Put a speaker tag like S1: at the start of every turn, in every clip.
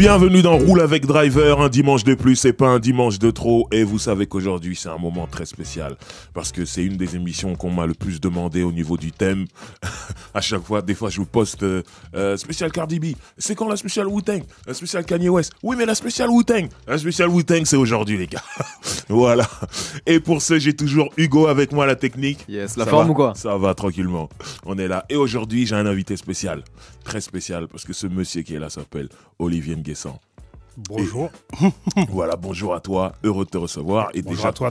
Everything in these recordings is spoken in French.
S1: Bienvenue dans Roule avec Driver, un dimanche de plus et pas un dimanche de trop. Et vous savez qu'aujourd'hui c'est un moment très spécial parce que c'est une des émissions qu'on m'a le plus demandé au niveau du thème. à chaque fois, des fois je vous poste euh, euh, spécial Cardi B. C'est quand la spécial Wu-Tang La spécial Kanye West Oui mais la spéciale Wu-Tang La spécial Wu-Tang c'est aujourd'hui les gars. voilà. Et pour ce, j'ai toujours Hugo avec moi la technique. Yes, la forme ou quoi Ça va tranquillement. On est là. Et aujourd'hui j'ai un invité spécial. Très spécial parce que ce monsieur qui est là s'appelle Olivier Nguyen. Bonjour. voilà, bonjour à toi. Heureux de te recevoir. Et bonjour déjà, à toi,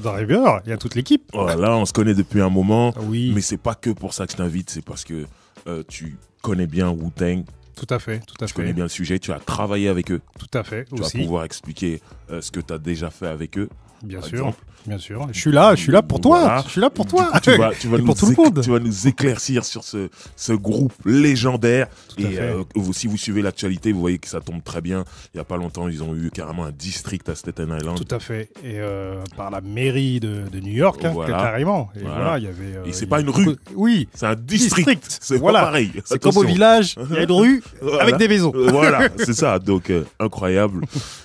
S2: il y a toute l'équipe. Voilà,
S1: on se connaît depuis un moment. Oui. Mais c'est pas que pour ça que je t'invite, c'est parce que euh, tu connais bien Wu-Tang. Tout à fait, tout à fait. Tu connais bien le sujet, tu as travaillé avec eux. Tout à fait, tu pouvoir expliquer euh, ce que tu as déjà fait avec eux. Bien sûr.
S3: Bien
S2: sûr. Je suis là, je suis là pour toi. Je suis là pour toi. tu vas, nous pour tout
S1: le monde. Tu vas nous éclaircir sur ce, ce groupe légendaire. et euh, si vous suivez l'actualité, vous voyez que ça tombe très bien. Il n'y a pas longtemps, ils ont eu carrément un district à Staten Island.
S2: Tout à fait. Et euh, par la mairie de, New York, hein, carrément. Et voilà, il y avait. Euh, c'est pas une rue. Oui. C'est un district. C'est pas pareil. C'est comme au village,
S1: il y
S3: a une rue avec des maisons. voilà, c'est
S1: ça. Donc incroyable.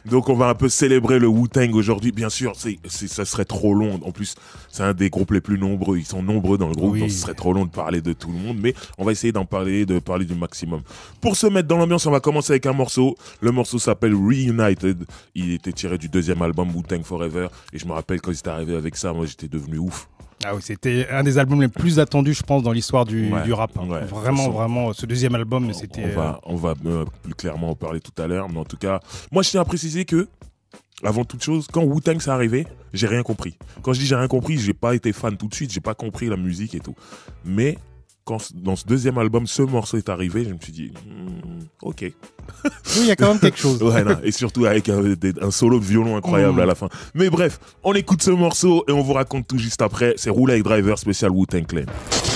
S1: Donc on va un peu célébrer le Wu Tang aujourd'hui. Bien sûr, ça serait trop long. En plus, c'est un des groupes les plus nombreux. Ils sont nombreux dans le groupe, donc ce serait trop long de parler de tout le monde. Mais on va essayer d'en parler, de parler du maximum. Pour se mettre dans l'ambiance, on va commencer avec un morceau. Le morceau s'appelle Reunited. Il était tiré du deuxième album Wu-Tang Forever. Et je me rappelle quand est arrivé avec ça, moi j'étais devenu ouf. Ah
S2: oui, c'était un des albums les plus attendus, je pense, dans l'histoire du, du, rap. Hein. vraiment, vraiment, ce deuxième album, c'était. Euh,
S1: on va, euh, plus clairement en parler tout à l'heure, mais en tout cas, moi, je tiens à préciser que avant toute chose, quand Wu-Tang s'est arrivé, j'ai rien compris. Quand je dis j'ai rien compris, j'ai pas été fan tout de suite, j'ai pas compris la musique et tout. Mais quand dans ce deuxième album, ce morceau est arrivé, je me suis dit, hmm, ok. Oui, il y a quand même quelque chose. et surtout avec un, solo de violon incroyable hmm. à la fin. Mais bref, on écoute ce morceau et on vous raconte tout juste après. C'est avec Driver spécial Wu-Tang Clan.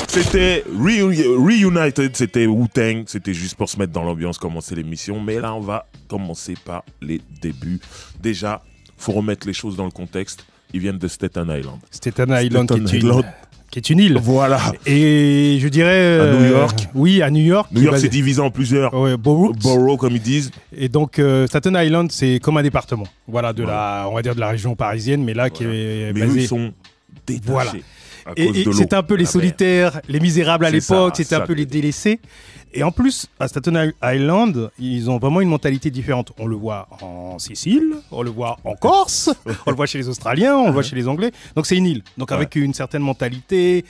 S1: C'était Reunited, c'était Wu-Tang, c'était juste pour se mettre dans l'ambiance, commencer l'émission. Mais là, on va commencer par les débuts déjà, faut remettre les choses dans le contexte. Ils viennent de Staten Island. Staten Island, qui, est
S2: Une, île. Voilà. Et je dirais. à New euh, York. oui, à New York. New York, c'est divisé en plusieurs boroughs. Borough, comme ils disent. Et donc, euh, Staten Island, c'est comme un département. Voilà, de la, on va dire de la région parisienne, mais là, qui est. Mais eux, ils sont détachés. Voilà. Et, c'est un peu les solitaires, les misérables à l'époque, c'est un peu les délaissés. Et en plus, à Staten Island, ils ont vraiment une mentalité différente. On le voit en Sicile, on le voit en Corse, on le voit chez les Australiens, on le voit chez les Anglais. Donc c'est une île. Donc avec une certaine mentalité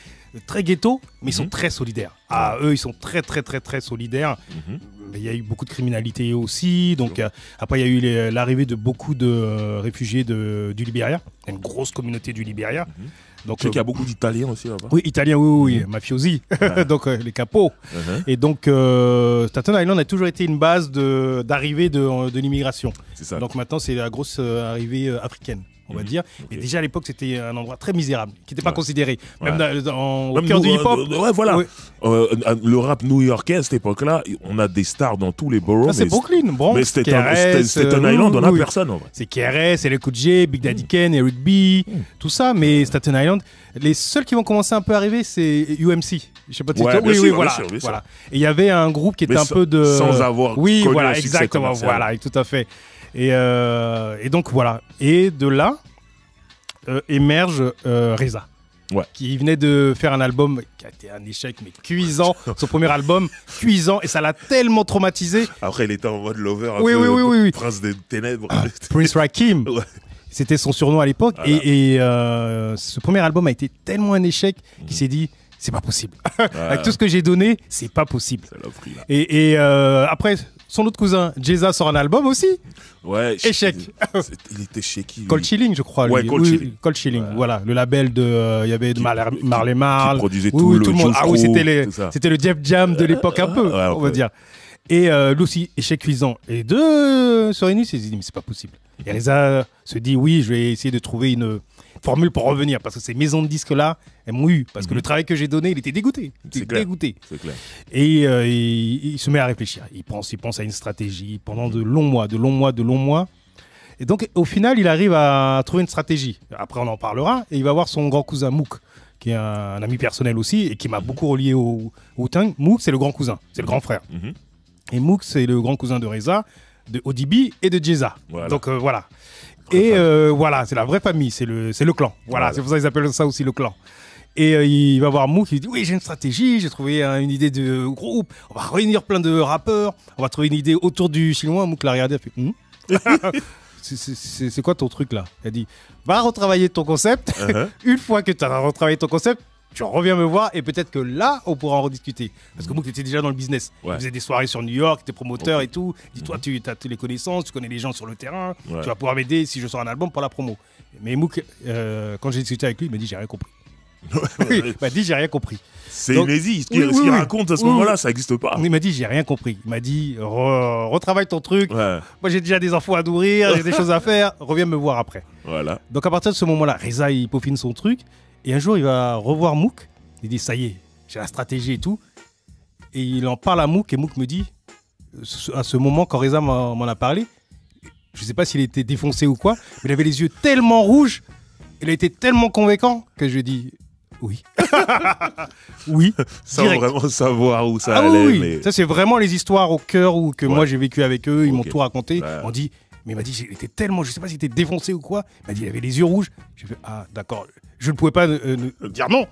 S2: très ghetto, mais ils sont mhm. très solidaires. Ah, eux, ils sont très, très, très, très solidaires. Mhm. Il y a eu beaucoup de criminalité aussi. Donc, euh, après, il y a eu l'arrivée de beaucoup de euh, réfugiés de, du Libéria, une grosse communauté du Libéria. Mhm. Donc, je y a beaucoup d'Italiens aussi là-bas. Oui, Italiens, oui, oui, mmh. mafiosi, donc euh, les capots. Uh-huh. Et donc, euh, Staten Island a toujours été une base d'arrivée de, de, de l'immigration. Donc maintenant, c'est la grosse euh, arrivée africaine on va mhm. dire. mais déjà à l'époque, c'était un endroit très misérable, qui n'était pas considéré. Même en, au cœur du hip-hop. Euh,
S1: ouais, voilà. Euh, le rap new-yorkais à cette époque-là, on a des stars dans tous les boroughs. Ah, c'est Brooklyn, Bronx, Mais c'était un, euh, Island, on n'a personne. C'est
S2: KRS, c'est le J, Big Daddy mm. Ken, Eric B, mm. tout ça. Mais Staten Island, les seuls qui vont commencer un peu à arriver, c'est UMC. Je sais pas si ouais, tu... Oui, sûr, oui, voilà. Et il y avait un groupe qui était un peu de... Sans avoir Oui, voilà, exactement. Voilà, tout à fait. Euh, et, donc voilà. Et de là euh, émerge euh, Reza. qui venait de faire un album qui a été un échec, mais cuisant. Son premier album, cuisant, et ça l'a tellement traumatisé.
S1: Après, il était en mode lover, prince des ténèbres. Ah,
S2: prince Rakim. C'était son surnom à l'époque. Et, ce premier album a été tellement un échec qu'il mhm. s'est dit. C'est pas possible. Avec tout ce que j'ai donné, c'est pas possible. et, et après, son autre cousin, Jeza, sort un album aussi. Ouais. Échec. Il était chez qui Cold Chilling, je crois. Ouais, Cold, Chilling. Cold Chilling. Voilà, le label de. Euh, il y avait Marley Marl. produisait tout, le monde. Ah oui, c'était le Jeff Jam de l'époque, un peu, on va dire. Et euh, échec cuisant. Et deux euh, se réunissent et se disent, mais c'est pas possible. Et Reza se dit, oui, je vais essayer de trouver une formule pour revenir parce que ces maisons de disques là elles m'ont eu parce que le mhm. travail que j'ai donné il était dégoûté il clair. et euh, il, se met à réfléchir il pense il pense à une stratégie pendant de longs mois de longs mois de longs mois et donc au final il arrive à trouver une stratégie après on en parlera et il va voir son grand cousin Mouk qui est un, ami personnel aussi et qui m'a mhm. beaucoup relié au, au Tang. Mouk c'est le grand cousin c'est le grand frère mhm. et Mouk c'est le grand cousin de Reza de Odibi et de Jeza. Donc euh, voilà, et euh, voilà, c'est la vraie famille, c'est le, c'est le clan. Voilà, c'est pour ça qu'ils appellent ça aussi le clan. Et euh, il va voir Mou qui dit Oui, j'ai une stratégie, j'ai trouvé hein, une idée de groupe, on va réunir plein de rappeurs, on va trouver une idée autour du chinois. Mouk l'a regardé, a fait hum C'est quoi ton truc là Il a dit Va retravailler ton concept. Uh-huh. une fois que tu as retravaillé ton concept, tu reviens me voir et peut-être que là, on pourra en rediscuter. Parce que mm. Mouk tu déjà dans le business. Il faisait des soirées sur New York, tu es promoteur et tout. Dis-toi, mm-hmm. tu as toutes les connaissances, tu connais les gens sur le terrain. Tu vas pouvoir m'aider si je sors un album pour la promo. Mais Mouk, euh, quand j'ai discuté avec lui, il m'a dit j'ai rien compris. il m'a dit j'ai rien compris. C'est inédit. Ce qu'il raconte à ce moment-là, ça n'existe pas. Il m'a dit j'ai rien compris. Il m'a dit retravaille ton truc. Moi j'ai déjà des infos à nourrir, j'ai des choses à faire. Reviens me voir après. Voilà. Donc à partir de ce moment-là, Reza il peaufine son truc. Et un jour, il va revoir Mouk, Il dit Ça y est, j'ai la stratégie et tout. Et il en parle à Mouk, Et Mouk me dit À ce moment, quand Reza m'en a parlé, je ne sais pas s'il était défoncé ou quoi, mais il avait les yeux tellement rouges. Il a été tellement convaincant que je dis oui. oui.
S1: Sans vraiment savoir où ça ah allait. Ça,
S2: c'est vraiment les histoires au cœur ou que moi j'ai vécu avec eux. Ils m'ont tout raconté. On dit, mais il m'a dit, était tellement, je ne sais pas s'il était défoncé ou quoi. Il m'a dit, il avait les yeux rouges. J'ai fait, ah, d'accord je ne pouvais pas euh, euh, dire non.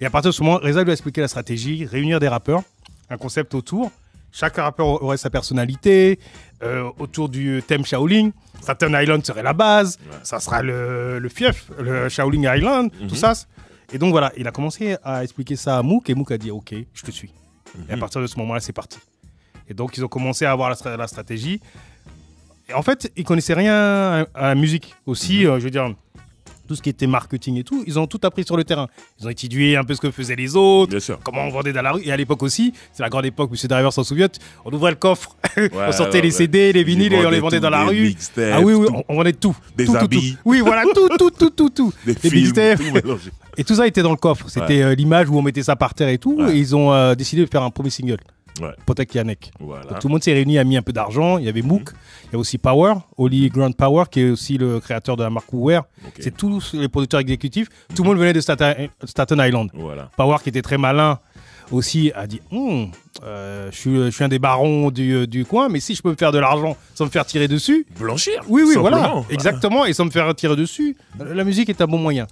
S2: Et à partir de ce moment, Reza lui a expliqué la stratégie, réunir des rappeurs, un concept autour. Chaque rappeur aurait sa personnalité, euh, autour du thème Shaolin. Saturn Island serait la base, ça sera le, fief, le Shaolin Island, tout mhm. ça. Et donc voilà, il a commencé à expliquer ça à Mook et Mook a dit ok, je te suis. Et à mhm. partir de ce moment-là, c'est parti. Et donc ils ont commencé à avoir la, stratégie. Et en fait, ils connaissaient rien à, la musique aussi, mhm. je veux dire tout ce qui était marketing et tout, ils ont tout appris sur le terrain. Ils ont étudié un peu ce que faisaient les autres, comment on vendait dans la rue. Et à l'époque aussi, c'est la grande époque, M. Driver s'en souvient, on ouvrait le coffre, on sortait les CD, les vinyles et on les vendait dans la rue. ah oui, on, vendait tout. Des habits. oui, voilà, tout, tout, tout, tout, tout. Des, et tout ça était dans le coffre. C'était euh, l'image où on mettait ça par terre et tout. Et ils ont euh, décidé de faire un premier single ouais. Potek tout le monde s'est réuni, a mis un peu d'argent. Il y avait Mook, mhm. il y a aussi Power, Oli Grand Power, qui est aussi le créateur de la marque Wear. C'est tous les producteurs exécutifs. Tout le monde venait de Staten, Island. Power, qui était très malin, aussi a dit hum, euh, je, suis, un des barons euh, du, coin, mais si je peux me faire de l'argent sans me faire tirer dessus.
S1: Blanchir Oui, oui, voilà.
S2: exactement, et sans me faire tirer dessus, mhm. la musique est un bon moyen.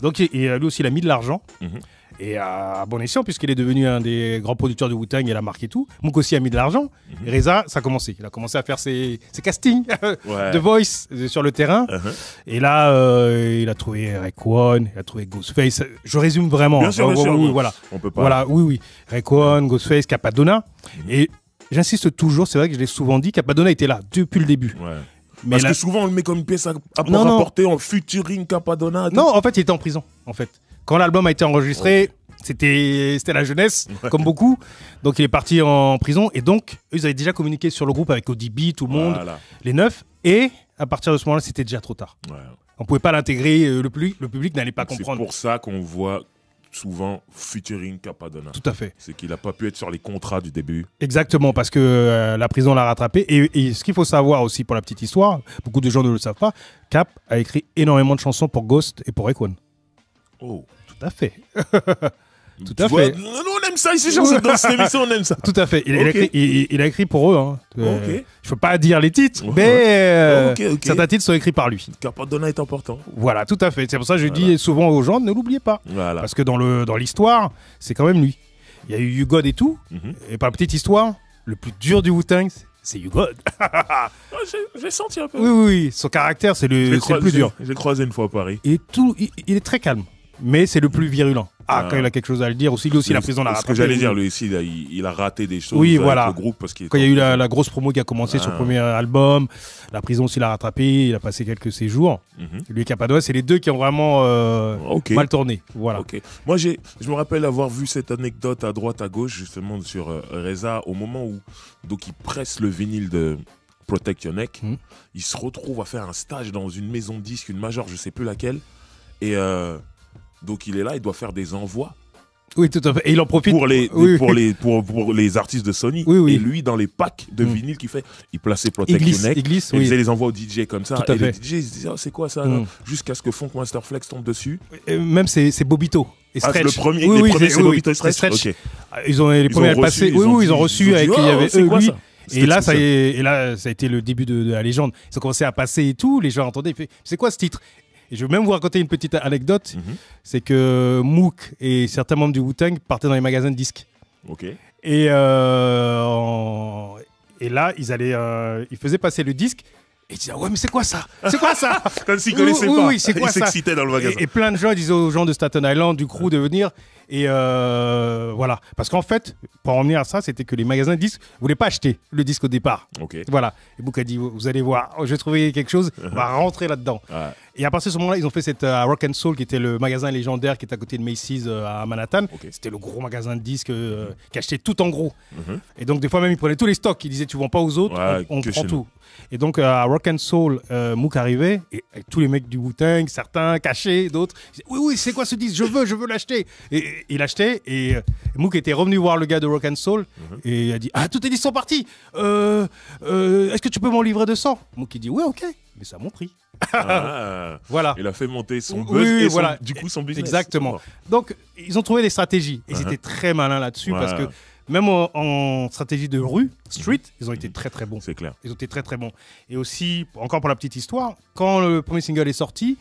S2: Donc, et, lui aussi, il a mis de l'argent. Mhm. Et à bon escient, puisqu'il est devenu un des grands producteurs de Wu-Tang, il a marqué tout. Mouk aussi a mis de l'argent. Mhm. Reza, ça a commencé. Il a commencé à faire ses, castings
S3: de
S2: voice euh, sur le terrain. Uh-huh. Et là, euh, il a trouvé Rekwon il a trouvé Ghostface. Je résume vraiment. Bien sûr, euh, oui, voilà. On peut pas. Voilà, oui, oui. Rayquan, Ghostface, Capadonna. Mhm. Et j'insiste toujours, c'est vrai que je l'ai souvent dit, Capadonna était là depuis le début. Mais Parce que souvent, on le met comme une pièce à, à en futuring Capadona Non, en fait, il était en prison, en fait. Quand l'album a été enregistré, c'était c'était la jeunesse comme beaucoup donc il est parti en prison et donc ils avaient déjà communiqué sur le groupe avec ODB, tout le monde les neufs. et à partir de ce moment-là c'était déjà trop tard On on pouvait pas l'intégrer euh, le public le public n'allait pas comprendre
S1: c'est pour ça qu'on voit souvent featuring Capadonna. Tout à fait. C'est qu'il n'a pas pu être sur les contrats du début.
S2: Exactement, parce que euh, la prison l'a rattrapé. Et, ce qu'il faut savoir aussi pour la petite histoire, beaucoup de gens ne le savent pas, Cap a écrit énormément de chansons pour Ghost et pour Equan. Oh à fait. Tout à fait. Nous, on aime ça ici, dans cette émission, on aime ça. Tout à fait. Il, a, écrit, il, a, écrit, pour eux. Hein. ne euh, Je peux pas dire les titres, mais euh, certains titres sont écrits par lui. Car est important. Voilà, tout à fait. C'est pour ça que je dis souvent aux gens, ne l'oubliez pas. Parce que dans l'histoire, dans c'est quand même lui. Il y a eu Hugod et tout. Mhm. Et par petite histoire, le plus dur du Wu-Tang, c'est You ah, J'ai senti un peu. Oui, oui, Son caractère, c'est le, le, plus dur. J'ai croisé une fois à Paris. Et tout, il est très calme mais c'est le plus virulent. Ah. ah, quand il a quelque chose à le dire, aussi, lui aussi, la prison l'a rattrapé. Ce que j'allais dire,
S1: lui aussi, il a, raté des choses oui, voilà. le groupe. Parce qu'il quand il y a eu la, grosse
S2: promo qui a commencé sur le ah. premier album, la prison aussi l'a rattrapé, il a passé quelques séjours. Mhm. Lui Capadois, c'est les deux qui ont vraiment euh, mal tourné. Voilà. Moi, je
S1: me rappelle avoir vu cette anecdote à droite, à gauche, justement, sur euh, Reza, au moment où donc, il presse le vinyle de, Protect Your Neck. Mhm. Il se retrouve à faire un stage dans une maison de disque, une majeure, je ne sais plus laquelle. Et euh, donc il est là, il doit faire des envois.
S2: Oui, tout à fait. Et il en profite pour les, pour,
S1: les pour, les artistes de Sony. et lui, dans les packs de vinyles mm. vinyle qu'il fait, il plaçait Protect il glisse, Il, faisait les envois au DJ comme ça. Tout à et fait. les DJ ils se disaient, ah, c'est quoi ça mm. Jusqu'à ce que Funk Master Flex tombe dessus. même
S2: c'est Bobito. Et ah, le premier, les premiers, c'est Bobito et Stretch. Ah, ils ont les premiers Oui, oui, ils ont reçu avec. Il ah, y avait Et là, ça et là, ça a été le début de, de, la légende. Ils ont commencé à passer et tout. Les gens entendaient. C'est quoi ce titre et je vais même vous raconter une petite anecdote. Mhm. C'est que Mook et certains membres du Wu-Tang partaient dans les magasins de disques. Euh, et, là, ils, allaient, euh, ils faisaient passer le disque. Et ils disaient, ouais, mais c'est quoi ça C'est quoi ça Comme s'ils connaissaient pas. Ils s'excitaient dans le magasin. Et, et, plein de gens disaient aux gens de Staten Island, du crew, de venir. Et euh, voilà. Parce qu'en fait, pour en venir à ça, c'était que les magasins de disques ne voulaient pas acheter le disque au départ. Ok Voilà. Et Book a dit Vous allez voir, oh, je vais trouver quelque chose, on va rentrer là-dedans. Et à partir de ce moment-là, ils ont fait cette euh, Rock and Soul, qui était le magasin légendaire qui était à côté de Macy's euh, à Manhattan. C'était le gros magasin de disques qui achetait tout en gros. Mhm. Et donc, des fois même, ils prenaient tous les stocks. Ils disaient Tu vends pas aux autres, on, prend tout. Et donc, à Rock and Soul, Mook arrivait, et, tous les mecs du wu certains cachés, d'autres, Oui, oui, c'est quoi ce disque Je veux, je veux l'acheter. Et, il achetait et euh, Mook était revenu voir le gars de Rock and Soul mhm. et il a dit ah toutes les disques sont parties euh, euh, est-ce que tu peux m'en livrer 200 Mook il dit oui ok mais ça mon prix
S1: ah. voilà il a fait monter son buzz et du coup son business exactement
S2: donc ils ont trouvé des stratégies et ils uh-huh. étaient très malins là-dessus parce que même en, stratégie de rue, street, mhm. ils ont été très très bons. C'est clair. Ils ont été très très bons. Et aussi, encore pour la petite histoire, quand le premier single est sorti,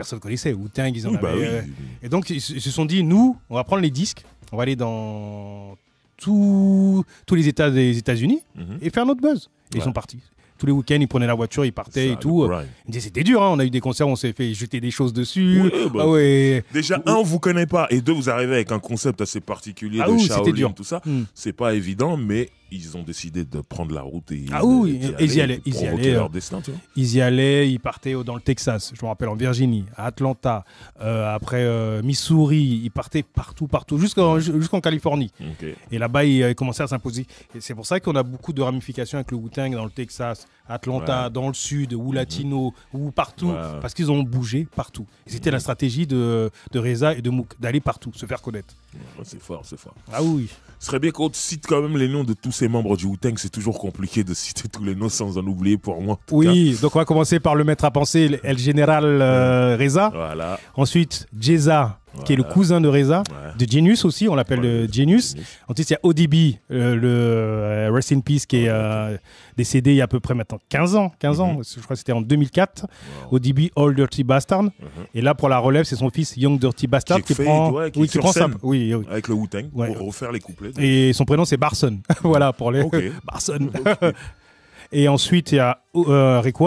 S2: personne ne connaissait. Ou ils en bah euh, Et donc, ils se sont dit, nous, on va prendre les disques, on va aller dans tous les États des États-Unis mhm. et faire notre buzz. ils sont partis. Tous les week-ends, ils prenaient la voiture, ils partaient et tout. C'était dur, hein, on a eu des concerts, on s'est fait jeter des choses dessus. Bah ah déjà, un, on vous connaît pas. Et deux, vous
S1: arrivez avec un concept assez particulier ah de Shaolin, dur. tout ça. Hmm. C'est pas évident, mais ils ont décidé de prendre la route et ah oui, ils y allaient, ils y allaient, euh, leur destin, tu vois
S2: ils y allaient, ils partaient dans le Texas, je me rappelle en Virginie, à Atlanta, euh, après euh, Missouri, ils partaient partout, partout, jusqu'en jusqu'en Californie. Et là-bas, ils, commençaient à s'imposer. Et c'est pour ça qu'on a beaucoup de ramifications avec le wu dans le Texas, Atlanta, dans le Sud, ou mhm. Latino, ou partout, parce qu'ils ont bougé partout. c'était mhm. la stratégie de, de Reza et de Mouk, d'aller partout, se faire connaître. c'est fort, c'est fort.
S1: Ah oui. Ce serait bien qu'on cite quand même les noms de tous ces membres du Wu-Tang. C'est toujours compliqué de citer tous les noms sans en oublier pour moi. Oui,
S2: donc on va commencer par le maître à penser, El Général euh, Reza. Voilà. Ensuite, Jeza qui est le cousin de Reza, de Genius aussi, on l'appelle euh, Genius. Ensuite, il y a ODB, euh, le euh, Rest in Peace, qui est décédé il y a à peu près maintenant 15 ans, 15 mhm. ans, je crois que c'était en 2004. ODB, All Dirty Bastard. Mhm. Et là, pour la relève, c'est son fils Young Dirty Bastard qui, prend, qui scène, oui, avec le wu pour refaire les
S1: couplets. Et
S2: son prénom, c'est Barson. voilà, pour les. Barson. Et ensuite, il y a Rick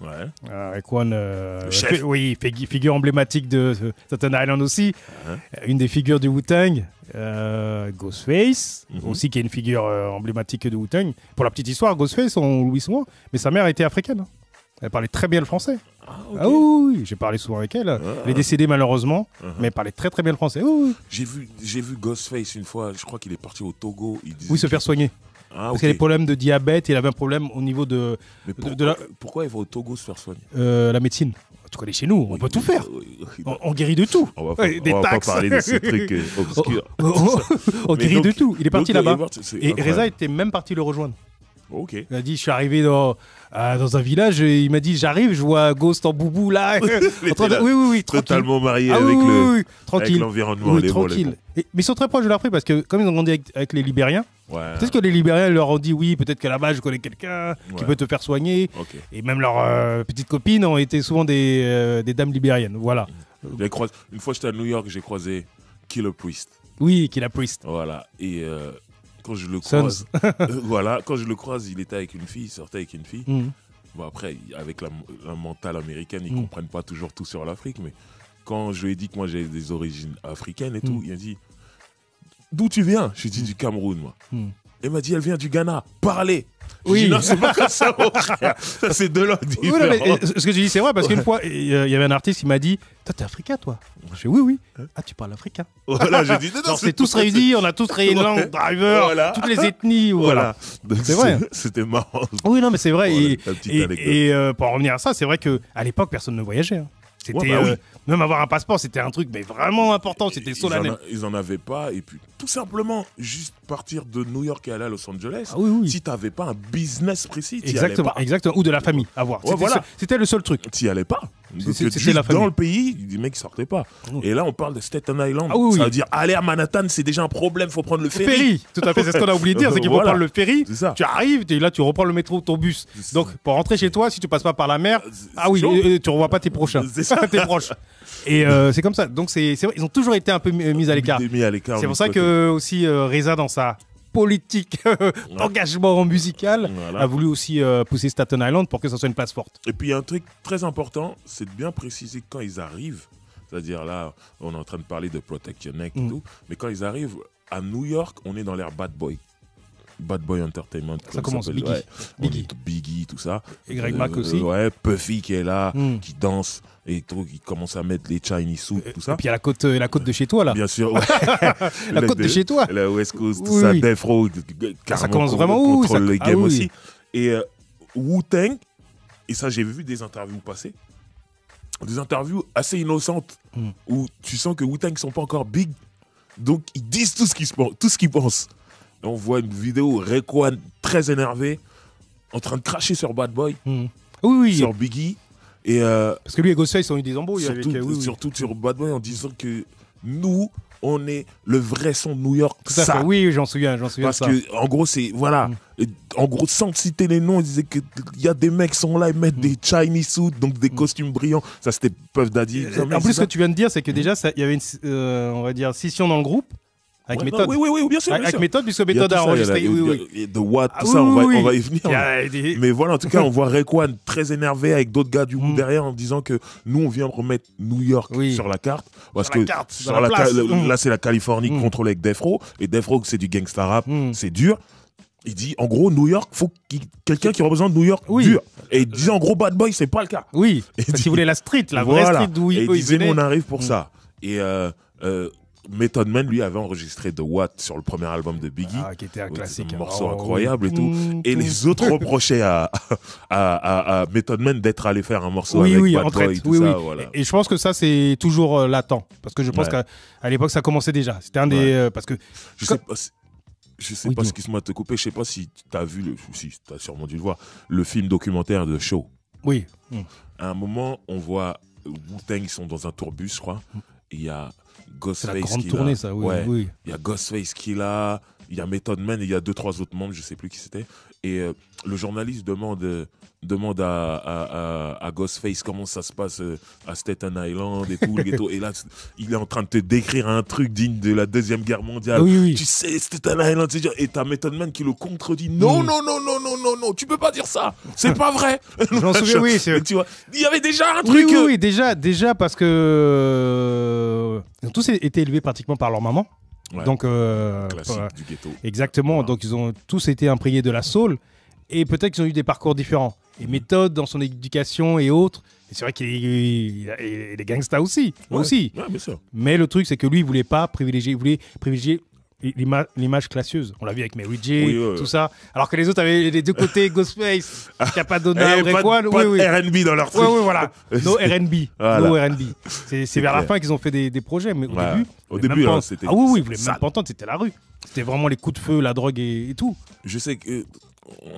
S2: Ouais. Euh, euh, chef. oui, figure emblématique de euh, Staten Island aussi. Uh-huh. Une des figures du Wu-Tang. Ghostface, mm-hmm. aussi qui est une figure emblématique de Wu-Tang. Pour la petite histoire, Ghostface, on Louis souvent, mais sa mère était africaine. Hein. Elle parlait très bien le français. Ah, ah oui, j'ai parlé souvent avec elle. Ah, elle est ah. décédée malheureusement, uh-huh. mais elle parlait très très bien le français. oui.
S1: J'ai vu, j'ai vu Ghostface une fois. Je crois qu'il est parti au Togo. Il oui, se faire soigner. Ah, Parce qu'il a des problèmes
S2: de diabète, il avait un problème au niveau de.
S1: pourquoi, il va au Togo se faire soigner
S2: euh, La médecine. En il est chez nous, on peut tout faire. on, guérit de tout. On va, pas, parler de ces trucs euh,
S3: obscurs. Oh, oh, oh, on, guérit de tout. Il est parti euh, là-bas. Et Reza
S2: était même parti le rejoindre. Il m'a dit, je suis arrivé dans, dans un village et il m'a dit, j'arrive, je vois Ghost en boubou là. oui, oui, oui. Totalement marié ah avec oui, l'environnement. Le... tranquille. mais ils sont très proches de leur prix parce que comme ils ont grandi avec, les Libériens, ouais. peut-être que les Libériens leur ont dit, oui, peut-être que là-bas je connais quelqu'un qui peut te faire soigner. Et même leurs euh, petites copines ont été souvent des, euh, des dames libériennes. Voilà.
S1: Une fois j'étais à New York, j'ai croisé Killer Priest. Oui, Killer Priest. Voilà. Et euh, quand je le croise, euh, voilà, quand je le croise, il était avec une fille, il sortait avec une fille. Mm. Bon, après, avec la, mental mentale américaine, ils ne mm. comprennent pas toujours tout sur l'Afrique, mais quand je lui ai dit que moi j'ai des origines africaines et tout, mm. il a dit D'où tu viens Je lui dit du Cameroun, moi. Elle m'a dit Elle vient du Ghana, parlez oui. dis, non, c'est pas comme ça, Ça, c'est de l'autre. Oui, euh, ce que tu dis, c'est vrai, parce qu'une fois,
S2: il y avait un artiste qui m'a dit Toi, t'es africain, toi Je dis Oui, oui. Hein? ah, tu parles africain. Voilà, j'ai dit non, c'est tous réunis, on a tous créé une langue, driver, toutes les ethnies. Voilà. C'est vrai. C'était marrant. Oui, non, mais c'est vrai. et, et, euh, pour en revenir à ça, c'est vrai qu'à l'époque, personne ne voyageait. Hein. C'était bah euh, oui. Même avoir un passeport, c'était un truc mais vraiment important, c'était solennel.
S1: Ils en, avaient pas. Et puis, tout simplement, juste partir de New York et aller à Los Angeles, ah si tu pas un business précis, exactement, pas. exactement. Ou de la famille, à voir. c'était le seul truc. Tu allais pas. C'était la Dans le pays, les mecs sortaient pas. Ah et là, on parle de Staten Island. Ah, oui, ça veut dire aller à Manhattan, c'est déjà un problème, faut prendre le ferry. Tout à fait, c'est ce qu'on a oublié de dire, c'est qu'il faut prendre le
S2: ferry. Tu arrives, et là, tu reprends le métro ou ton bus. Donc, pour rentrer chez toi, si tu passes pas par la mer, ah oui, euh, euh, tu revois pas tes prochains, tes proches. Et euh, c'est comme ça. Donc c'est vrai, ils ont toujours été un peu euh, mis à l'écart. C'est pour ça que aussi euh, Reza dans sa politique d'engagement musical a voulu aussi pousser Staten Island pour que ça soit une place forte. Et puis un truc très important,
S1: c'est de bien préciser quand ils arrivent, c'est-à-dire là, on est en train de parler de Protection Act et mm. tout, mais quand ils arrivent à New York, on est dans l'air Bad Boy. Bad Boy Entertainment. Ça commence, Biggie. Biggie. tout ça. Et Greg Mac euh, Mack aussi. ouais, Puffy qui est là, hmm. qui danse et tout, qui commence à mettre les Chinese suits, tout ça. Et puis à la côte, euh, la côte de chez toi, là. Bien sûr, La, côte de, chez toi. La West Coast, tout ça, Death Row, ça commence vraiment où ça... les ah games aussi. Et euh, Wu-Tang, et ça, j'ai vu des interviews passées, des interviews assez innocentes hmm. où tu sens que Wu-Tang ne sont pas encore big. Donc, ils disent Tout ce qu'ils pensent on voit une vidéo Rekwan très énervé en train de cracher sur Bad Boy, hmm. oui, sur Biggie. Et euh, Parce que lui et Ghostface ont eu des embrouilles. Euh, surtout, sur Bad Boy en disant que nous, on est le vrai son de New York. ça. Oui, j'en souviens, j'en souviens. Parce que en gros, c'est voilà, hmm. en gros, sans citer les noms, ils disaient que il y a des mecs qui sont là, et mettent hmm. des Chinese suits, donc des costumes brillants. Ça, c'était Puff Daddy. En plus, ce que tu
S2: viens de dire, c'est que déjà, il y avait une, euh, on va dire, scission dans le groupe. Avec méthode. oui, oui, oui, bien sûr. Bien avec méthode, puisque méthode a, enregistré. Oui, oui. Et de Watt, ah tout ça, on,
S1: va, on va y venir. Mais voilà, en tout cas, on voit Rayquan très énervé avec d'autres gars du mm. derrière en disant que nous, on vient remettre New York sur la carte. Parce que sur la place. Mm. là, c'est la Californie mm. contrôlée avec Defro. Et Defro, c'est du gangsta rap, mm. c'est dur. Il dit en gros New York, faut quelqu'un qui représente New York dur. Et il dit en gros Bad Boy, c'est pas le cas. Oui. Et si vous voulez la
S2: street, la vraie street d'où il, Et il disait on arrive pour mm. ça.
S1: Et euh, euh, Method Man, lui, avait enregistré The What sur le premier album de Biggie. Ah, qui était un classique. Ah, morceau incroyable et tout. Mmh, et les autres reprochaient à, à, à, Method Man d'être allé faire un morceau oui, avec oui, Bad Boy
S2: et Et, je pense que ça, c'est toujours euh, latent. Parce que je pense qu'à l'époque, ça commençait déjà. C'était un des. Euh, parce que.
S1: Je sais pas je sais pas ce qui se m'a te coupé, je sais pas si tu as vu, le, si tu as sûrement dû le voir, le film documentaire de Shaw. Oui. À un moment, on voit Wu-Tang, ils sont dans un tourbus, je crois. Mm. Il y a Ghostface. C'est la grande tournée, ça, oui. Il y a Ghostface qui là, il y a Method Man il y a deux, trois autres membres, je sais plus qui c'était. Et euh, le journaliste demande euh, demande à, à, à, Ghostface comment ça se passe euh, à Staten Island et tout, le ghetto. Et là, il est en train de te décrire un truc digne de la Deuxième Guerre mondiale. Oui, oui. Tu sais, Staten Island, c'est Et t'as Method Man qui le contredit. Non, non, non, non, non, non, non, tu peux pas dire ça. C'est pas vrai. J'en souviens, oui. Tu vois, il y avait déjà un truc. Oui, euh. oui,
S2: déjà, déjà, parce que. Euh, ils ont tous été élevés pratiquement par leur maman. Donc, Classique du ghetto. Exactement. Donc, ils ont tous été imprégnés de la soul et peut-être qu'ils ont eu des parcours différents et méthodes dans son éducation et autres. c'est vrai qu'il est, gangsta aussi, aussi. Mais le truc, c'est que lui, il voulait pas privilégier, voulait privilégier l'image classieuse. On l'a vu avec Mary J, tout ça. Alors que les autres avaient les deux côtés Ghostface, Capadonna, eh, Pas R&B dans leur truc. Oui, voilà. No R&B. C'est vers la fin qu'ils ont fait des, projets, mais au début. Au début, hein, c'était. Ah oui, oui, même pas entendre, c'était la rue. C'était vraiment les coups de feu, la drogue et tout. Je sais que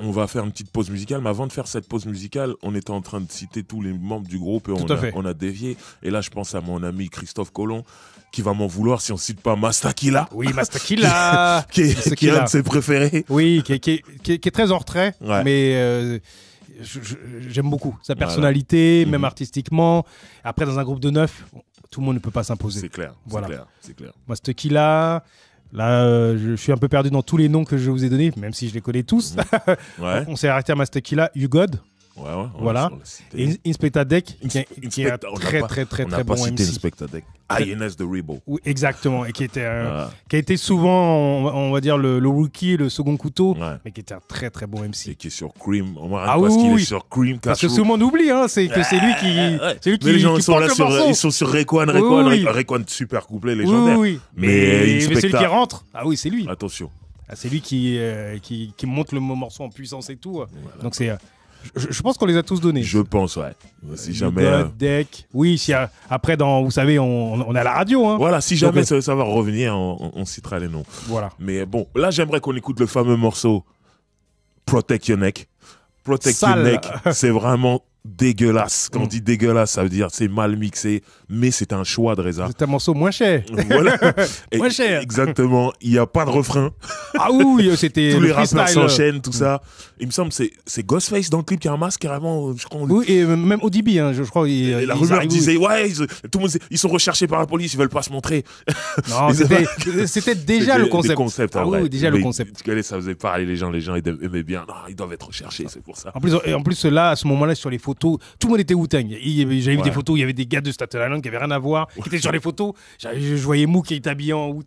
S1: on va faire une petite pause musicale, mais avant de faire cette pause musicale, on était en train de citer tous les membres du groupe et on a, dévié. Et là, je pense à mon ami Christophe Colomb, qui va m'en vouloir si on cite pas Mastakila.
S2: Oui, Mastakila Qui, est, un de ses préférés. Oui, qui est, très en retrait, mais... Euh, j'aime beaucoup sa personnalité, mhm. même artistiquement. Après, dans un groupe de neuf, tout le monde ne peut pas s'imposer. C'est clair. Voilà. C'est clair. clair. Mastakila, Là, euh, je suis un peu perdu dans tous les noms que je vous ai donnés, même si je les connais tous. Mmh. on s'est arrêté à Mastakila, UGOD voilà. Et Deck, qui, est un très, très, très, très bon MC. Inspecta Deck. INS de Rebo. exactement. Et qui, était, euh, ah. qui a été souvent, on, va dire, le, rookie, le second couteau, mais qui était un très, très bon
S1: MC. Et qui est sur Cream. On ah, parce qu'il est sur Cream. Parce que souvent on oublie, hein, c'est que c'est lui qui.
S2: C'est lui qui. les gens sont là sur. Ils sont sur requan requan
S1: super couplet légendaire. Oui, oui. Mais, c'est lui qui rentre. Ah oui, c'est lui. Attention.
S2: Ah, c'est lui euh, qui, qui, monte le morceau en puissance et tout. Donc c'est euh, je, pense qu'on les a tous donnés. Je pense, ouais.
S1: Si jamais. Euh,
S2: deck. Oui, si, euh, après, vous savez, on, on a la radio. Hein. Voilà, si jamais euh, ça, va revenir,
S1: on, citera les noms. Voilà. Mais bon, là, j'aimerais qu'on écoute le fameux morceau Protect Your Neck. Protect Your Neck, c'est vraiment dégueulasse. Quand on mm. dit dégueulasse, ça veut dire c'est mal mixé, mais c'est un choix de Reza. C'est un morceau moins cher. moins cher. Exactement. Il n'y a pas de refrain. Ah oui, c'était. Tous les rappeurs s'enchaînent, tout ça. Mm. Il me semble c'est c'est Ghostface dans le clip qui a un masque carrément. Oui,
S2: et même ODB, hein, je crois. Il, la rumeur disait
S1: ouais, ils, sont recherchés par la police, ils veulent pas se montrer. Non, c'était déjà le concept. concept ah oui, déjà le concept. Tu ça faisait parler les gens, les gens aimaient bien.
S2: ils doivent être recherchés, c'est pour ça. En plus, et en plus là, à ce moment-là, sur les photos tout le monde était outagne, J'avais vu des photos, il y avait des gars de Staten Island qui n'avaient rien à voir, qui étaient sur les photos. Je, voyais Mou qui était habillé en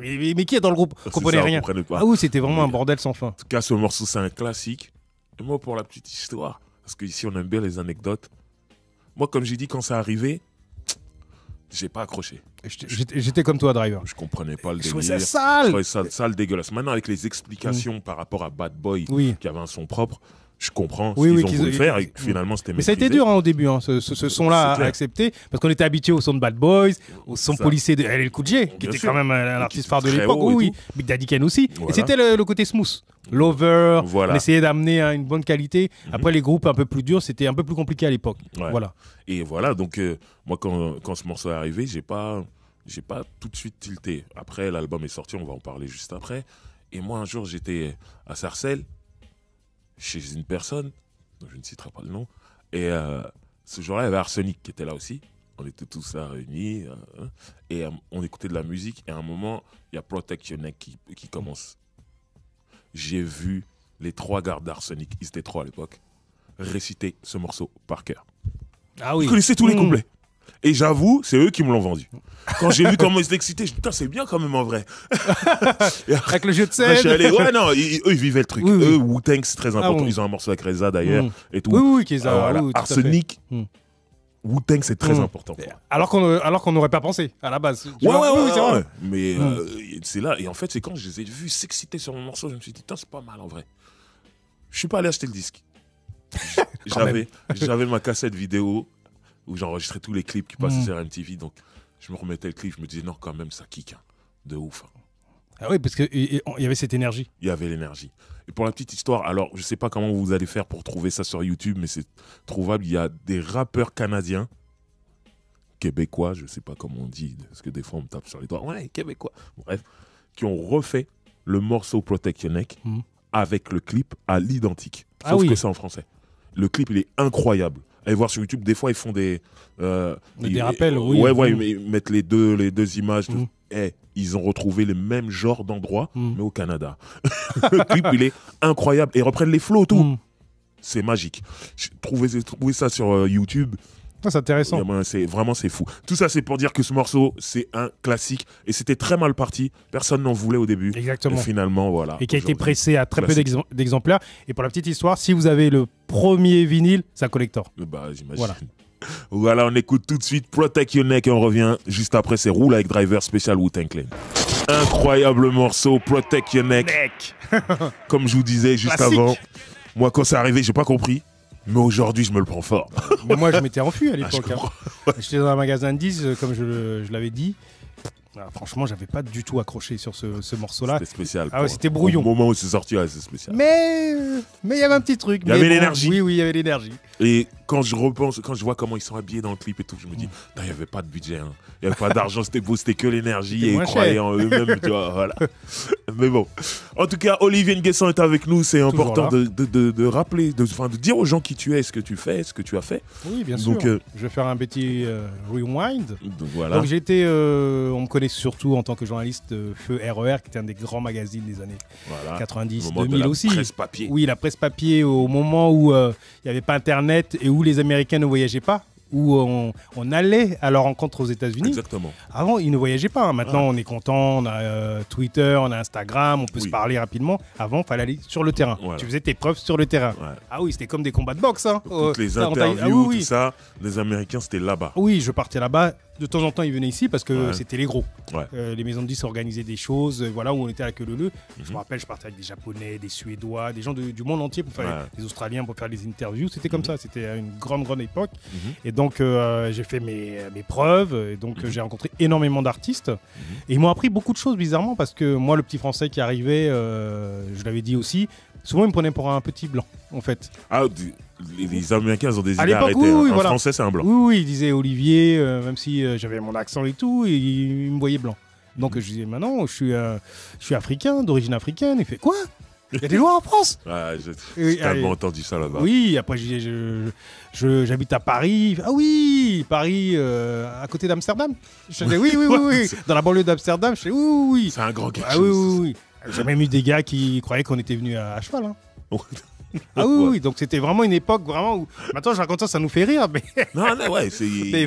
S2: Mais qui est dans le groupe ah, comprenait rien. Ah oui, c'était vraiment un bordel sans fin. En
S1: tout cas, ce morceau, c'est un classique. Et moi, pour la petite histoire, parce qu'ici, on aime bien les anecdotes. Moi, comme j'ai dit, quand ça arrivait, j'ai pas accroché.
S2: J'étais comme toi, Driver. Je comprenais pas le délire. Je sale.
S1: trouvais ça sale, dégueulasse. Maintenant, avec les explications mm. par rapport à Bad Boy, qui avait un son propre, je comprends ce qu'ils ont voulu faire et finalement c'était Mais ça a été dur
S2: hein, au début, hein, ce, son-là à accepter, parce qu'on était habitué au son de Bad Boys, au son policier de LL Cool qui était quand même un euh, artiste phare de l'époque. oui, Big Daddy aussi. Et c'était le, côté smooth. Lover, voilà. on d'amener euh, une bonne qualité. Mhm. Après, les groupes un peu plus durs, c'était un peu plus compliqué à l'époque. Voilà.
S1: Et voilà, donc euh, moi, quand, ce morceau est arrivé, j'ai pas, pas tout de suite tilté. Après, l'album est sorti, on va en parler juste après. Et moi, un jour, j'étais à Sarcelles chez une personne, dont je ne citerai pas le nom, et euh, ce jour-là, il y avait Arsenic qui était là aussi. On était tous là réunis euh, hein. et euh, on écoutait de la musique. Et à un moment, il y a Protection qui, qui commence. J'ai vu les trois gardes d'Arsenic, ils étaient trois à l'époque, réciter ce morceau par cœur.
S3: Ah oui. tous les mmh. couplets
S1: et j'avoue, c'est eux qui me l'ont vendu. Quand j'ai vu comment ils étaient excités, je me putain, c'est bien quand même en vrai. Avec le jeu de scène. ouais, non, ils, eux, ils vivaient le truc. Eux, Wu-Tang, c'est très ah important. Ils ont un morceau avec Reza d'ailleurs. Mm. Et tout. Oui, oui, euh, Arsenic.
S2: Mm. Wu-Tang, c'est très mm. important. Alors qu'on euh, alors qu'on n'aurait pas pensé à la base.
S1: Ouais, ouais, ouais, vrai. Mais euh, c'est là. Et en fait, c'est quand je les ai vus s'exciter sur mon morceau, je me suis dit, c'est pas mal en vrai. Je suis pas allé acheter le disque. J'avais ma cassette vidéo où j'enregistrais tous les clips qui passaient mm. sur MTV. Donc, je me remettais le clip, je me disais, non, quand même, ça kick. Hein. de ouf. Hein. Ah oui, parce qu'il y avait cette énergie. Il y avait l'énergie. Et pour la petite histoire, alors je ne sais pas comment vous allez faire pour trouver ça sur YouTube, mais c'est trouvable. Il y a des rappeurs canadiens, québécois, je ne sais pas comment on dit, parce que des fois on me tape sur les doigts, ouais, québécois, bref, qui ont refait le morceau Protection Neck mm. avec le clip à l'identique. Ah Sauf que c'est en français. Le clip, il est incroyable. Et voir sur YouTube, des fois ils font des. Euh, des rappels, oui. Ouais, ouais, mmh. ils mettent les deux, les deux images. Mmh. Eh, ils ont retrouvé le même genre d'endroit, mmh. mais au Canada. le clip, il est incroyable. Et ils reprennent les flots, tout. C'est magique. trouvez ça sur euh, YouTube. Ah, c'est intéressant. vraiment c'est fou. Tout ça c'est pour dire que ce morceau c'est un classique et c'était très mal parti. Personne n'en voulait au début. Exactement. Et finalement voilà. Et qui a été pressé à très peu
S2: d'exemplaires. Et pour la petite histoire, si vous avez le premier vinyle, un collector. Euh, bah j'imagine.
S1: Voilà. on écoute tout de suite Protect Your Neck et on revient juste après c'est Roule avec Driver Special Wu Tang Incroyable morceau Protect Your Neck. Comme je vous disais juste avant, moi quand c'est arrivé, j'ai pas compris. Mais aujourd'hui, je me le prends fort.
S2: Mais euh, moi, je m'étais enfui à ah, l'époque. Hein. J'étais dans un magasin de 10, euh, comme je l'avais dit. Ah, franchement, j'avais pas du tout accroché sur ce, morceau-là. C'était spécial.
S1: Ah c'était brouillon. Au moment où c'est sorti, c'est spécial.
S2: Mais euh, mais il y avait un petit truc. Il y avait l'énergie.
S1: Oui, oui, il y avait l'énergie. Et quand je repense, quand je vois comment ils sont habillés dans le clip et tout, je me dis, il n'y avait pas de budget, hein. il n'y avait pas d'argent, c'était beau, c'était que l'énergie et ils croyaient en eux-mêmes, voilà. Mais bon. En tout cas, Olivier Nguesson est avec nous, c'est important de, de, de, rappeler, de, de dire aux gens qui tu es, ce que tu fais, ce que tu as fait. Oui, bien sûr. Euh,
S2: je vais faire un petit euh, rewind. Donc, voilà. j'étais, on me connaît surtout en tant que journaliste Feu RER, e qui était un des grands magazines des années 90, 2000 la aussi. Presse papier. Oui, la presse papier au moment où euh, il n'y avait pas Internet et où les Américains ne voyageaient pas où on, allait à leur rencontre aux États-Unis. Exactement. Avant, ils ne voyageaient pas. Hein. Maintenant, ah. on est content, on a euh, Twitter, on a Instagram, on peut se parler rapidement. Avant, il fallait aller sur le terrain. Tu faisais tes preuves sur le terrain. Ah oui, c'était comme des combats de boxe. Hein. les euh, interviews, ah tout
S1: ça, les Américains, c'était là-bas.
S2: Oui, je partais là-bas de temps en temps, ils venaient ici parce que c'était les gros. Euh, les maisons de disques organisaient des choses, euh, voilà, où on était à queue Je mhm. me rappelle, je partais avec des Japonais, des Suédois, des gens du monde entier pour faire des Australiens pour faire des interviews. C'était comme mhm. ça. C'était une grande, grande époque. Mhm. Et donc, euh, j'ai fait mes, preuves. Et donc, j'ai rencontré énormément d'artistes. Et ils m'ont appris beaucoup de choses, bizarrement, parce que moi, le petit Français qui arrivait, je l'avais dit aussi, souvent ils me prenaient pour un petit blanc, en fait.
S1: Ah, les, Américains, ont des idées Oui, hein. un Français, c'est un blanc. Oui,
S2: oui, il disait Olivier, euh, même si euh, j'avais mon accent et tout, et il, me voyait blanc. Donc mm. je disais, maintenant, je suis, euh, je suis africain, d'origine africaine. Il fait quoi il y a des lois en France
S1: ah, J'ai tellement entendu ça là-bas.
S2: Oui, après j'habite je, je, à Paris. Ah oui, Paris, à côté d'Amsterdam. Je disais oui, oui, oui, oui. Dans la banlieue d'Amsterdam, je disais oui, oui. C'est un grand gars. ah, Oui, oui, oui. J'ai même eu des gars qui croyaient qu'on était venu à, cheval. Hein. Ah oui, donc c'était vraiment une époque vraiment où. Maintenant, je raconte ça, ça nous fait rire, mais. Non, non, ouais,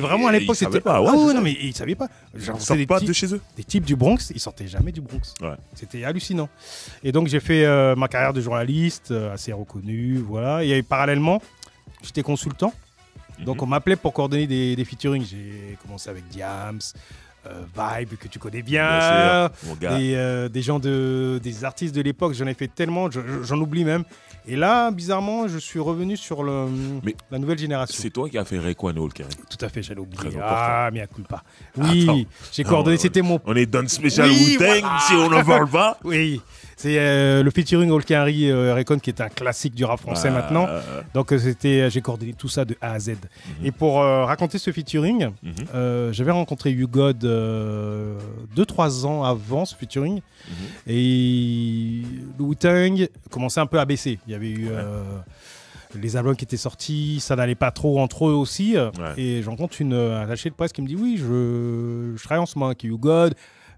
S2: vraiment à l'époque, c'était. Pas, ah, ouais, non, mais ils savaient pas.
S1: Genre, pas de
S2: chez eux. Des types du Bronx, ils sortaient jamais du Bronx. Ouais. C'était hallucinant. Et donc, j'ai fait euh, ma carrière de journaliste, euh, assez reconnue, voilà. Et parallèlement, j'étais consultant. Donc, mhm. on m'appelait pour coordonner des, des featurings. J'ai commencé avec Diams. Euh, vibe que tu connais bien, euh, des, gens de, des artistes de l'époque, j'en ai fait tellement, j'en oublie même. Et là, bizarrement, je suis revenu sur le,
S1: la nouvelle génération. C'est toi qui as fait Rayquan Hall, Tout à fait,
S2: j'allais oublier. ah, mais à coup pas. Oui, j'ai coordonné, c'était mon. On est dans le spécial Wu-Tang, si on en parle pas. oui. C'est euh, le featuring Henry euh, Recon qui est un classique du rap français ah. maintenant. Donc euh, c'était, euh, j'ai coordonné tout ça de A à Z. Mhm. Et pour raconter ce featuring, mhm. j'avais rencontré Hugo 2-3 ans avant ce featuring. Mhm. Et le Tang commençait un peu à baisser. Il y avait eu. les albums qui étaient sortis, ça n'allait pas trop entre eux aussi. Et j'en compte un attachée de presse qui me dit Oui, je, je travaille en ce moment avec You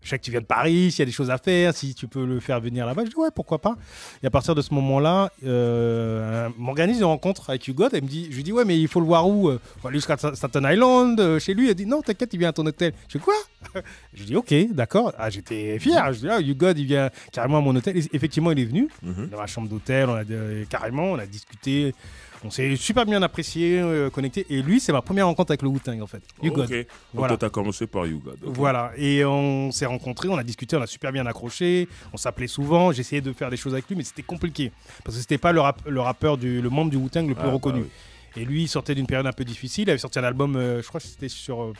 S2: je sais que tu viens de Paris, s'il y a des choses à faire, si tu peux le faire venir là-bas. Je dis ouais, pourquoi pas. Et à partir de ce moment-là, euh, m'organise une rencontre avec Hugo. Elle me dit, je lui dis ouais, mais il faut le voir où enfin, euh, Lui, jusqu'à Staten Island, euh, chez lui. Elle dit non, t'inquiète, il vient à ton hôtel. Je dis quoi Je lui dis ok, d'accord. Ah, j'étais fier. Je dis ah, Hugo, il vient carrément à mon hôtel. effectivement, il est venu mhm. dans ma chambre d'hôtel. Euh, carrément, on a discuté on s'est super bien apprécié, euh, connecté. Et lui, c'est ma première rencontre avec le Wu-Tang en fait. You Donc, toi,
S1: as commencé par You God. Voilà.
S2: Et on s'est rencontrés, on a discuté, on a super bien accroché. On s'appelait souvent. J'essayais de faire des choses avec lui, mais c'était compliqué parce que c'était pas le, rappeur du, le membre du wu le plus ah, reconnu. Bah Et lui, il sortait d'une période un peu difficile. Il avait sorti un album, euh, je crois que c'était sur euh,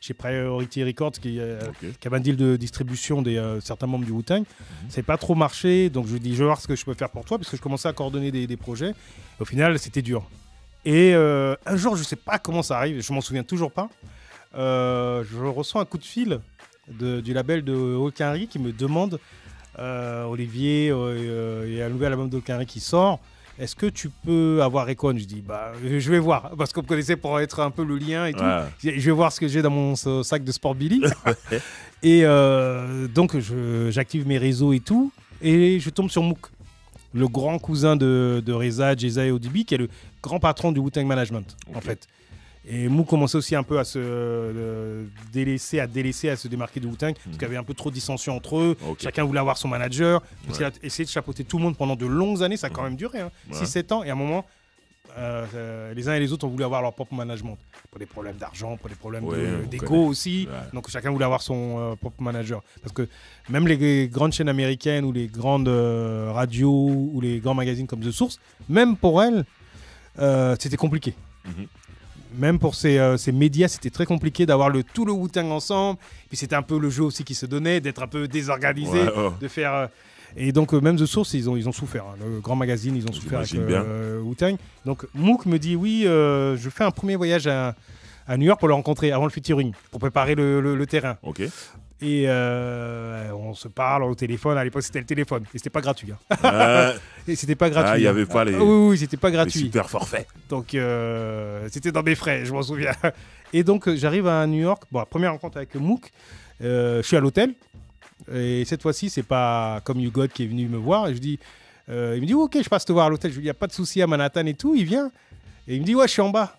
S2: chez Priority Records, euh, qui, a un deal de distribution des euh, certains membres du Wu-Tang. Ça mhm. n'a pas trop marché, donc je lui dis, je vais voir ce que je peux faire pour toi, parce que je commençais à coordonner des, projets. au final, c'était dur. Et euh, un jour, je ne sais pas comment ça arrive, je m'en souviens toujours pas, je reçois un coup de fil du label de Hulk qui me demande, Olivier, il y a un nouvel album qui sort. Est-ce que tu peux avoir Recon Je dis bah je vais voir parce qu'on me connaissait pour être un peu le lien et tout. Je vais voir ce que j'ai dans mon sac de sport Billy. et euh, donc j'active mes réseaux et tout et je tombe sur Mouk, le grand cousin de, Reza, Jeza et Odibi, qui est le grand patron du wu Management en fait. Et Mou commençait aussi un peu à se euh, délaisser, à délaisser, à se démarquer de Wu-Tang, parce mhm. qu'il y avait un peu trop de dissension entre eux. Chacun voulait avoir son manager. il a essayé de chapeauter tout le monde pendant de longues années. Ça a quand mhm. même duré, 6-7 hein. ans. Et à un moment, euh, euh, les uns et les autres ont voulu avoir leur propre management. Pour des problèmes d'argent, pour des problèmes ouais, d'égo aussi. Donc chacun voulait avoir son propre manager. Parce que même les grandes chaînes américaines ou les grandes radios ou les grands magazines comme The Source, même pour elles, c'était compliqué. Mhm même pour euh, ces, médias, c'était très compliqué d'avoir le, tout le Wu-Tang ensemble. Puis c'était un peu le jeu aussi qui se donnait, d'être un peu désorganisé, de faire. Euh, et donc, euh, même The Source, ils ont, ils ont souffert. Hein. le grand magazine, ils ont souffert avec Wu-Tang. Donc, Mook me dit Oui, je fais un premier voyage à, à New York pour le rencontrer avant le featuring, pour préparer le, terrain. Et euh, on se parle au téléphone. À l'époque, c'était le téléphone. Hein. Et c'était pas gratuit. Ah, et c'était pas gratuit. il n'y hein. avait pas les. Ah, oui, c'était pas gratuit. super forfait. Donc, euh, c'était dans mes frais, je m'en souviens. Et donc, j'arrive à New York. Bon, première rencontre avec Mook. Euh, je suis à l'hôtel. Et cette fois-ci, c'est pas comme You qui est venu me voir. Et je dis, il me dit, ok, je passe te voir à l'hôtel. Je il n'y a pas de souci à Manhattan et tout. Il vient. Et il me dit, ouais, je suis en bas.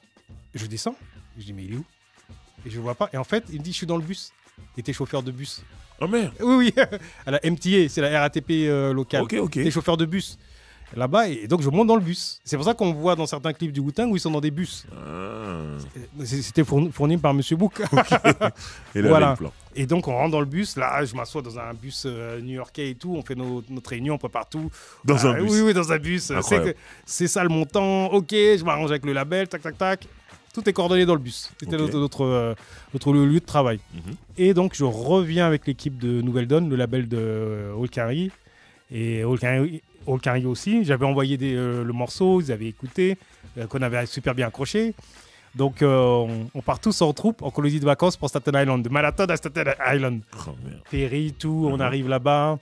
S2: Je descends. Je dis, mais il est où et je vois pas. Et en fait, il me dit, je suis dans le bus était chauffeur de bus. Oh merde Oui, oui, à la MTA, c'est la RATP euh, locale. Ok, ok. chauffeur de bus là-bas et donc je monte dans le bus. C'est pour ça qu'on voit dans certains clips du wu où ils sont dans des bus. Ah. C'était fourni, par Monsieur Book. Et là, voilà. Plan. Et donc on rentre dans le bus. Là, je m'assois dans un bus euh, new-yorkais et tout. On fait notre réunion, on prépare tout. Dans euh, un bus. Oui, oui, dans un bus. C'est ça le montant. Ok, je m'arrange avec le label. Tac, tac, tac. Tout est coordonné dans le bus. C'était euh, notre, lieu de travail. Mhm. Et donc, je reviens avec l'équipe de Nouvelle Donne, le label de euh, Carry. Et Carry aussi. J'avais envoyé euh, le morceau, ils avaient écouté, qu'on avait super bien accroché. Donc, on, part tous en troupe en colonie de vacances pour Staten Island, de à Staten Island. Ferry, tout, on mhm. arrive là-bas.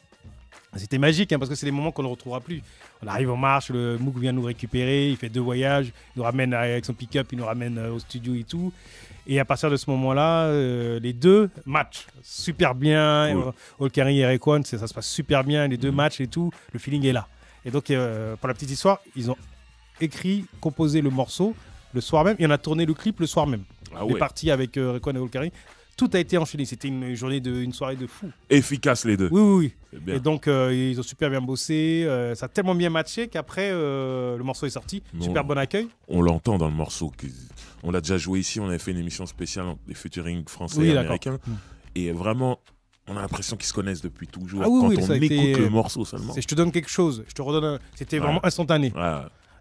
S2: C'était magique hein, parce que c'est les moments qu'on ne retrouvera plus. On arrive en marche, le Mook vient nous récupérer, il fait deux voyages, il nous ramène avec son pick-up, il nous ramène euh, au studio et tout. Et à partir de ce moment-là, euh, les deux matchs, super bien. Ouais. Euh, et Rekwan, ça se passe super bien, les deux mhm. matchs et tout, le feeling est là. Et donc, pour la petite histoire, ils ont écrit, composé le morceau le soir même, et on a tourné le clip le soir même. Ah est Les avec Rekwan et tout a été enchaîné. C'était une journée une soirée de fou.
S1: Efficace les deux. Oui,
S2: oui, Et donc euh, ils ont super bien bossé. Euh, ça a tellement bien matché qu'après euh, le morceau est sorti. super bon accueil.
S1: On l'entend dans le morceau. On l'a déjà joué ici. On avait fait une émission spéciale des featuring français et américains. Hmm. Et vraiment, on a l'impression qu'ils se connaissent depuis toujours. Ah, oui, Quand on écoute le morceau seulement. Je
S2: te donne quelque chose. Je te redonne. C'était vraiment instantané.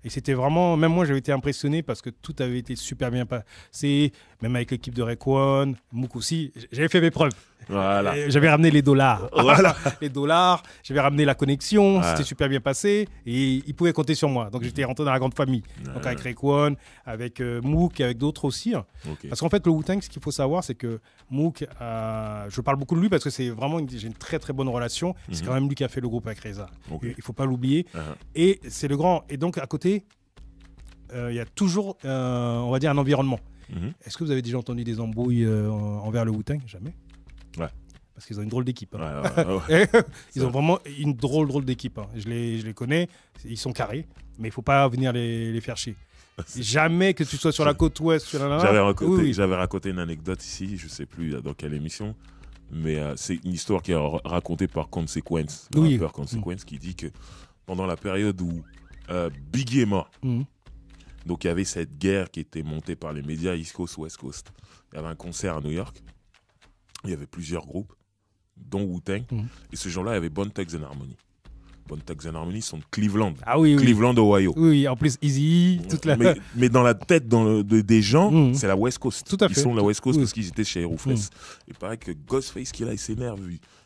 S2: Et c'était vraiment, même moi j'avais été impressionné parce que tout avait été super bien passé même avec l'équipe de Rekwon, Mouk aussi, j'avais fait mes preuves. Voilà. J'avais ramené les dollars. Voilà. les dollars, j'avais ramené la connexion, c'était super bien passé et ils pouvaient compter sur moi. Donc j'étais rentré dans la grande famille. Donc avec Rekwon, avec euh, et avec d'autres aussi. Hein. Parce qu'en fait, le wu ce qu'il faut savoir, c'est que Mouk, euh, je parle beaucoup de lui parce que c'est vraiment, j'ai une très très bonne relation. Mhm. C'est quand même lui qui a fait le groupe avec Reza. Il Il faut pas l'oublier. Ah. Et c'est le grand. Et donc à côté, euh, il y a toujours, euh, on va dire, un environnement. Mhm. Est-ce que vous avez déjà entendu des embrouilles euh, envers le wu Jamais. Ouais. Parce qu'ils ont une drôle d'équipe. Hein. ils ont vraiment une drôle, drôle d'équipe. Hein. Je, les, je les connais, ils sont carrés, mais il faut pas venir les, les faire chier. Jamais que tu sois sur la côte ouest. J'avais
S1: raconté, une anecdote ici, je ne sais plus euh, dans quelle émission, mais euh, c'est une histoire qui est racontée par Consequence, mm. qui dit que pendant la période où Biggie est mort, mm. Donc il y avait cette guerre qui était montée par les médias East Coast, West Coast. Il y avait un concert à New York. Il y avait plusieurs groupes, dont Wu-Tang. Mhm. Et ce genre là il y avait Bon Tugs and Harmony. Bon Tugs and Harmony sont de Cleveland. Ah oui, Cleveland, Ohio. Oui, en plus, Easy, toute la... Mais, mais dans la tête des gens, mhm. c'est la West Coast. Tout à fait. Ils sont de la West Coast parce qu'ils étaient chez Aeroflex. Mhm. Il paraît que Ghostface, qui là, il s'énerve,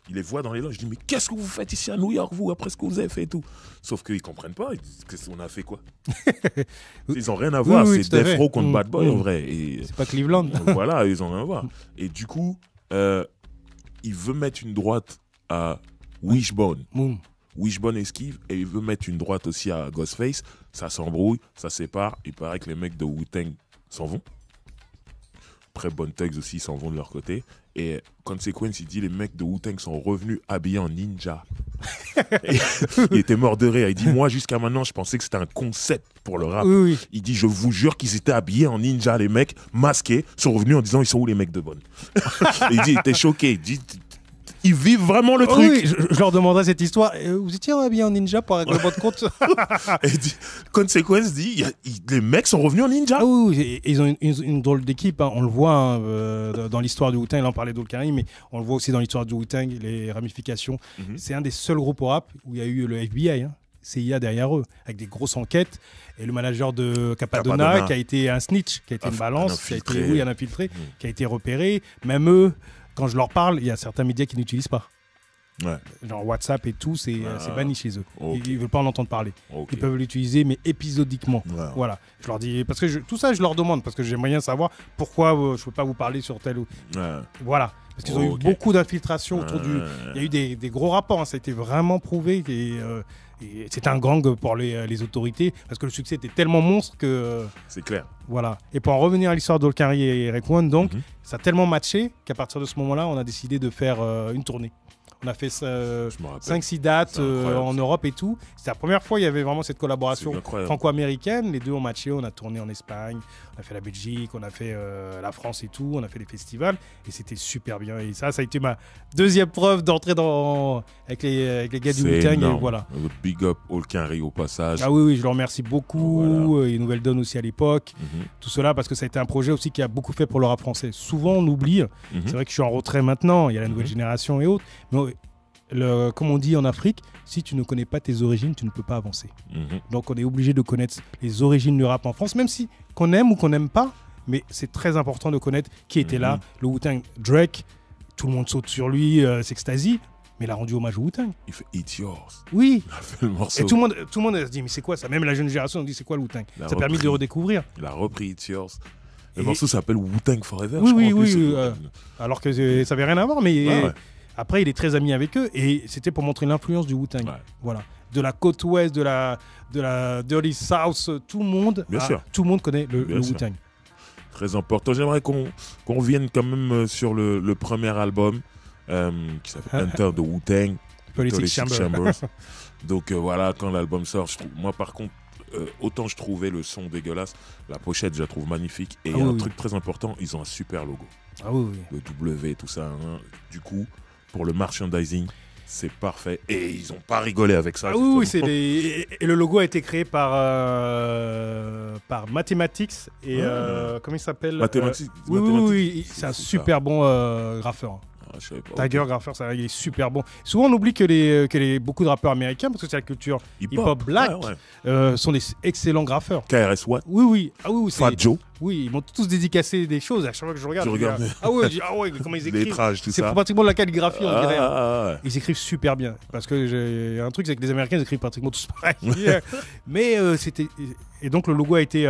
S1: il les voit dans les loges. Je dis, mais qu'est-ce que vous faites ici à New York, vous, après ce que vous avez fait et tout Sauf qu'ils ne comprennent pas. qu'on a fait quoi
S2: Ils n'ont rien à voir. c'est Death Row contre mm. Bad Boy, en mm. vrai. C'est pas Cleveland.
S1: voilà, ils n'ont rien à voir. Et du coup, euh, il veut mettre une droite à Wishbone. Mm. Wishbone esquive et il veut mettre une droite aussi à Ghostface. Ça s'embrouille, ça sépare. Il paraît que les mecs de Wu-Tang s'en vont très Bonne texte aussi s'en vont de leur côté. Et Consequence, il dit les mecs de Wu-Tang sont revenus habillés en ninja. Ils il était mort de rire. Il dit Moi, jusqu'à maintenant, je pensais que c'était un concept pour le rap. Il dit Je vous jure qu'ils étaient habillés en ninja, les mecs masqués, sont revenus en disant Ils sont où les
S2: mecs de Bonne
S1: Il dit Il était choqué. dit
S2: ils vivent vraiment le truc. je, leur demanderai cette histoire. Euh, vous étiez habillé en ninja par régler votre compte et Consequence dit les mecs sont revenus en ninja. Ah ils ont une, drôle d'équipe. Hein. On le voit hein, euh, dans l'histoire du Wu-Tang. il en parlait d'Oulkari, mais on le voit aussi dans l'histoire du Wu-Tang, les ramifications. Mhm. C'est un des seuls groupes au rap où il y a eu le FBI. Hein. CIA derrière eux, avec des grosses enquêtes. Et le manager de Capadona qui a été un snitch, qui a été une ah, balance, qui a été un infiltré, mhm. qui a été repéré. Même eux, quand je leur parle, il y a certains médias qui n'utilisent pas. Genre WhatsApp et tout, c'est banni chez eux. Ils, ne veulent pas en entendre parler. Ils peuvent l'utiliser, mais épisodiquement. Voilà. Je leur dis parce que tout ça, je leur demande parce que j'ai moyen de savoir pourquoi je euh, je peux pas vous parler sur tel ou. tel... Voilà. Parce qu'ils ont eu beaucoup d'infiltrations autour du. Il y a eu des, gros rapports. Hein. Ça a été vraiment prouvé. Euh, c'est un gang pour euh, les, autorités, parce que le succès était tellement monstre que. Euh, c'est clair. Voilà. Et pour en revenir à l'histoire d'Olkari et Rekwan, donc, mhm. ça a tellement matché qu'à partir de ce moment-là, on a décidé de faire euh, une tournée. On a fait 5-6 euh, dates euh, en Europe et tout. C'était la première fois il y avait vraiment cette collaboration franco-américaine. Les deux ont matché, on a tourné en Espagne, on a fait la Belgique, on a fait euh, la France et tout, on a fait des festivals et c'était super bien. Et ça, ça a été ma deuxième preuve d'entrer dans... avec, les, gars du wu Voilà.
S1: Big up Olkinry au passage. Ah oui, oui,
S2: je leur remercie beaucoup. Voilà. Et Nouvelle Donne aussi à l'époque. Mhm. Tout cela parce que ça a été un projet aussi qui a beaucoup fait pour le rap français. Souvent, on oublie. Mhm. C'est vrai que je suis en retrait maintenant, il y a la mhm. nouvelle génération et autres. Mais comme on dit en Afrique, si tu ne connais pas tes origines, tu ne peux pas avancer. Mhm. Donc on est obligé de connaître les origines du rap en France, même si qu'on aime ou qu'on n'aime pas, mais c'est très important de connaître qui était là, mhm. le Wu-Tang Drake, tout le monde saute sur lui, euh, s'extasie, mais il a rendu hommage au Wu-Tang. Il fait It's Yours. Oui. Il a
S3: fait le morceau. Et tout le
S2: monde, tout le monde se dit, mais c'est quoi ça Même la jeune génération on dit, c'est quoi le Wu-Tang Ça a permis de redécouvrir. Il a repris It's Yours.
S1: Le morceau s'appelle Wu-Tang Forever. Oui, oui, oui.
S2: Euh, alors que ça n'avait rien à voir, mais. Après, il est très ami avec eux et c'était pour montrer l'influence du Wu-Tang. Voilà. De la côte ouest, de la, de la Dirty South, tout le monde, ah, Tout le monde connaît le, Wu-Tang.
S1: Très important. J'aimerais qu'on vienne quand même euh, sur le, premier album euh, qui s'appelle Enter the Wu-Tang. Politic Chamber. Chambers. Donc euh, voilà, quand l'album sort, moi par contre, autant je trouvais le son dégueulasse, la pochette je la trouve magnifique. Et ah un truc très important, ils ont un super logo. Ah le W, tout ça. Hein. Du coup, pour le merchandising. C'est parfait. Et ils ont pas rigolé avec ça. Ah oui,
S2: et le logo a été créé par, euh, par Mathematics. Et ah. euh, comment il s'appelle Mathematics. Euh, oui, oui. c'est un super bon graffeur. Ah, Tiger Graffer, ça, il est super bon. Souvent, on oublie que, les, euh, que les, beaucoup de rappeurs américains, parce que c'est la culture hip-hop black, euh, sont des excellents graffeurs. KRS One. Oui, oui. Ah, oui, oui Joe. Oui, ils m'ont tous dédicacé des choses à chaque fois que je regarde. Tu regardes. Ah oui, ah ouais, ah comment ils écrivent. tout C'est pratiquement la calligraphie, ah, ah Ils écrivent super bien. Parce que j'ai un truc, c'est que les Américains, écrivent pratiquement tous pareil. Mais euh, c'était. Et donc, le logo a été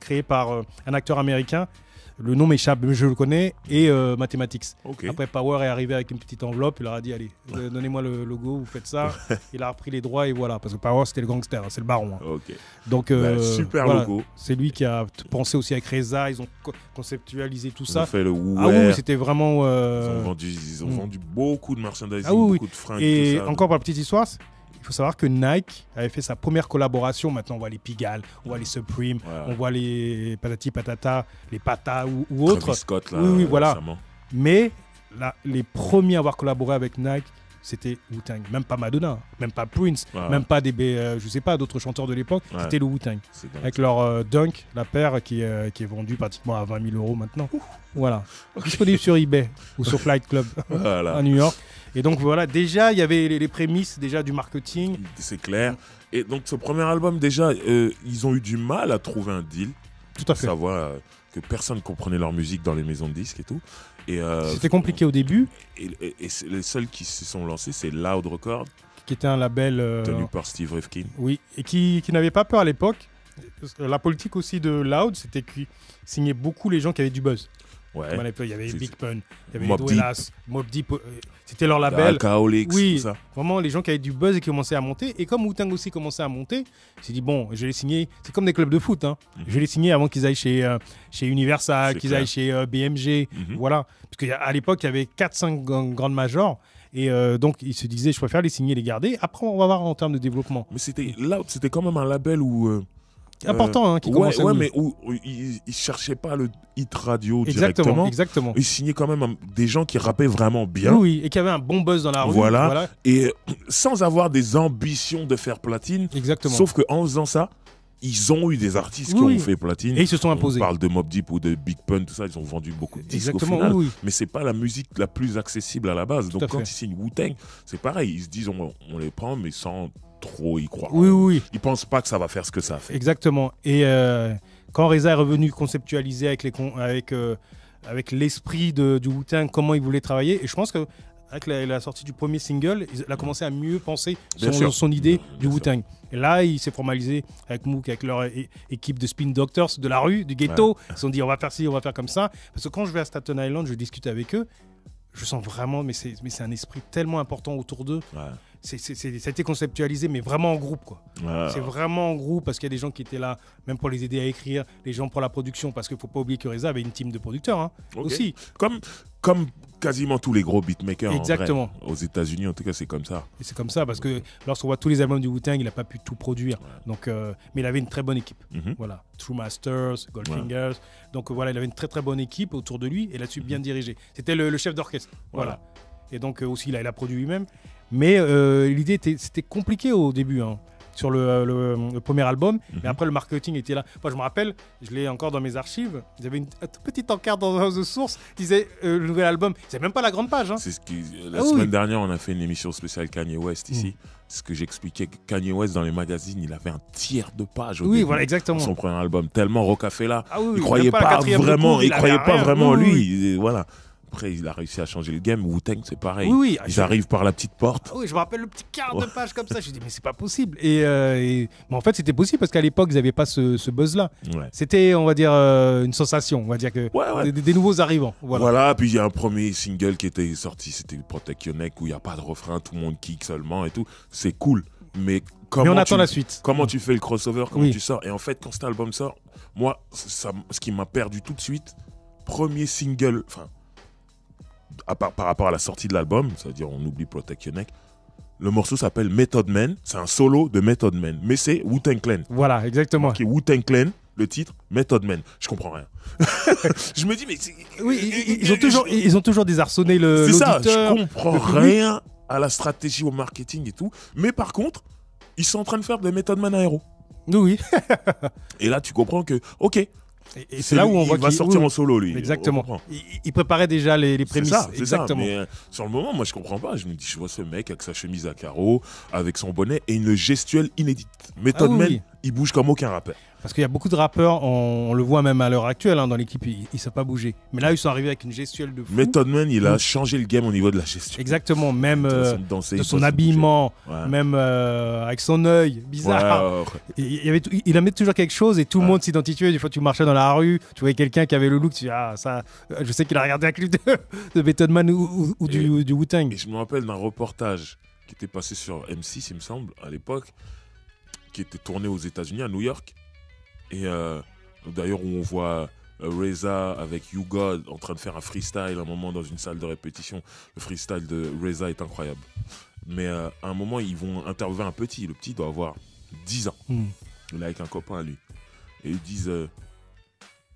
S2: créé par un acteur américain le nom m'échappe, mais je le connais, et euh, Mathematics. Après, Power est arrivé avec une petite enveloppe, il leur a dit allez, donnez-moi le logo, vous faites ça. il a repris les droits, et voilà, parce que Power c'était le gangster, hein, c'est le baron. Hein. Donc, bah, euh, super logo. C'est lui qui a pensé aussi avec Reza, ils ont conceptualisé tout ils ça. Ont fait le Ah oui, c'était vraiment. Euh, ils ont, hmm. vendu, beaucoup de merchandising, ah beaucoup de fringues. Et encore pour la petite histoire, faut savoir que Nike avait fait sa première collaboration. Maintenant, on voit les Pigalle, on voit les Supreme, on voit les Patati Patata, les Pata ou, autres. Scott, là, oui, oui, voilà. Mais les premiers à avoir collaboré avec Nike, c'était Wu-Tang. Même pas Madonna, même pas Prince, même pas des, euh, je sais pas, d'autres chanteurs de l'époque, c'était le Wu-Tang. Avec leur euh, Dunk, la paire qui, euh, qui est vendue pratiquement à 20 000 euros maintenant. Voilà. Disponible sur eBay ou sur Flight Club à New York. Et donc voilà, déjà, il y avait les, prémices déjà du marketing. C'est clair. Et donc ce premier album, déjà, ils ont
S1: eu du mal à trouver un deal. Tout à fait. Savoir que personne comprenait leur musique dans les maisons de disques et tout. Euh, c'était compliqué au début. Et, les seuls qui se sont lancés, c'est Loud
S2: Records. Qui était un label. Euh, tenu par Steve Rifkin. Oui, et qui, qui n'avait pas peur à l'époque. La politique aussi de Loud, c'était qu'il signait beaucoup les gens qui avaient du buzz. Ouais. il y avait Big Pun, il y avait Mob Deep. Euh, c'était leur label. Kaolix, oui, ça. vraiment les gens qui avaient du buzz et qui commençaient à monter. Et comme Wu-Tang aussi commençait à monter, j'ai dit bon, je vais les signer. C'est comme des clubs de foot, hein. Mhm. je vais les signer avant qu'ils aillent chez, euh, chez Universal, qu'ils aillent chez euh, BMG, mhm. voilà. Parce qu'à l'époque, il y avait 4-5 grandes majors. Et donc, il se disait, je préfère les signer, les garder. Après, on va voir en termes de développement. Mais c'était là, c'était quand même un label où important, hein, qui ouais, mais
S1: où, ils, cherchaient pas le hit radio exactement, directement. Exactement. Ils signaient quand même des gens qui rappaient vraiment bien. Oui, et qui avaient un bon buzz dans la rue. Voilà. Et sans avoir des ambitions de faire platine. Exactement. Sauf qu'en faisant ça, ils ont eu des artistes qui ont fait platine. Et ils se sont imposés. On parle de Mob Deep ou de Big Pun, tout ça, ils ont vendu beaucoup de disques Exactement, au final, oui. Mais c'est pas la musique la plus accessible à la base. Donc quand ils signent Wu-Tang, c'est pareil, ils se disent on les prend mais sans trop y croire. Oui, oui. Ils pensent pas que ça va faire ce que ça fait. Exactement.
S2: Et euh, quand Reza est revenu conceptualiser avec les avec euh, avec l'esprit du wu comment il voulait travailler, et je pense que avec la, sortie du premier single, il a commencé à mieux penser son, son, idée du wu Et là, il s'est formalisé avec Mook, avec leur équipe de Spin Doctors de la rue, du ghetto. Ils se sont dit, on va faire ci, on va faire comme ça. Parce que quand je vais à Staten Island, je discute avec eux je sens vraiment, mais c'est, mais c'est un esprit tellement important autour d'eux. ça a été conceptualisé, mais vraiment en groupe. Quoi. C'est vraiment en groupe parce qu'il y a des gens qui étaient là, même pour les aider à écrire, les gens pour la production, parce qu'il ne faut pas oublier que Reza avait une team de producteurs hein, aussi. Comme,
S1: comme quasiment tous les gros beatmakers Exactement. aux États-Unis, en tout cas, c'est comme ça.
S2: c'est comme ça parce que lorsqu'on voit tous les albums du Wu-Tang, il n'a pas pu tout produire. Donc, euh, mais il avait une très bonne équipe. Mhm. Voilà, True Masters, Goldfingers. Donc voilà, il avait une très très bonne équipe autour de lui et là-dessus mhm. bien dirigé. C'était le, chef d'orchestre. Voilà. Et donc euh, aussi, là, il a produit lui-même. Mais euh, l'idée, c'était compliqué au début. Hein sur euh, euh, le, premier album. Mais mhm. après, le marketing était là. Moi, je me rappelle, je l'ai encore dans mes archives. il y une, une petite encarte dans The Source qui disait euh, le nouvel album. C'est même pas la grande page. Hein. ce qui, la ah semaine
S1: dernière, on a fait une émission spéciale Kanye West ici. Mhm. Ce que j'expliquais, Kanye West dans les magazines, il avait un
S2: tiers de page. oui, voilà,
S1: exactement. Son premier album, tellement Rocafella. Ah, il croyait pas, vraiment, il, croyait pas vraiment en lui. voilà après, il a réussi à changer le game. Wu-Tang, c'est pareil. Oui, ah, Ils arrivent par la petite porte.
S2: Ah oui, je me rappelle le petit quart de page comme ça. Je dis, mais c'est pas possible. Euh, et, Mais en fait, c'était possible parce qu'à l'époque, ils n'avaient pas ce, buzz-là. C'était, on va dire, euh, une sensation. On va dire que Des, nouveaux arrivants. Voilà.
S1: puis il y a un premier single qui était sorti, c'était Protect Your Neck, où il n'y a pas de refrain, tout le monde kick seulement et tout. C'est cool. Mais Comment on attend la suite. Comment tu fais le crossover, comment tu sors. Et en fait, quand cet album sort, moi, ça, ce qui m'a perdu tout de suite, premier single, enfin, par, rapport à la sortie de l'album, c'est-à-dire on oublie Protection Your Neck, le morceau s'appelle Method Man, c'est un solo de Method Man, mais c'est Wu-Tang
S2: Voilà, exactement. Qui
S1: Wu-Tang le titre Method Man. Je comprends rien. je me dis mais oui, ils, ont toujours ils ont toujours désarçonné le C'est ça, je comprends rien à la stratégie au marketing et tout, mais par contre, ils sont en train de faire des Method Man un héros. Oui. et là tu comprends que
S2: OK, et, c'est là où on voit va sortir en solo, lui. Exactement. Il, préparait déjà les, prémices. Ça, Mais, euh,
S1: sur le moment, moi, je comprends pas. Je me dis, je vois ce mec avec sa chemise à carreaux, avec son bonnet et une gestuelle inédite. Méthode ah il bouge comme aucun rappeur.
S2: Parce qu'il y a beaucoup de rappeurs, on, le voit même à l'heure actuelle hein, dans l'équipe, ils ne savent pas bouger. Mais là, ils sont arrivés avec une gestuelle de fou.
S1: Method Man, il a changé le game au niveau de la gestion. Exactement, même euh, de son
S2: habillement, même euh, avec son œil, bizarre. il, aimait avait, il toujours quelque chose et tout le monde s'identifiait. Des fois, tu marchais dans la rue, tu voyais quelqu'un qui avait le look, tu dis, ah, ça, euh, je sais qu'il a regardé un clip de, Method Man ou, du, Wu-Tang. je me rappelle d'un reportage qui était
S1: passé sur M6, il me semble, à l'époque, qui était tourné aux États-Unis, à New York et euh, d'ailleurs, on voit. Euh, Reza avec You en train de faire un freestyle un moment dans une salle de répétition. Le freestyle de Reza est incroyable. Mais euh, à un moment, ils vont interviewer un petit. Le petit doit avoir 10 ans. Hmm. Il est avec un copain à lui. Et ils disent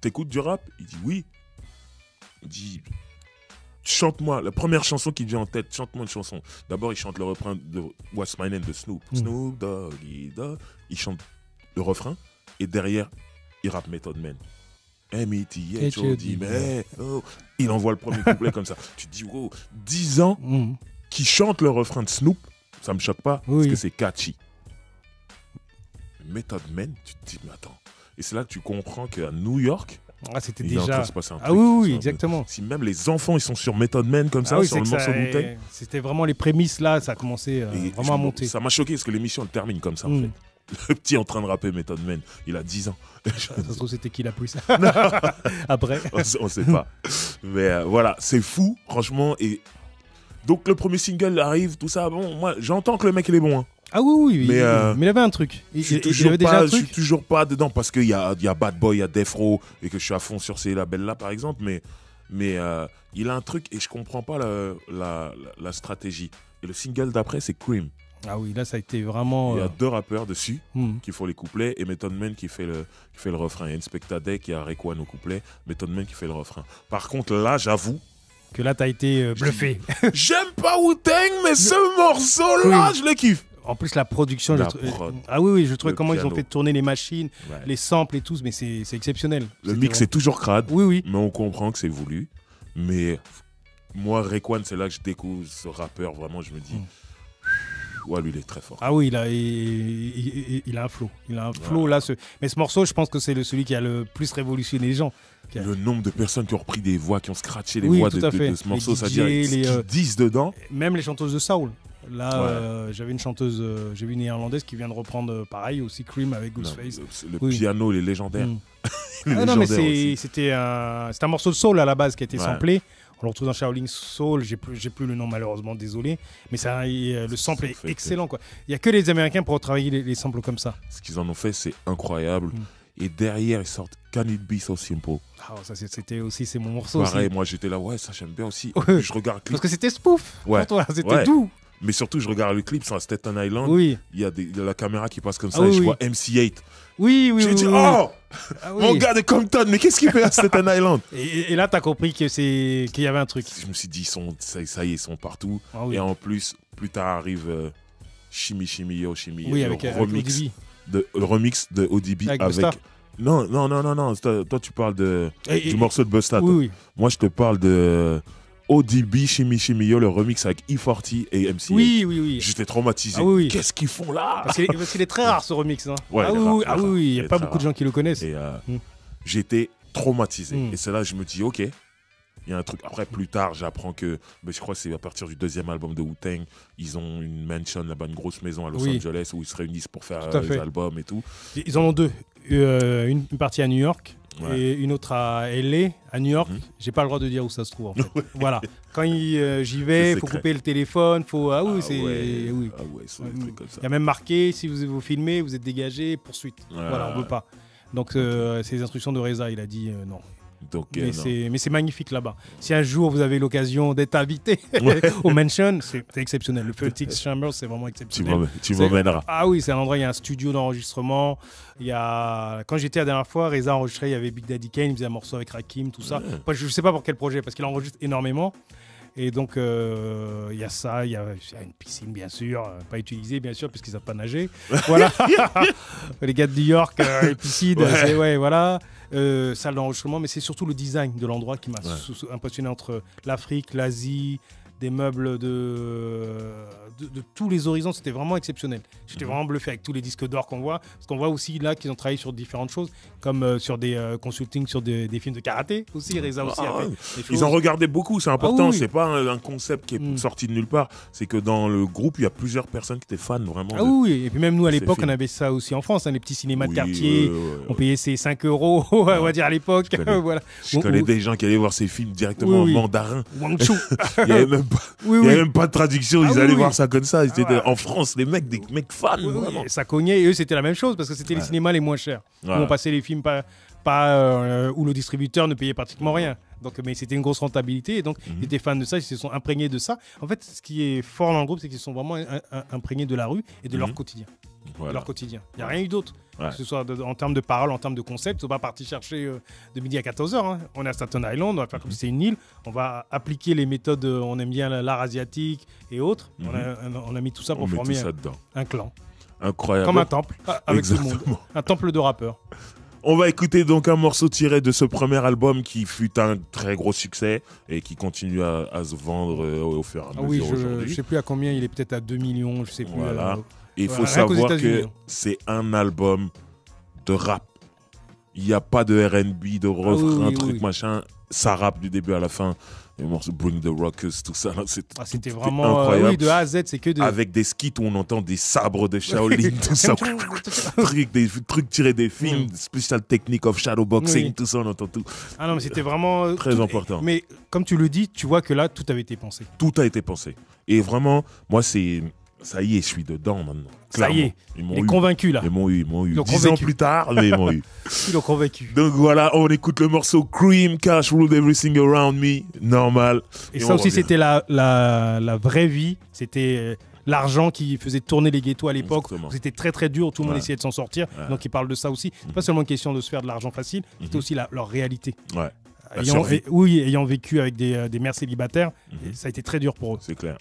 S1: T'écoutes du rap Il dit Oui. Il dit Chante-moi la première chanson qui te vient en tête. Chante-moi une chanson. D'abord, il chante le refrain de What's My Name de Snoop. Hmm. Snoop Doggy Dog. Il chante le refrain. Et derrière, il rappe Method Man. Eh, M.E.T. Eh, mais eh, oh. il envoie le premier couplet comme ça. Tu te dis, wow, 10 ans mm. qui chantent le refrain de Snoop, ça me choque pas, parce que c'est catchy. Method Man, tu te dis, mais attends. Et c'est là que tu comprends qu'à New York,
S2: ah, c'était déjà. se passer un ah truc, ah
S1: oui, oui, exactement. Si même
S2: les enfants, ils sont sur Method Man comme ah ça, sur le morceau C'était vraiment les prémices là, ça a commencé euh,
S1: vraiment à monter. Ça m'a choqué parce que l'émission elle termine comme ça en mm. fait le petit en train de rapper Method Man, il a 10
S2: ans. Ah, ça se trouve, c'était qui la plus Après. On, ne sait
S1: pas. Mais euh, voilà, c'est fou, franchement. Et donc, le premier single arrive, tout ça. Bon, moi, j'entends que le mec, il est bon. Hein. Ah oui, oui, mais, il, euh, mais il avait un truc. je, ne suis toujours pas dedans parce qu'il y a, Bad Boy, il y a Defro, et que je suis à fond sur ces labels-là, par exemple. Mais, mais euh, il a un truc et je comprends pas la stratégie. Et le single d'après, c'est Cream.
S2: Ah oui, là ça a été vraiment. Il y a euh,
S1: deux rappeurs dessus hmm. qui font les couplets et Method Man qui fait le, fait le refrain. Il y a Inspectadec, il y a Rekwan au couplet, Method qui fait le refrain. Par contre, là j'avoue,
S2: que là, t'as été euh, bluffé.
S1: J'aime pas wu mais ce morceau-là, je le
S2: kiffe. En plus, la production, je euh, ah oui, oui, je trouvais comment ils ont fait tourner les machines, les samples et tout, mais c'est exceptionnel. Le mix c'est
S1: toujours crade, oui, oui. mais on comprend que c'est voulu. Mais moi, Rekwan, c'est là que je découvre ce rappeur, vraiment, je me dis, hmm. Ouais, lui, il est très fort.
S2: Ah oui, il a, il, a un flow. Il a un flow, là. Ce... Mais ce morceau, je pense que c'est celui qui a le plus révolutionné les gens. Le nombre de personnes qui ont repris des voix, qui ont scratché les voix de, de, ce morceau, c'est-à-dire qu'ils 10 euh, dedans. Même les chanteuses de Soul. Là, euh, j'avais une chanteuse, euh, j'ai vu une néerlandaise qui vient de reprendre pareil aussi Cream avec Ghostface. Le, le piano, il est légendaire. Hmm. Ah non, mais c'était un, un morceau de soul à la base qui a été samplé. On le retrouve dans Shaolin Soul, j'ai plus, plus le nom malheureusement, désolé. Mais ça, euh, le sample est excellent. Quoi. Il n'y a que les Américains pour travailler les, samples comme ça.
S1: Ce qu'ils en ont fait, c'est incroyable. Mm. Et derrière, ils sortent Can It Be So Simple.
S2: Ah, ça c'était aussi, c'est mon morceau. Pareil, moi j'étais là, ouais, ça j'aime bien aussi. je regarde Parce que c'était spoof pour toi, c'était doux.
S1: Mais surtout, je regarde le clip sur Staten Island. Oui. Il y, a la caméra qui passe comme ça ah et je vois MC8. Oui, oui, J'ai dit, oh ah Mon gars de Compton, mais qu'est-ce qu'il fait à Staten Island et, là, t'as compris que c'est qu'il y avait un truc. Je me suis dit, ils sont, ça, y est, ils sont partout. Ah et en plus, plus tard arrive euh, Chimie, euh, le, remix de, le remix de ODB avec. Non, non, non, non, non. Toi, tu parles de, du morceau de Busta. Moi, je te parle de ODB, Shimi le remix avec E40 et MC.
S2: Oui, oui, oui. J'étais
S1: traumatisé. Ah oui,
S2: Qu'est-ce qu'ils font là Parce qu'il est, très rare ce remix. Hein. Ah, ah, oui, il
S1: n'y a pas beaucoup de gens qui le connaissent. Et euh, mm. j'étais traumatisé. Mm. Et c'est là que je me dis, ok, il y a un truc. Après, plus tard, j'apprends que, mais ben, je crois que c'est à partir du deuxième album de Wu-Tang, ils ont une mansion là-bas, une grosse maison à Los Angeles où ils se réunissent pour faire des euh, albums et tout.
S2: Ils en ont deux. Euh, une partie à New York et une autre à LA, à New York. Mhm. J'ai pas le droit de dire où ça se trouve. Voilà. Quand euh, j'y vais, faut couper le téléphone, faut ah oui, ah c'est oui. Ah mm. Il y a même marqué si vous vous filmez, vous êtes dégagé, poursuite. Voilà, on veut pas. Donc euh, ces instructions de Reza, il a dit euh, non. Euh, mais c'est magnifique là-bas. Si un jour vous avez l'occasion d'être invité au Mansion, c'est exceptionnel. Le Petit Chambers, c'est vraiment exceptionnel. Tu m'emmèneras. Ah oui, c'est un endroit, il y a un studio d'enregistrement. Il y a... Quand j'étais la dernière fois, Reza enregistrait, il y avait Big Daddy Kane, il faisait un morceau avec Rakim, tout ça. je ne sais pas pour quel projet, parce qu'il enregistre énormément. Et donc, euh, il y a ça, il y, a une piscine, bien sûr, euh, pas utilisée, bien sûr, puisqu'ils n'ont pas nagé Voilà. les gars de New York, euh, les piscines, voilà. salle d'enregistrement, mais c'est surtout le design de l'endroit qui m'a impressionné entre l'Afrique, l'Asie, des meubles de, de, tous les horizons. C'était vraiment exceptionnel. J'étais mhm. vraiment bluffé avec tous les disques d'or qu'on voit. Parce qu'on voit aussi là qu'ils ont travaillé sur différentes choses, comme euh, sur des euh, consulting consultings, sur des, des, films de karaté aussi. Ah, Reza aussi ah, Ils ont regardé
S1: beaucoup, c'est important. Ah c'est pas un, concept qui est mm. sorti de nulle part. C'est que dans le groupe, il y a plusieurs
S2: personnes qui étaient fans vraiment. Ah oui, et puis même nous à l'époque, on avait ça aussi en France, hein, les petits cinémas de quartier. on payait ses 5 euros, on va dire à l'époque. Je voilà. je connais
S1: des gens qui allaient voir ces films directement en mandarin. il y avait même
S2: il y avait même pas de traduction. ils ah allaient voir ça comme ça. Ah en France, les mecs, des mecs fans. ça cognait. Et eux, c'était la même chose parce que c'était les cinémas les moins chers. Où on passait les films pas, euh, où le distributeur ne payait pratiquement rien. Donc, mais c'était une grosse rentabilité. Et donc, mhm. ils étaient fans de ça, ils se sont imprégnés de ça. En fait, ce qui est fort dans le groupe, c'est qu'ils sont vraiment imprégnés de la rue et de leur mhm. quotidien leur quotidien. Il n'y a rien eu d'autre. Que ce soit en termes de paroles en termes de concepts on va partir chercher euh, de midi à 14h. Hein. On est à Staten Island, on va faire comme mhm. c'est une île, on va appliquer les méthodes, euh, on aime bien l'art asiatique et autres. on, mhm. a, mis tout ça pour former un, clan. Incroyable. Comme un temple, ah, avec tout le monde. Un temple de rappeurs.
S1: On va écouter donc un morceau tiré de ce premier album qui fut un très gros succès et qui continue à, se vendre euh, au fur et à ah mesure. Ah je ne sais
S2: plus à combien, il est peut-être à 2 millions, je ne sais plus il faut savoir que hein.
S1: c'est un album de rap. Il n'y a pas de RB, de ah rock, un truc machin. Ça rappe du début à la fin. Les morceaux Bring the Rockers, tout ça. Ah, c'était ah, vraiment euh, incroyable. oui, de A à Z, c'est que de... Avec des skits où on entend des sabres de Shaolin, tout ça. des trucs tirés des films, spécial mm. Special Technique of Shadowboxing, tout ça, on entend tout. Ah non, mais c'était vraiment. Euh, Très important. Mais
S2: comme tu le dis, tu vois que là, tout avait été pensé.
S1: Tout a été pensé. Et vraiment, moi, c'est ça y est, je suis dedans maintenant. Ça y est, ils m'ont convaincu là. Ils m'ont eu, ils m'ont eu. Dix ans plus tard, ils m'ont eu.
S2: Ils l'ont convaincu.
S1: Donc voilà, on écoute le morceau Cream, Cash rule, Everything Around Me, normal. Et, ça aussi, c'était
S2: la, la, la, vraie vie. C'était euh, l'argent qui faisait tourner les ghettos à l'époque. C'était très très dur, tout le monde essayait de s'en sortir. Donc ils parlent de ça aussi. pas mhm. seulement une question de se faire de l'argent facile, mhm. c'était aussi leur réalité. Ouais. Ayant, oui, ayant vécu avec des, euh, des mères célibataires, mhm. ça a été très dur pour eux. C'est
S1: clair.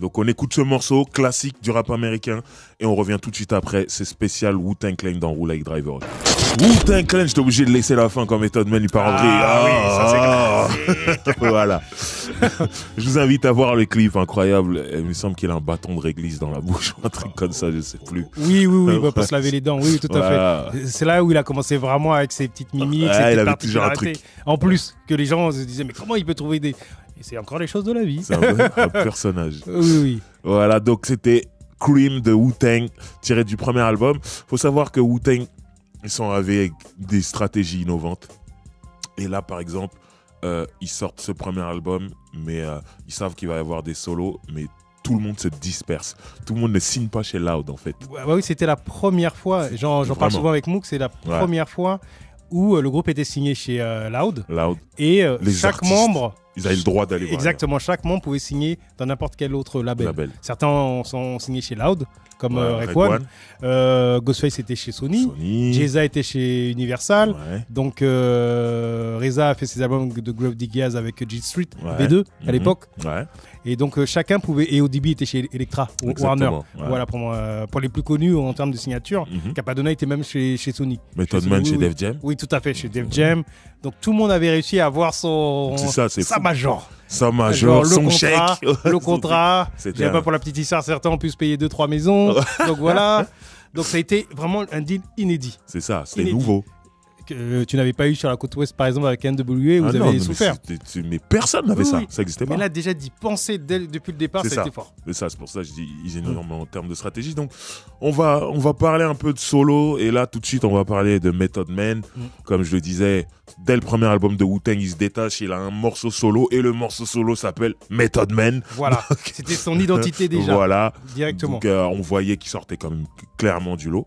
S1: Donc on écoute ce morceau classique du rap américain et on revient tout de suite après. C'est spécial Wu-Tang Clan dans Roulette Driver. Wu-Tang Clan, j'étais obligé de laisser la fin comme méthode man, il part en Ah, oui, ça c'est ah. Voilà. je vous invite à voir le clip incroyable. Il me semble qu'il a un bâton de réglisse dans la bouche ou un truc comme ça, je sais plus. Oui, oui, oui, va pas se laver les dents, oui, tout à
S2: fait. C'est là où il a commencé vraiment avec ses petites mimiques. Ah, il avait toujours un truc. En plus, que les gens se disaient, mais comment il peut trouver des et c'est encore les choses de la vie. C'est un, personnage. Oui, oui.
S1: Voilà, donc c'était Cream de Wu-Tang, tiré du premier album. Faut savoir que Wu-Tang, ils sont avec des stratégies innovantes. Et là, par exemple, euh, ils sortent ce premier album, mais euh, ils savent qu'il va y avoir des solos, mais tout le monde se disperse. Tout le monde ne signe pas chez Loud, en fait.
S2: Bah oui, c'était la première fois. J'en parle souvent avec Mook, c'est la première fois où euh, le groupe était signé chez Loud. Loud. Et chaque membre
S1: ils avaient le droit d'aller voir.
S2: Exactement, chaque monde pouvait signer dans n'importe quel autre label. Certains sont signés chez Loud, comme ouais, euh, euh, Ghostface était chez Sony. Sony. Jeza était chez Universal. Donc euh, Reza a fait ses albums de Grove Diggaz avec G Street, V2 à mhm. l'époque. Et donc euh, chacun pouvait. Et ODB était chez Electra, ou Warner. Voilà, pour, euh, pour, les plus connus en termes de signature. Mhm. Capadona était même chez, Sony. Method chez Def Jam Oui, tout à fait, chez Def Jam. Donc tout le monde avait réussi à avoir son. Ça, sa major. Sa major, son chèque. Le contrat. C'était pas pour la petite histoire, certains ont pu se payer deux trois maisons. donc voilà. Donc ça a été vraiment un deal inédit. C'est ça, c'est nouveau que tu n'avais pas eu sur la côte ouest, par exemple, avec NWA, ah vous avez souffert.
S1: Mais, personne n'avait ça, ça n'existait pas. Mais là, déjà,
S2: d'y penser depuis le départ, c'était fort.
S1: C'est ça, c'est pour ça je dis, ils énormément en termes de stratégie. Donc, on va, on va parler un peu de solo, et là, tout de suite, on va parler de Method Man. Mm. Comme je le disais, dès le premier album de Wu-Tang, il se détache, il a un morceau solo, et le morceau solo s'appelle Method Man. Voilà, c'était son identité déjà. Voilà, directement. Donc, euh, on voyait qu'il sortait quand même clairement du lot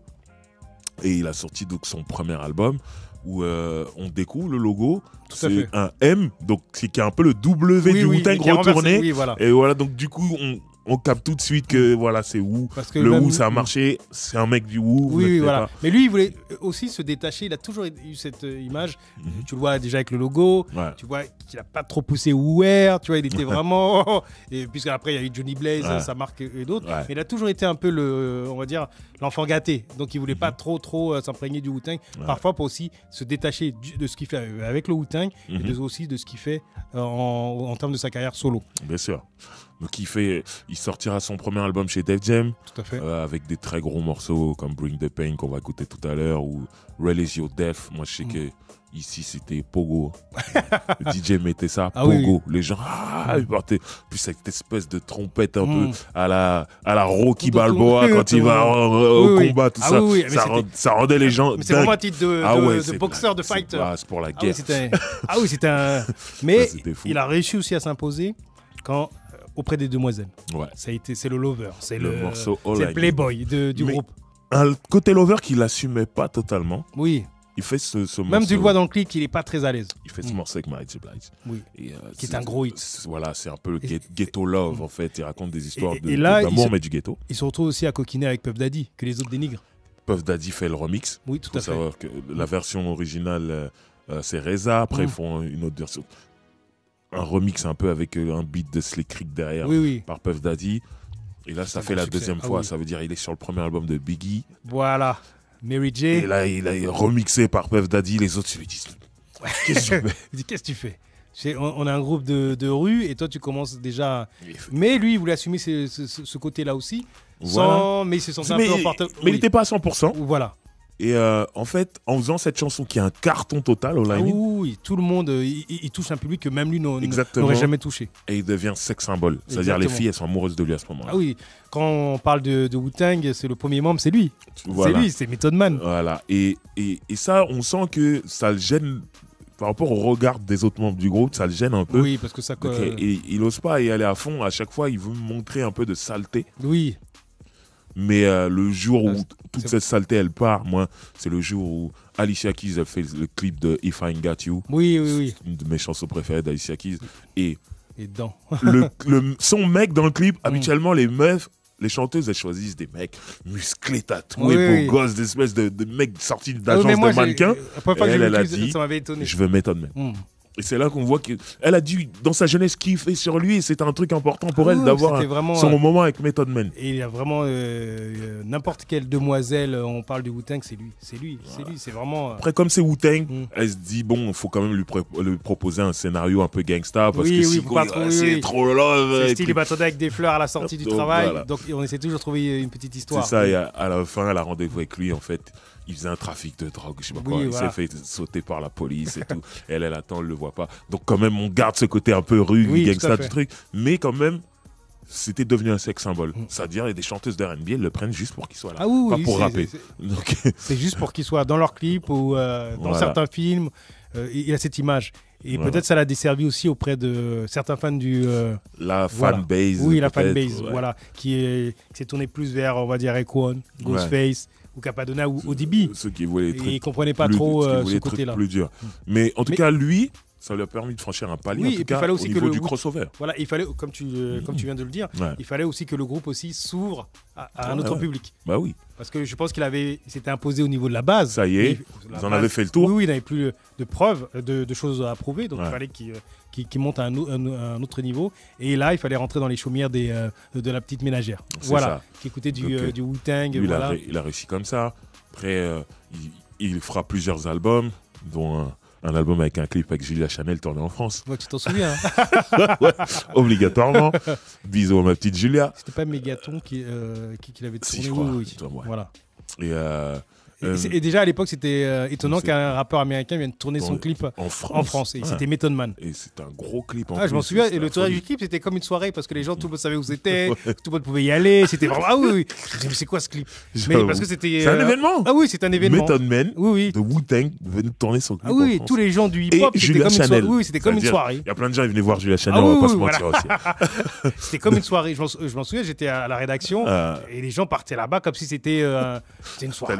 S1: et il a sorti donc son premier album où euh, on découvre le logo. C'est un M, donc c'est qui est un peu le
S2: W du retourné. Et voilà, donc du coup, on,
S1: capte tout de suite que voilà, c'est
S2: Wu. le Wu, ça
S1: a marché, c'est un mec du Wu. voilà.
S2: Mais lui, il voulait aussi se détacher. Il a toujours eu cette euh, image. Mhm. Tu le vois déjà avec le logo. Tu vois qu'il n'a pas trop poussé wu Tu vois, il était vraiment. et puisque après, il y a eu Johnny Blaze, sa marque et d'autres. Mais il a toujours été un peu le, on va dire, l'enfant gâté. Donc, il voulait pas mhm. trop, trop euh, s'imprégner du wu tang Parfois, pour aussi se détacher de ce qu'il fait euh, avec le wu et mhm. aussi de ce qu'il fait euh, en,
S1: termes de sa carrière solo. Bien sûr. Donc, il, fait, il sortira son premier album chez Def Jam. avec des très gros morceaux comme Bring the Pain qu'on va écouter tout à l'heure ou Release Your Death. Moi, je sais mm. que Ici, c'était Pogo. le DJ mettait ça, ah Pogo. Les gens, ah, ils partaient. Puis cette espèce de trompette un peu hmm. à la, à la Rocky Balboa quand il va au combat, tout ah ça. Ça, rendait les gens. C'est vraiment un titre de, de, de
S2: boxeur, de fighter. C'est pour la guerre. Ah oui, c'était un. Mais il a réussi aussi à s'imposer quand euh, auprès des demoiselles. Ouais. c'est le lover, c'est le, le Playboy du groupe.
S1: Un côté lover qu'il assumait pas totalement. Oui il fait ce, Même tu le vois dans
S2: le clip, il est pas très à l'aise. Il fait ce mm. morceau avec Mighty Blight euh, qui est, un
S1: gros hit. Voilà, c'est un peu le ghetto love en fait. Il raconte des histoires de, et mais du ghetto.
S2: Il se retrouve aussi à coquiner avec Puff Daddy, que les autres dénigrent.
S1: Puff Daddy fait le remix. Oui, tout à fait. savoir que la version originale, euh, euh, c'est Reza. Après, ils mm. font une autre version. Un remix un peu avec un beat de Slick Creek derrière par Puff Daddy. Et là, ça fait la deuxième ah fois. Ça veut dire il est sur le premier album de Biggie.
S2: Voilà. Mary J. Et là, il a remixé
S1: par Puff Daddy. Les autres, ils Qu'est-ce
S2: que tu fais on, a un groupe de, de, rue et toi tu commences déjà. Mais lui, il voulait assumer ce, côté-là aussi. mais il se un peu Mais il n'était pas
S1: à 100%. Voilà. Et euh, en fait, en faisant cette chanson qui est un carton total, au live ah
S2: oui, tout le monde, euh, il, touche un public que même lui n'aurait jamais
S1: touché. Et il devient sex symbole. C'est-à-dire les filles, elles sont amoureuses de lui à ce moment-là.
S2: Ah oui, quand on parle de, de Wu-Tang, c'est le premier membre, c'est lui. C'est lui,
S1: c'est Method Man. Voilà. Et, et, ça, on sent que ça le gêne par rapport au regard des autres membres du groupe, ça le gêne un peu. Oui, parce que ça. il n'ose pas y aller à fond. À chaque fois, il veut montrer un peu de saleté. Oui. Mais euh, le jour ah, où toute cette saleté, elle part, moi, c'est le jour où Alicia Keys a fait le clip de If I Ain't Got You. Oui, oui, oui. Une de mes chansons préférées d'Alicia Keys. Et, dans. le, son mec dans le clip, mm. habituellement, les meufs, les chanteuses, elles choisissent des mecs musclés, tatoués, beaux gosses, des espèces de, mecs sortis d'agence de mannequins. Et elle, elle a dit, Je veux m'étonner. Mm. Et c'est là qu'on voit qu'elle a dû, dans sa jeunesse, kiffer sur lui. Et c'était un truc important pour elle ah, d'avoir son euh, moment avec Method Man.
S2: Et il y a vraiment euh, euh, n'importe quelle demoiselle, on parle du Wu-Tang, c'est lui. C'est lui, c'est lui, c'est vraiment. Après,
S1: comme c'est Wu-Tang, mm. elle se dit, bon, il faut quand même lui, proposer un scénario un peu gangsta. Parce oui, que c'est trop
S2: love. C'est style, puis... avec des fleurs à la sortie du travail. Donc on essaie toujours de trouver une petite histoire. C'est ça, et à,
S1: à la fin, elle a rendez-vous avec lui, en fait il faisait un trafic de drogue, je sais pas quoi. Il s'est fait sauter par la police et tout. elle, elle attend, elle le voit pas. Donc quand même, on garde ce côté un peu rude, gangsta du truc. Mais quand même, c'était devenu un sexe symbole. Mm. C'est-à-dire, les des chanteuses de RB, elles le prennent juste pour qu'ils soient là, ah pas pour rapper. C'est juste
S2: pour qu'ils soient dans leurs clips ou euh, dans certains films. Euh, il il a cette image. Et peut-être ça l'a desservi aussi auprès de certains fans du. Euh, la fanbase. Oui, la fanbase, voilà. Qui s'est tournée plus vers, on va dire, Equan, Ghostface ou Capadona ou Odibi. Ceux qui voulaient et ils ne comprenaient pas trop
S1: ce euh, côté-là. Plus dur. Mais en tout cas, lui, ça lui a permis de franchir un palier fallait aussi au niveau que du
S2: crossover. Voilà, il fallait, comme tu, euh, comme tu viens de le dire, il fallait aussi que le groupe aussi s'ouvre à, un autre public. Bah oui. Parce que je pense qu'il avait, s'était imposé au niveau de la base. Ça y est, ils en avez fait le tour. Oui, il n'avait plus de preuves, euh, de, choses à prouver, donc il fallait euh, qu'il monte à un, autre niveau. Et là, il fallait rentrer dans les chaumières des, de la petite ménagère. Voilà, qui écoutait du, du Wu-Tang. Il,
S1: a réussi comme ça. Après, il, il fera plusieurs albums, dont un un album avec un clip avec Julia Chanel tourné en France.
S2: Ouais, tu t'en souviens. Hein.
S1: obligatoirement. Bisous à ma petite Julia.
S2: C'était pas Mégaton euh, qui, qui, l'avait tourné. Si, je oui. Voilà. Et, euh, euh, et, déjà à l'époque, c'était euh, étonnant qu'un rappeur américain vienne tourner son clip en France. Et ah. c'était Method Man. Et c'est un gros clip. En ah, je m'en souviens. Et le tournage du clip, c'était comme une soirée parce que les gens, tout le monde savait où c'était, tout le monde pouvait y aller. C'était vraiment ah oui. oui. mais c'est quoi ce clip C'est un euh, événement. Ah oui, c'est un événement. Method
S1: Man. De Wu Tang venait tourner son clip. Ah oui, en tous les gens du hip hop. C'était comme Chanel. Oui, c'était comme une soirée. Il y a plein de gens qui venaient voir Julia Chanel. Ah on aussi.
S2: C'était comme une soirée. Je m'en souviens. J'étais à la rédaction ah. et les gens partaient là-bas comme si c'était une soirée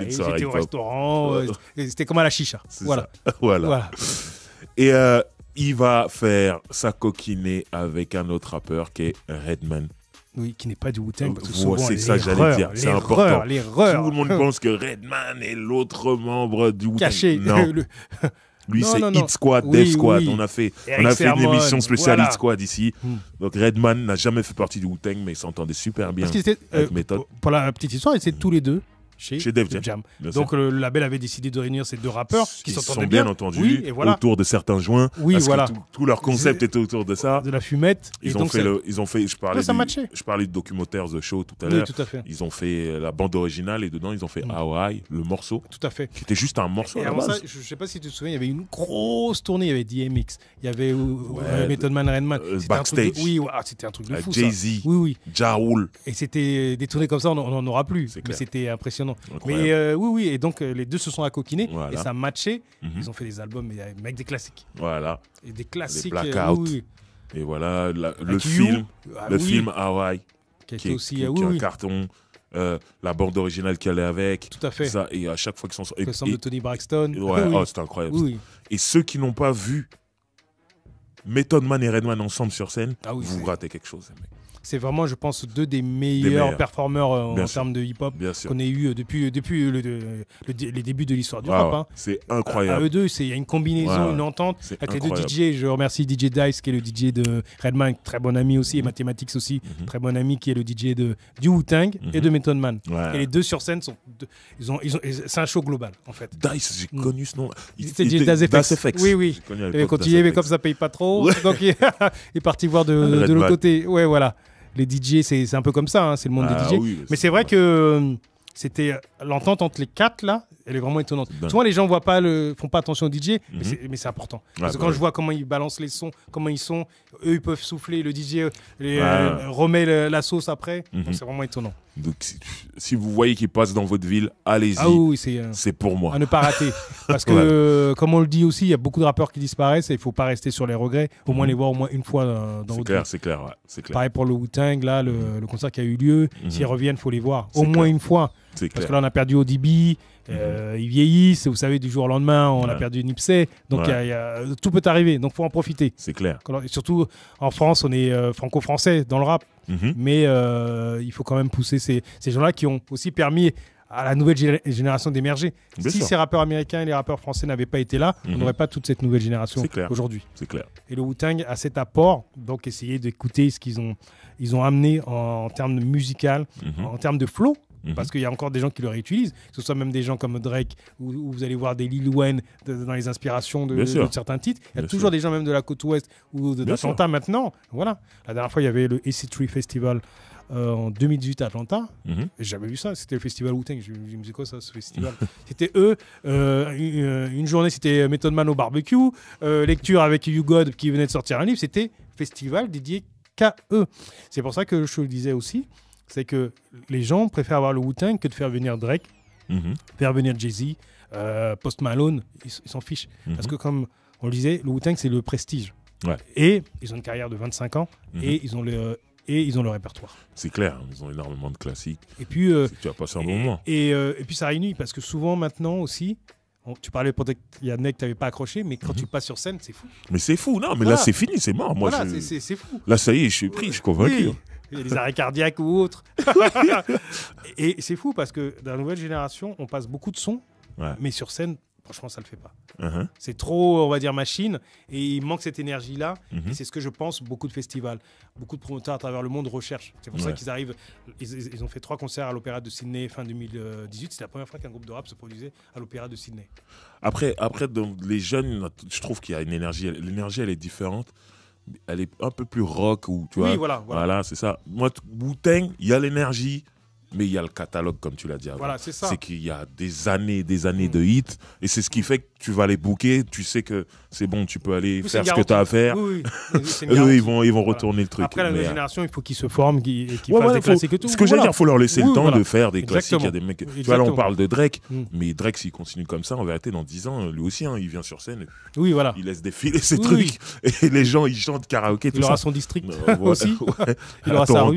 S2: restaurant. Euh, c'était comme à la chicha. Voilà. voilà.
S1: Et euh, il va faire sa coquinée avec un autre rappeur qui est Redman.
S2: Oui, qui n'est pas du Wu-Tang. C'est ça que j'allais dire. C'est important. Tout le monde pense
S1: que Redman est l'autre membre du Wu-Tang. Non. Lui, c'est Hit Squad, On a fait, on a fait une émission spéciale Squad ici. Hmm. Donc Redman n'a jamais fait partie du Wu-Tang, mais il s'entendait super bien. avec euh, Pour
S2: la petite histoire, ils tous les deux chez, chez Jam. Donc le, label avait décidé de réunir ces deux rappeurs qui s'entendaient bien, bien
S1: autour de certains joints. Oui, parce voilà. Que tout, leur concept était autour de ça. De
S2: la fumette. Ils ont fait le,
S1: ils ont fait. Je parlais, je parlais de documentaire The Show tout à l'heure. Oui, ils ont fait euh, la bande originale et dedans ils ont fait Aoi, mm. Hawaii, le morceau. Tout à fait. Qui était juste un morceau.
S2: je, ne sais pas si tu te souviens, il y avait une grosse tournée. Il y avait DMX, il y avait euh, Method Man, Redman. Backstage. Euh, oui, c'était un truc de fou. Jay Z. Oui, oui. Jaoul. Et c'était des tournées comme ça, on n'en aura plus. Mais c'était impressionnant. Mais euh, oui, oui, et donc euh, les deux se sont accoquinés et ça a matché. Mhm. Ils ont fait des albums avec des classiques.
S1: Voilà. Et des classiques. Euh, et voilà, le film, ah le film Hawaii, qui, est aussi un carton. la bande originale qui allait avec. Tout à fait. Ça, et à chaque fois qu'ils sont sortis. de Tony Braxton. Ouais, ah oh, incroyable. Et ceux qui n'ont pas vu Method Man et Redman ensemble sur scène, ah vous ratez quelque chose, mec
S2: c'est vraiment, je pense, deux des meilleurs, performeurs euh, en termes de hip-hop qu'on ait eu euh, depuis, euh, depuis les débuts de l'histoire du rap. Hein. C'est incroyable. À, eux deux, il y a une combinaison, une entente avec les deux DJ. Je remercie DJ Dice, qui est le DJ de Redman, très bon ami aussi, et mhm. Mathematics aussi, mhm. très bon ami, qui est le DJ de, du Wu-Tang et mhm. de Method Man. Et les deux sur scène, sont, ils ont, ils c'est un show global, en fait. Dice, j'ai mm. connu ce nom. C'était DJ Dice FX. Oui, oui. Il avait continué, mais comme ça paye pas trop, donc il est parti voir de l'autre côté. Ouais, voilà les DJ, c'est un peu comme ça, hein, c'est le monde des ah DJ. mais c'est vrai que euh, c'était euh, l'entente entre les quatre là, elle est vraiment étonnante. Souvent les gens voient pas le, font pas attention aux DJ, mhm. mais c'est important. Parce que bah quand je vois comment ils balancent les sons, comment ils sont, eux ils peuvent souffler, le DJ euh, les, remet la sauce après, mhm. c'est vraiment étonnant.
S1: Donc, si vous voyez qu'il passe dans votre ville, allez-y. Ah oui, euh, c'est, pour moi. À ne pas rater. Parce que,
S2: euh, comme on le dit aussi, il y a beaucoup de rappeurs qui disparaissent et il ne faut pas rester sur les regrets. Au moins mhm. les voir au moins une fois euh, dans, dans votre clair, C'est clair, c'est clair. Pareil pour le Wu-Tang, là, le, mhm. concert qui a eu lieu. Mhm. S'ils reviennent, il faut les voir. Au moins une fois. Parce que là, on a perdu ODB, ils vieillissent, vous savez, du jour au lendemain, on a perdu Nipsey. Donc, tout peut arriver. Donc, faut en profiter. C'est clair. surtout, en France, on est franco-français dans le rap. Mhm. Mais euh, il faut quand même pousser ces, gens-là qui ont aussi permis à la nouvelle génération d'émerger. Si ces rappeurs américains et les rappeurs français n'avaient pas été là, on mhm. n'aurait pas toute cette nouvelle génération aujourd'hui. C'est clair. Et le Wu-Tang a cet apport, donc essayer d'écouter ce qu'ils ont, ils ont amené en, termes termes musical, mhm. en termes de flow Mhm. Parce qu'il y a encore des gens qui le réutilisent, que ce soit même des gens comme Drake, ou vous allez voir des Lil Wayne dans les inspirations de, certains titres. Il y a toujours des gens même de la côte ouest ou d'Atlanta maintenant. Voilà. La dernière fois, il y avait le AC3 Festival euh, en 2018 à Atlanta. Mhm. J'avais vu ça. C'était le festival wu Je, me quoi ça, ce festival C'était eux. Euh, euh, une, journée, c'était Method Man au barbecue. lecture avec You God qui venait de sortir un livre. C'était festival dédié qu'à eux. C'est pour ça que je le disais aussi c'est que les gens préfèrent avoir le Wu-Tang que de faire venir Drake, mhm. faire venir Jay-Z, euh, Post Malone, ils, s'en fichent. Mhm. Parce que comme on le disait, le Wu-Tang, c'est le prestige. Et ils ont une carrière de 25 ans mhm. et ils ont le... Et ils ont le répertoire.
S1: C'est clair, hein, ils ont énormément de classiques. Et puis, euh, tu as passé un moment.
S2: Et, euh, et, puis ça réunit parce que souvent maintenant aussi, tu parlais pour être il y a Nek, tu n'avais pas accroché, mais quand tu passes sur scène, c'est fou. Mais
S1: c'est fou, non, mais là c'est fini, c'est mort. Moi, Là ça y est, je suis pris, je suis convaincu. Hein
S2: des arrêts cardiaques ou autres. et c'est fou parce que dans la nouvelle génération, on passe beaucoup de sons, mais sur scène, franchement, ça le fait pas. Uh-huh. C'est trop, on va dire, machine, et il manque cette énergie-là. Et uh-huh. c'est ce que je pense, beaucoup de festivals, beaucoup de promoteurs à travers le monde recherchent. C'est pour ça qu'ils arrivent. Ils, ont fait trois concerts à l'Opéra de Sydney fin 2018. C'est la première fois qu'un groupe de rap se produisait à l'Opéra de Sydney. Après, après
S1: donc, les jeunes, je trouve qu'il y a une énergie. L'énergie, elle est différente elle est un peu plus rock ou tu vois. voilà, voilà. c'est ça. Moi, wu il y a l'énergie, mais il y a le catalogue, comme tu l'as dit avant. c'est qu'il y a des années des années mm. de hits, et c'est ce qui fait que tu vas les booker, tu sais que c'est bon, tu peux aller faire ce que tu as à faire. Eux, ils vont, ils vont retourner le truc. Après, la nouvelle euh,
S2: génération, il faut qu'ils se forment, qu'ils fassent des classiques et tout. Ce que voilà. j'allais dire, il faut leur laisser le temps de faire des classiques. y a des mecs... Tu vois, là, on parle de
S1: Drake, mm. mais Drake, s'il continue comme ça, en vérité, dans 10 ans, lui aussi, hein, il vient sur scène. Oui, voilà. Il laisse défiler ses trucs, et les gens, ils chantent karaoké, tout euh, il aura son district aussi. Il aura sa rue.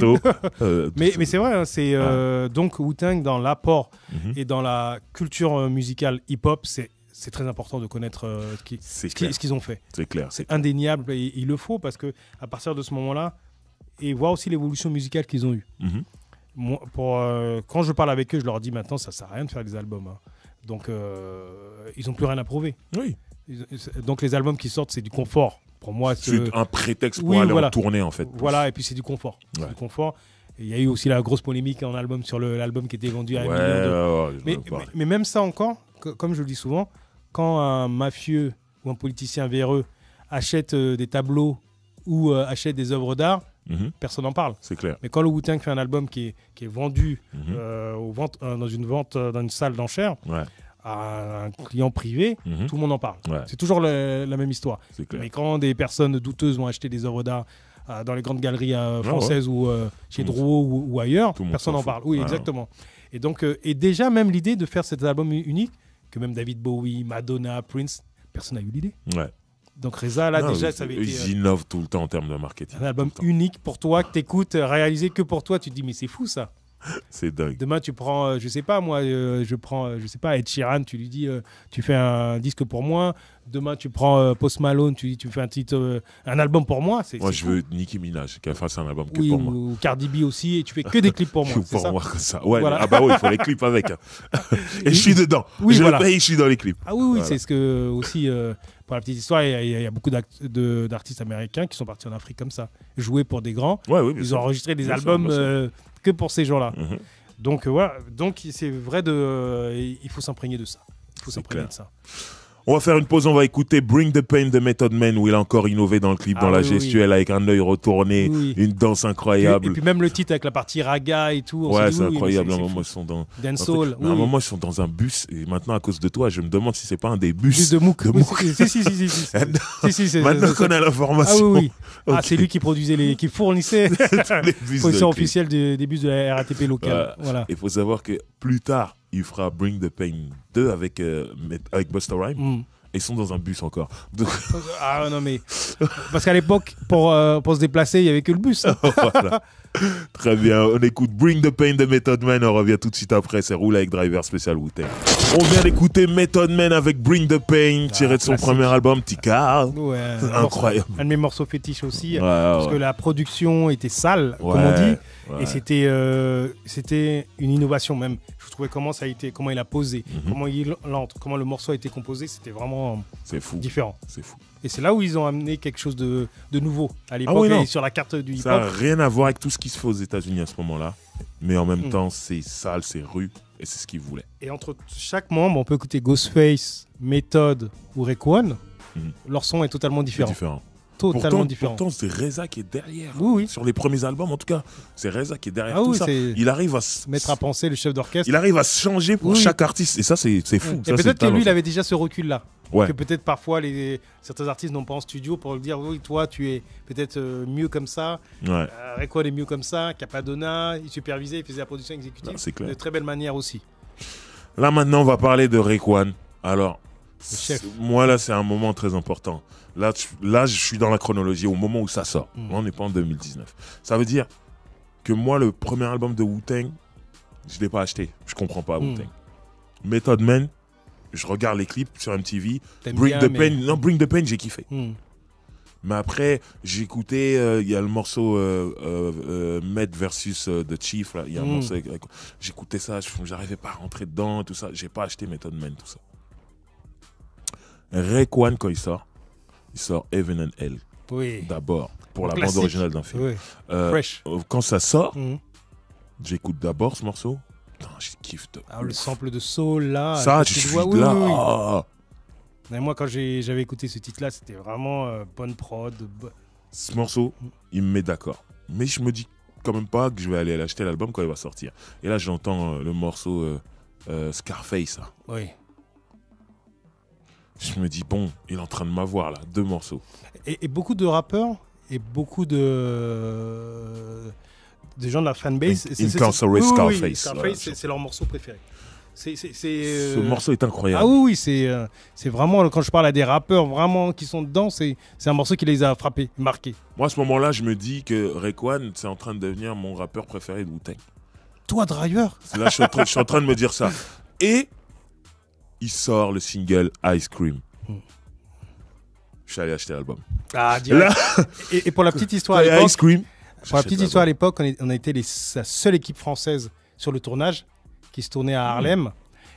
S1: Euh, mais c'est vrai, hein, c'est.
S2: Euh, donc Wu Tang dans l'apport mhm. et dans la culture euh, musicale hip-hop, c'est très important de connaître euh, ce qu'ils ont fait. C'est clair. C'est indéniable il le faut parce que à partir de ce moment-là, et voir aussi l'évolution musicale qu'ils ont eue. Mhm. pour, quand je parle avec eux, je leur dis maintenant, ça sert à rien de faire des albums. Hein. Donc, ils n'ont plus rien à prouver. Oui. Donc, les albums qui sortent, c'est du confort. Pour moi, c'est un prétexte pour aller en tournée, en fait. Voilà, et puis c'est du confort. Du confort. Il y a eu aussi la grosse polémique en album sur l'album qui était vendu à un mais, mais, même ça encore, comme je le dis souvent, quand un mafieux ou un politicien véreux achète euh, des tableaux ou euh, achète des œuvres d'art, mhm. personne n'en parle. C'est clair. Mais quand le wu fait un album qui est, vendu mhm. euh, aux ventes, dans une vente dans une salle d'enchères, à un client privé, mhm. tout le monde en parle. C'est toujours la même histoire. Mais quand des personnes douteuses vont acheter des œuvres d'art euh, dans les grandes galeries euh, françaises ou euh, chez Drouot ou, ailleurs, personne n'en parle. Oui, exactement. Et donc, et déjà même l'idée de faire cet album unique, que même David Bowie, Madonna, Prince, personne n'a eu l'idée. Donc Reza, là, déjà, ça avait été. Ils
S1: innovent tout le temps en termes de marketing.
S2: Un album unique pour toi, que t'écoutes, réalisé que pour toi, tu te dis, mais c'est fou ça.
S1: C'est dingue.
S2: Demain, tu prends, euh, je sais pas, moi, euh, je prends, euh, je sais pas, Ed Sheeran, tu lui dis, tu fais un disque pour moi. Demain, tu prends Post Malone, tu, dis, tu fais un titre, un album pour moi. Moi, je veux
S1: Nicki Minaj qu'elle fasse un album pour moi.
S2: Ou Cardi B aussi, et tu fais que des clips pour moi. pour moi, comme ça. ah bah oui, il faut les clips avec. Hein.
S1: et je suis dedans. Oui, je je suis dans les clips. Ah oui, oui, c'est ce
S2: que aussi. pour la petite histoire, il y, a beaucoup d'artistes américains qui sont partis en Afrique comme ça, jouer pour des grands. ils ont enregistré des albums que pour ces gens-là. Mhm. Donc euh, voilà, donc c'est vrai de, euh, il faut s'imprégner de ça. Il faut s'imprégner de ça.
S1: On va faire une pause, on va écouter Bring the Pain de Method Man où il a encore innové dans le clip, dans ah la gestuelle, avec un œil retourné, une danse incroyable. Et puis,
S2: même le titre avec la partie raga et tout. ouais, c'est incroyable. À un moment,
S1: ils sont dans. un moment, ils sont dans un bus et maintenant, à cause de toi, je me demande si c'est pas un des bus. Bus de Mouk. De
S2: Si, si, si, si. Maintenant qu'on a l'information. Ah oui, ah, c'est lui qui produisait les, qui fournissait les position officielle des, bus de la RATP locale. Voilà. Il faut
S1: savoir que plus tard, il fera Bring the Pain 2 avec, euh, avec Buster Rhyme. Mm. Ils sont dans un bus encore.
S2: Ah non mais parce qu'à l'époque pour, euh, pour se déplacer il y avait que le bus. voilà.
S1: Très bien, on écoute Bring the Pain de Method Man, on revient tout de suite après, c'est Roule avec Driver Special Wooten. On vient d'écouter Method Man avec Bring the Pain, ah, tiré de son premier album, Tika. Ouais, Incroyable.
S2: Un de mes morceaux fétiches aussi, parce que la production était sale, comme on dit, et euh, c'était une innovation même. Je trouvais comment ça a été, comment il a posé, mhm. comment il entre, comment le morceau a été composé, c'était vraiment fou. différent. C'est fou. Et c'est là où ils ont amené quelque chose de, nouveau à ah l'époque sur la carte du hip Ça n'a
S1: rien à voir avec tout ce qui se fait aux États-Unis à ce moment-là. Mais en même mm. temps, c'est sale, c'est rue, et c'est ce qu'ils voulaient.
S2: Et entre chaque membre, on peut écouter Ghostface, Method ou Rekwan. Mm. Leur son est totalement différent. différent totalement pourtant, différent. Pourtant, c'est
S1: Reza qui est derrière. Oui, Sur les premiers albums, en tout cas, c'est Reza qui est derrière ah tout ça. Il arrive à se mettre à penser le chef d'orchestre. Il arrive à changer pour chaque artiste. Et ça, c'est fou. Et peut-être que lui, il avait
S2: déjà ce recul-là. Que peut-être parfois les, certains artistes n'ont pas en studio pour dire oui toi tu es peut-être euh, mieux comme ça, ouais. Euh, est mieux comme ça, Capadonna, il supervisait, il faisait la production exécutive ah, c'est de très belle manière aussi.
S1: Là maintenant on va parler de Rekwan. Alors moi, là, c'est un moment très important. Là, là, je suis dans la chronologie au moment où ça sort. Mm. on n'est pas en 2019. Ça veut dire que moi, le premier album de Wu-Tang, je ne l'ai pas acheté. Je comprends pas mm. Wu-Tang. Method Man, je regarde les clips sur MTV. Bring the Pain, non, Bring the Pain, j'ai kiffé. Mm. Mais après, j'écoutais, euh, il y a le morceau euh, euh, Met versus The Chief, il y a j'écoutais ça, j'arrivais pas à rentrer dedans, tout ça. J'ai pas acheté Method Man, tout ça. Rayquan quand il sort, il sort Heaven and Hell. Oui. D'abord, pour la bande originale d'un film. Euh, euh, quand ça sort, mhm. j'écoute d'abord ce morceau. Putain, je
S2: kiffe. De ah, le sample de Soul, là. Ça, je suis là. Ah. Mais moi, quand j'avais écouté ce titre-là, c'était vraiment euh, bonne prod.
S1: Ce morceau, il me met d'accord. Mais je me dis quand même pas que je vais aller acheter l'album quand il va sortir. Et là, j'entends le morceau Scarface. Hein. Oui je me dis, bon, il est en train de m'avoir là, deux morceaux.
S2: Et, beaucoup de rappeurs et beaucoup de. des gens de la fanbase. In Scarface. Oui, Scarface, c'est leur morceau préféré. Ce euh, morceau est incroyable. Ah oui, oui euh, c'est vraiment, quand je parle à des rappeurs vraiment qui sont dedans, c'est un morceau qui les a frappés, marqués. Moi, à ce moment-là, je me
S1: dis que Rayquan, c'est en train de devenir mon rappeur préféré de Wu-Tang.
S2: Toi, Driver Là,
S1: suis, je suis en train de me dire ça. Et il sort le single Ice Cream. Hmm. Je suis allé acheter l'album.
S2: Ah, et, pour la petite histoire à l'époque, petite histoire on, a été la seule équipe française sur le tournage qui se tournait à Harlem. Hmm.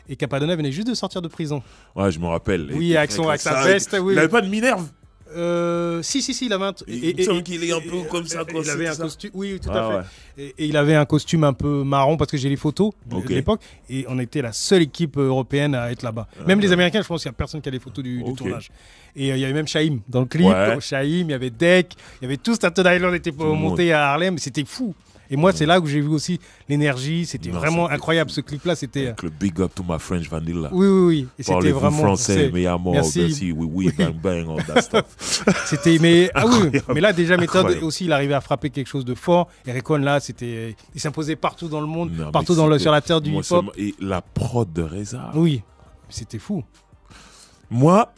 S2: Et Capadonna venait juste de sortir de prison.
S1: Ouais, je me rappelle. Oui, avec, son, sa Il n'avait pas
S2: de Minerve. Euh, si, si, si, la Et, il est un peu comme ça. il avait un costume. Oui, tout à ah, fait. Et, il avait un costume un peu marron parce que j'ai les photos de l'époque. Et on était la seule équipe européenne à être là-bas. Ah, même les Américains, je pense qu'il n'y a personne qui a les photos du, tournage. Et euh, il y avait même Shaim dans le clip. il y avait Deck, il y avait tout Staten Island était monté à Harlem. C'était fou. Et moi, mm. c'est là où j'ai vu aussi l'énergie. C'était vraiment incroyable. Ce clip-là, c'était. Avec
S1: le Big Up to My French Vanilla. Oui, oui, oui. Et c'était vraiment. français, mais merci. Oui, oui, bang, bang, that
S2: stuff. c'était. Mais, ah oui, mais là, déjà, Méthode aussi, il arrivait à frapper quelque chose de fort. Et Recon, là, c'était. Il s'imposait partout dans le monde, partout dans le, sur la terre du hip-hop.
S1: Et la prod de Reza. Oui, c'était fou. Moi,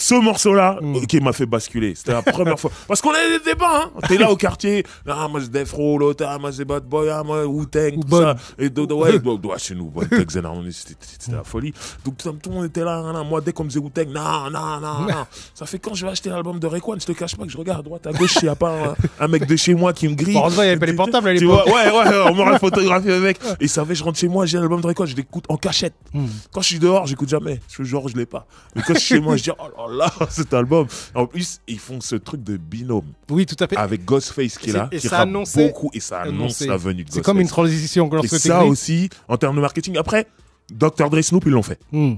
S1: ce morceau-là hmm. euh, qui m'a fait basculer. C'était la première fois. Parce qu'on avait des débats, hein. T'es là au quartier. Ah, moi, c'est Defro, l'autre, moi, c'est Bad Boy, ah, moi, Wu-Tang, tout ça. Et Dodo, ouais, chez nous, Bad c'était la folie. Donc, tout le monde était là, ah, moi, dès qu'on me Wu-Tang, non, non, non, non. Ça fait quand je vais acheter l'album de Rayquan, je te cache pas que je regarde à droite, à gauche, il n'y a pas un, mec de chez moi qui me grille. vrai, il n'y avait pas les portables à l'époque. Ouais, ouais, ouais, on m'aurait photographié avec. Et ça fait, je rentre chez moi, j'ai l'album de Rayquan, je l'écoute en cachette. Hmm. Quand je suis dehors, j'écoute jamais. Genre, je l'ai pas. Mais quand je suis chez moi, je dis, oh là, cet album. En plus, ils font ce truc de binôme. Oui, tout à fait. Avec Ghostface qui est là, et qui ça beaucoup et ça annonce la venue de Ghostface. C'est comme une transition. Et ça aussi, en termes de marketing. Après, Dr. Dre Snoop, ils l'ont fait. Hmm.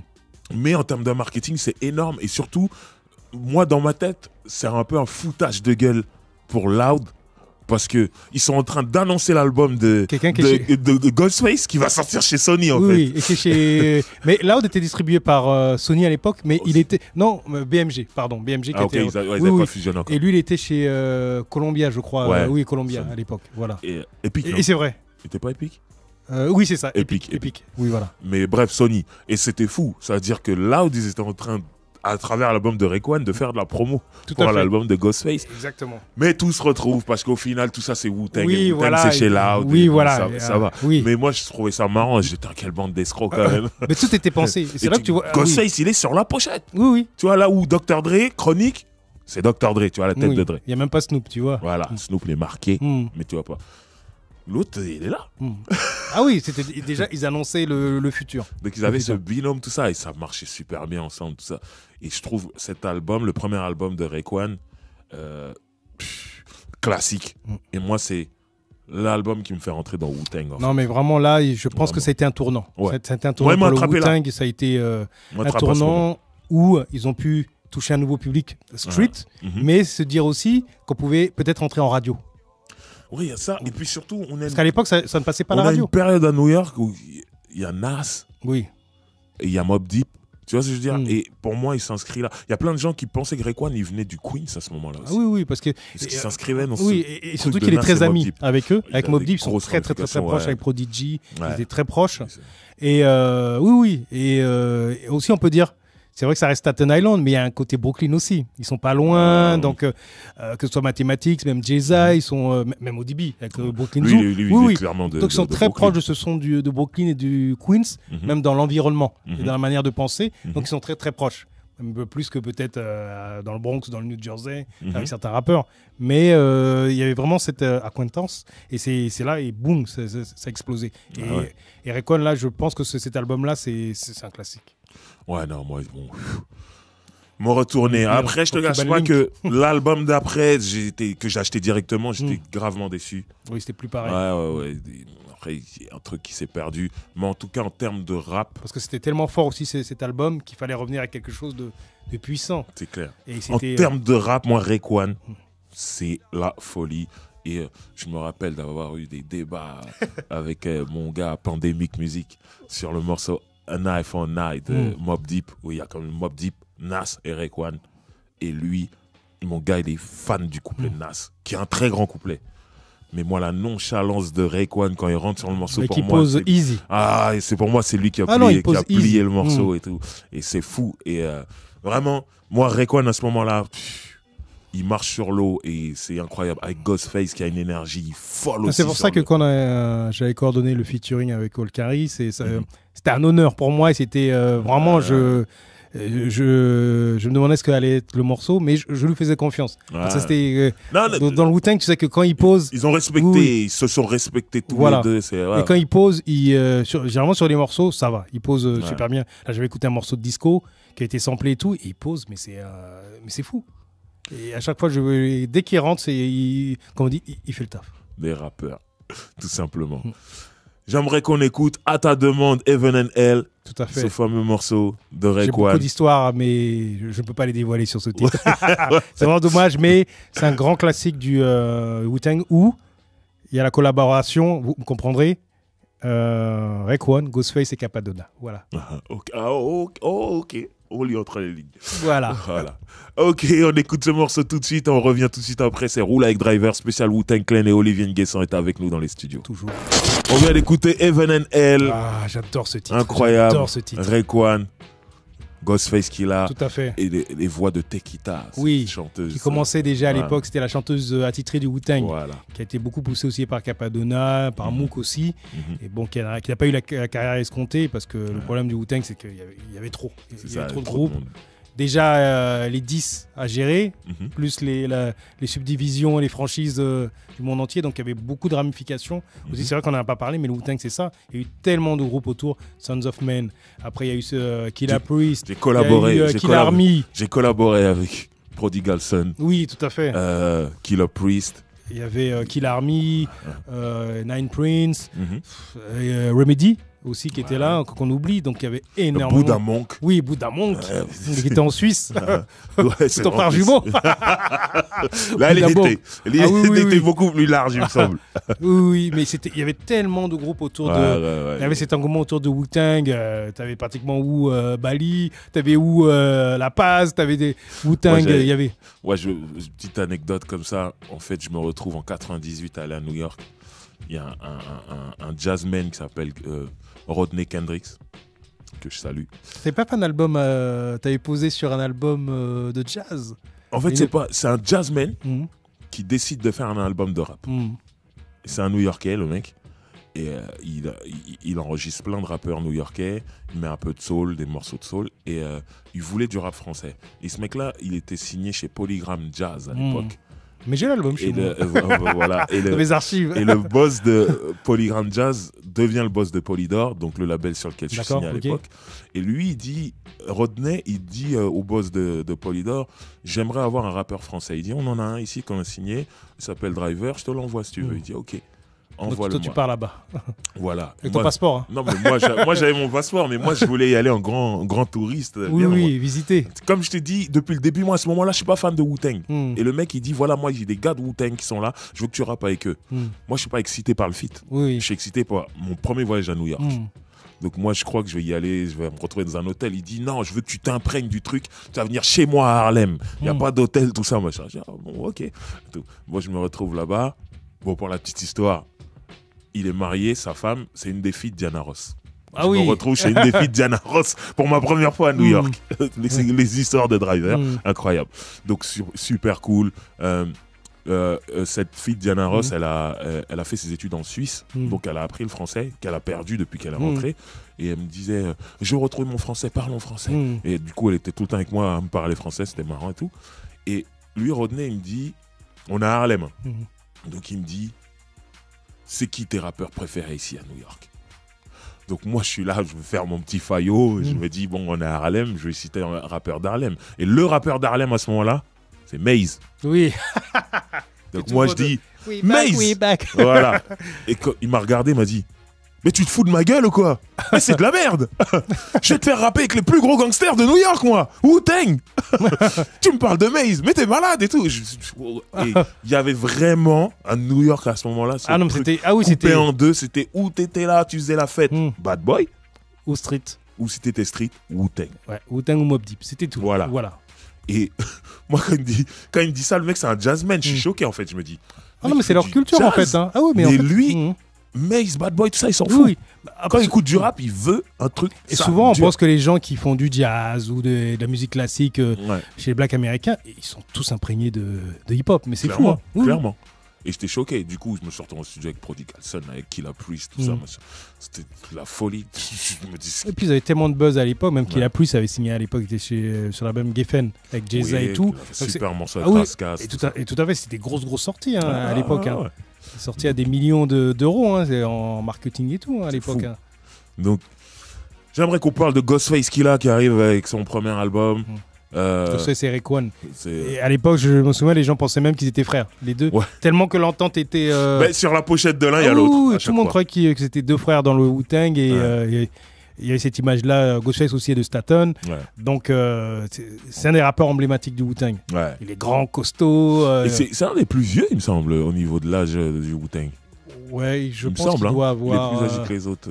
S1: Mais en termes de marketing, c'est énorme. Et surtout, moi, dans ma tête, c'est un peu un foutage de gueule pour Loud parce que ils sont en train d'annoncer l'album de, de, de, qui va sortir chez Sony en fait. Oui,
S2: chez... mais Loud était distribué par euh, Sony à l'époque, mais il était non euh, BMG, pardon BMG. Qui était... Et lui, il était chez euh, Columbia, je crois. oui, Columbia à l'époque, voilà. Et, c'est vrai. C'était pas épique oui, c'est ça.
S1: Épique, épique. Oui, voilà. Mais bref, Sony. Et c'était fou. C'est-à-dire que Loud, ils étaient en train à travers l'album de Rayquan de faire de la promo pour l'album de Ghostface. Exactement. Mais tout se retrouve parce qu'au final, tout ça, c'est Wu-Tang. Oui, Wu voilà, c'est chez Loud. Oui, voilà. Ça, va. Euh, mais moi, je trouvais ça marrant. J'étais quelle bande d'escrocs quand même. mais tout était pensé. C'est là que tu vois. Ah Ghostface, il est sur la pochette. Oui, oui.
S2: Tu vois, là où Dr. Dre, Chronique,
S1: c'est Dr. Dre, tu vois, la tête de Dre. Il n'y
S2: a même pas Snoop, tu vois.
S1: Voilà, Snoop, il est
S2: marqué, hmm. mais tu vois pas.
S1: L'autre, il est là.
S2: Hmm. Ah oui, c'était déjà, ils annonçaient le, futur.
S1: Donc ils avaient ce binôme, tout ça, et ça marchait super bien ensemble, tout ça. Et je trouve cet album, le premier album de Rayquan, euh, classique. Hmm. Et moi, c'est l'album qui me fait rentrer dans Wu-Tang. Non, mais
S2: vraiment là, je pense que ça a été un tournant. Ouais. Ça un tournant le wu ça a été euh, un tournant où ils ont pu toucher un nouveau public street, mhm. mais se dire aussi qu'on pouvait peut-être rentrer en radio.
S1: Oui, il y a ça. Et puis surtout, on est. Parce qu'à l'époque, ça, ne passait pas la radio. On a une période à New York où il y a Nas. Oui. Et il y a Mob Deep. Tu vois ce que je veux dire hmm. Et pour moi, il s'inscrit là. Il y a plein de gens qui pensaient que Rayquan, il venait du Queens à ce moment-là. Ah oui, oui, parce que. qu'il euh, s'inscrivait dans Oui, et, surtout qu'il est très ami avec eux. avec Mob Deep, ils sont très, très, très, proches. Avec Prodigy, ils étaient
S2: très proches. Et euh, oui, oui. Euh, et aussi, on peut dire c'est vrai que ça reste Staten Island, mais il y a un côté Brooklyn aussi. Ils sont pas loin, ah, donc euh, euh, que ce soit Mathematics, même jay mm. ils sont euh, même ODB avec Brooklyn Zoo. oui, donc ils sont très proches de ce son du, de Brooklyn et du Queens, mm-hmm. même dans l'environnement et mm-hmm. dans la manière de penser. Mm-hmm. Donc ils sont très très proches. Un peu plus que peut-être dans le Bronx, dans le New Jersey, avec certains rappeurs. Mais il y avait vraiment cette acquaintance. Et c'est là, et boum, ça, a explosé. Ah et, et Recon, là, je pense que cet album-là, c'est un classique. Ouais, non, moi, bon.
S1: Me retourner. Après, je te gâche pas que l'album d'après, que j'ai acheté directement, j'étais hmm. gravement déçu. Oui, c'était plus pareil. Ouais, ouais, ouais. Après, il y a un truc qui s'est perdu.
S2: Mais en tout cas, en termes de rap. Parce que c'était tellement fort aussi cet album qu'il fallait revenir à quelque chose de, puissant. C'est clair. en termes euh, de rap, moi,
S1: Rekwan, hmm. c'est la folie. Et euh, je me rappelle d'avoir eu des débats avec euh, mon gars Pandémique Musique sur le morceau un iPhone on de hmm. Mob Deep, où il y a comme Mob Deep, Nas et Rayquan Et lui, mon gars, il est fan du couplet hmm. Nas, qui est un très grand couplet. Mais moi, la nonchalance de Rayquan quand il rentre sur le morceau, Mais pour moi. pose easy. Ah, c'est pour moi, c'est lui qui a, ah plié, qui a plié le morceau hmm. et tout. Et c'est fou. Et euh, vraiment, moi, Rayquan à ce moment-là, il marche sur l'eau et c'est incroyable. Avec Ghostface qui a une énergie folle ah, aussi. C'est pour ça que quand
S2: euh, j'avais coordonné le featuring avec Olkari, mhm. c'était un honneur pour moi et c'était euh, vraiment. Ah. Je, euh, je, je, me demandais ce qu'allait être le morceau, mais je, lui faisais confiance. Ça, c'était, dans, le wu tu sais
S1: que quand ils posent. Ils ont respecté, ils se sont respectés tous voilà. deux. Et quand ils
S2: posent, il généralement sur les morceaux, ça va. Ils posent super bien. Là, j'avais écouté un morceau de disco qui a été samplé et tout, et ils posent, mais c'est, mais c'est fou. Et à chaque fois, je, dès qu'il rentre, c'est, il, comme on dit, il, fait le taf.
S1: Des rappeurs, tout simplement. J'aimerais qu'on écoute à ta demande Evan and Hell. Tout à fait. Ce fameux morceau de Ray J'ai beaucoup
S2: d'histoires, mais je ne peux pas les dévoiler sur ce titre. c'est vraiment dommage, mais c'est un grand classique du euh, Wu-Tang où il y a la collaboration, vous comprendrez, euh, Ghostface et Capadonna. Voilà. Ah,
S1: ok. Ah, ok. Oh, on lit entre les lignes. Voilà. voilà. Ok, on écoute ce morceau tout de suite. On revient tout de suite après. C'est Roule avec Driver, spécial Wu-Tang et Olivier Nguessan est avec nous dans les studios. Toujours. On vient d'écouter Evan and L.
S2: Ah, j'adore ce titre. Incroyable. J'adore ce titre.
S1: Rayquan. Ghostface qui a Tout à fait. Et les, voix de Tekita, oui, chanteuse. Qui commençait déjà à l'époque,
S2: c'était la chanteuse euh, attitrée du Wu-Tang. Qui a été beaucoup poussée aussi par Capadonna, par mhm. Mook aussi. Mhm. Et bon, qui n'a pas eu la, carrière escomptée parce que le problème du Wu-Tang, c'est qu'il y, avait trop. Il y, trop de groupes déjà euh, les 10 à gérer, mhm. plus les, subdivisions et les franchises euh, du monde entier. Donc il y avait beaucoup de ramifications. Mhm. c'est vrai qu'on n'en a pas parlé, mais le Wu-Tang, c'est ça. Il y a eu tellement de groupes autour. Sons of Men. Après, il y a eu euh, Killer Priest. J'ai collaboré.
S1: J'ai collaboré, avec Prodigal Son. Oui, tout à fait. Killer Priest.
S2: Il y avait Killer Army, ah. Nine Prince, mhm. Remedy aussi qui était là, qu'on oublie. Donc il y avait énormément. Bouddha Monk. Oui, Bouddha Monk, qui était en Suisse. c'est ton frère jumeau. là, elle ah était, oui, beaucoup plus large, il me semble. oui, mais il y avait tellement de groupes autour de. il y avait cet engouement autour de Wu Tang. Euh, t'avais pratiquement où euh, bali Bali, avais où euh, La Paz, avais des Wu Tang. Il y avait.
S1: Ouais, je... petite anecdote comme ça. En fait, je me retrouve en 98 à aller à New York. Il y a un, un, un, un jazzman qui s'appelle Rodney Kendricks, que je salue.
S2: C'est pas un album, tu euh, t'avais posé sur un album euh, de jazz. En fait, c'est pas,
S1: c'est un jazzman mm. qui décide de faire un album de rap. Mm. C'est un New-Yorkais, le mec. Et euh, il, enregistre plein de rappeurs new-yorkais, il met un peu de soul, des morceaux de soul, et il voulait du rap français. Et ce mec-là, il était signé chez Polygram Jazz à mm. l'époque. Mais j'ai l'album chez moi. Euh, voilà, et le, mes archives. Et le boss de euh, Polygram Jazz devient le boss de Polydor, donc le label sur lequel je suis signé à l'époque. Et lui, il dit, Rodney, il dit euh, au boss de, Polydor, j'aimerais avoir un rappeur français. Il dit, on en a un ici qu'on a signé, il s'appelle Driver, je te l'envoie si tu veux. Hmm. Il dit, ok. Donc toi, tu pars là-bas. Voilà. Avec ton passeport. Hein. Non, mais moi, j'avais mon passeport, mais moi, je voulais y aller en grand, grand touriste. Oui,
S2: oui, visiter. Comme je te
S1: dis depuis le début, moi, à ce moment-là, je suis pas fan de Wu-Tang. Hmm. Et le mec, il dit voilà, moi, j'ai des gars de Wu-Tang qui sont là, je veux que tu rappes avec eux. Hmm. Moi, je suis pas excité par le feat. Je suis excité par mon premier voyage à New York. Hmm. Donc moi, je crois que je vais y aller, je vais me retrouver dans un hôtel. Il dit non, je veux que tu t'imprègnes du truc. Tu vas venir chez moi à Harlem. Il n'y a pas d'hôtel, tout ça, machin. Je dis, ah, bon, ok. Moi, je me retrouve là-bas. Bon, pour la petite histoire, il est marié, sa femme, c'est une des filles de Diana Ross.
S3: Ah oui. retrouve chez une des filles de Diana Ross pour ma première fois à New hmm. York. les,
S1: histoires de Driver, hmm. incroyable. Donc super cool. Euh, euh, euh, cette fille de Diana Ross, hmm. elle, a, elle a fait ses études en Suisse, donc elle a appris le français qu'elle a perdu depuis qu'elle est rentrée. Et elle me disait, je retrouve mon français, parle en français. Et du coup, elle était tout le temps avec moi à me parler français, c'était marrant et tout. Et lui, Rodney, il me dit, on a Harlem. Donc il me dit, c'est qui tes rappeurs préférés ici à New York donc moi je suis là, je vais faire mon petit faillot, je mm. me dis bon on est à Harlem, je vais citer un rappeur d'Harlem. Et le rappeur d'Harlem à ce moment-là, c'est Maze. Oui. donc moi je dis, Maze. Voilà. Et il m'a regardé, il m'a dit, mais tu te fous de ma gueule ou quoi Mais c'est de la merde Je vais te faire rapper avec les plus gros gangsters de New York, moi Wu-Tang Tu me parles de Maze, mais t'es malade et tout oh, il y avait vraiment un New York à ce moment-là. ah non, c'était. Ah oui, c'était. en deux, c'était où t'étais là, tu faisais la fête. Hmm. Bad Boy Ou Street Ou si t'étais Street, Wu-Tang. Ouais, Wu-Tang ou Mob Deep, c'était tout. Voilà. voilà. Et moi, quand il, me dit, ça, le mec, c'est un jazzman, je suis hmm. choqué en fait, je me dis. Ah non, mais c'est leur culture en fait. Hein. Ah oui, mais. en fait... lui.
S2: Hmm. Mais
S1: est Bad Boy, tout ça, il s'en foutent. Oui.
S2: Quand il écoute du rap, il veut un truc. Et souvent, on pense que les gens qui font du jazz ou de, la musique classique euh, chez les blacks américains, ils sont tous imprégnés de, hip-hop. Mais c'est fou. Hein. Clairement. Et
S1: j'étais choqué. Du coup, je me sortais au studio avec Prodigal Son, avec Killa Priest, tout ça. Mm. C'était la folie.
S2: me Et puis, ils avaient tellement de buzz à l'époque, même ouais. Killa Priest avait signé à l'époque, il était chez, euh, sur l'album Geffen, avec Jay-Z et tout. Super morceau ah avec et, tout à, fait, c'était des grosses, grosses sorties hein, à l'époque. Hein sorti à des millions d'euros hein, en marketing et tout hein, à l'époque. Hein.
S1: Donc, j'aimerais qu'on parle de Ghostface Killa qui arrive avec son premier album. Ghostface
S2: mm. euh, et à l'époque, je me souviens, les gens pensaient même qu'ils étaient frères, les deux. Tellement que l'entente était. Euh, sur la pochette de l'un, il y a ah l'autre. Tout le monde croyait que c'était deux frères dans le Wu-Tang et, euh, il y a cette image-là, euh, Ghostface aussi est de Staten. Donc, euh, c'est un des rappeurs emblématiques du Wu-Tang. Il est grand, costaud. Euh, c'est
S1: un des plus vieux, il me semble, au niveau de l'âge du Wu-Tang. Ouais, je pense qu'il hein. doit avoir. est plus âgé que les autres.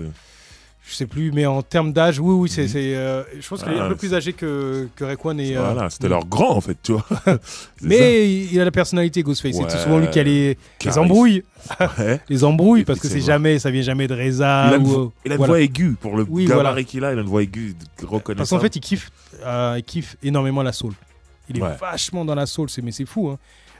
S2: Je sais plus, mais en termes d'âge, oui, oui, c'est. Mhm. je pense qu'il est ah, un peu plus âgé que, que Rekwan et. Voilà, c'était leur grand, en
S1: fait, tu vois.
S2: mais il a la personnalité, Ghostface. C'est souvent lui qui a les, les embrouilles. les embrouilles, parce que c'est jamais, ça vient jamais de Reza. Il a une, euh, voix aiguë pour le oui, gabarit qu'il il
S1: a une voix aiguë reconnaissable. Parce qu'en fait, il
S2: kiffe, euh, kiffe énormément la soul. Il est vachement dans la soul, mais c'est fou. Hein.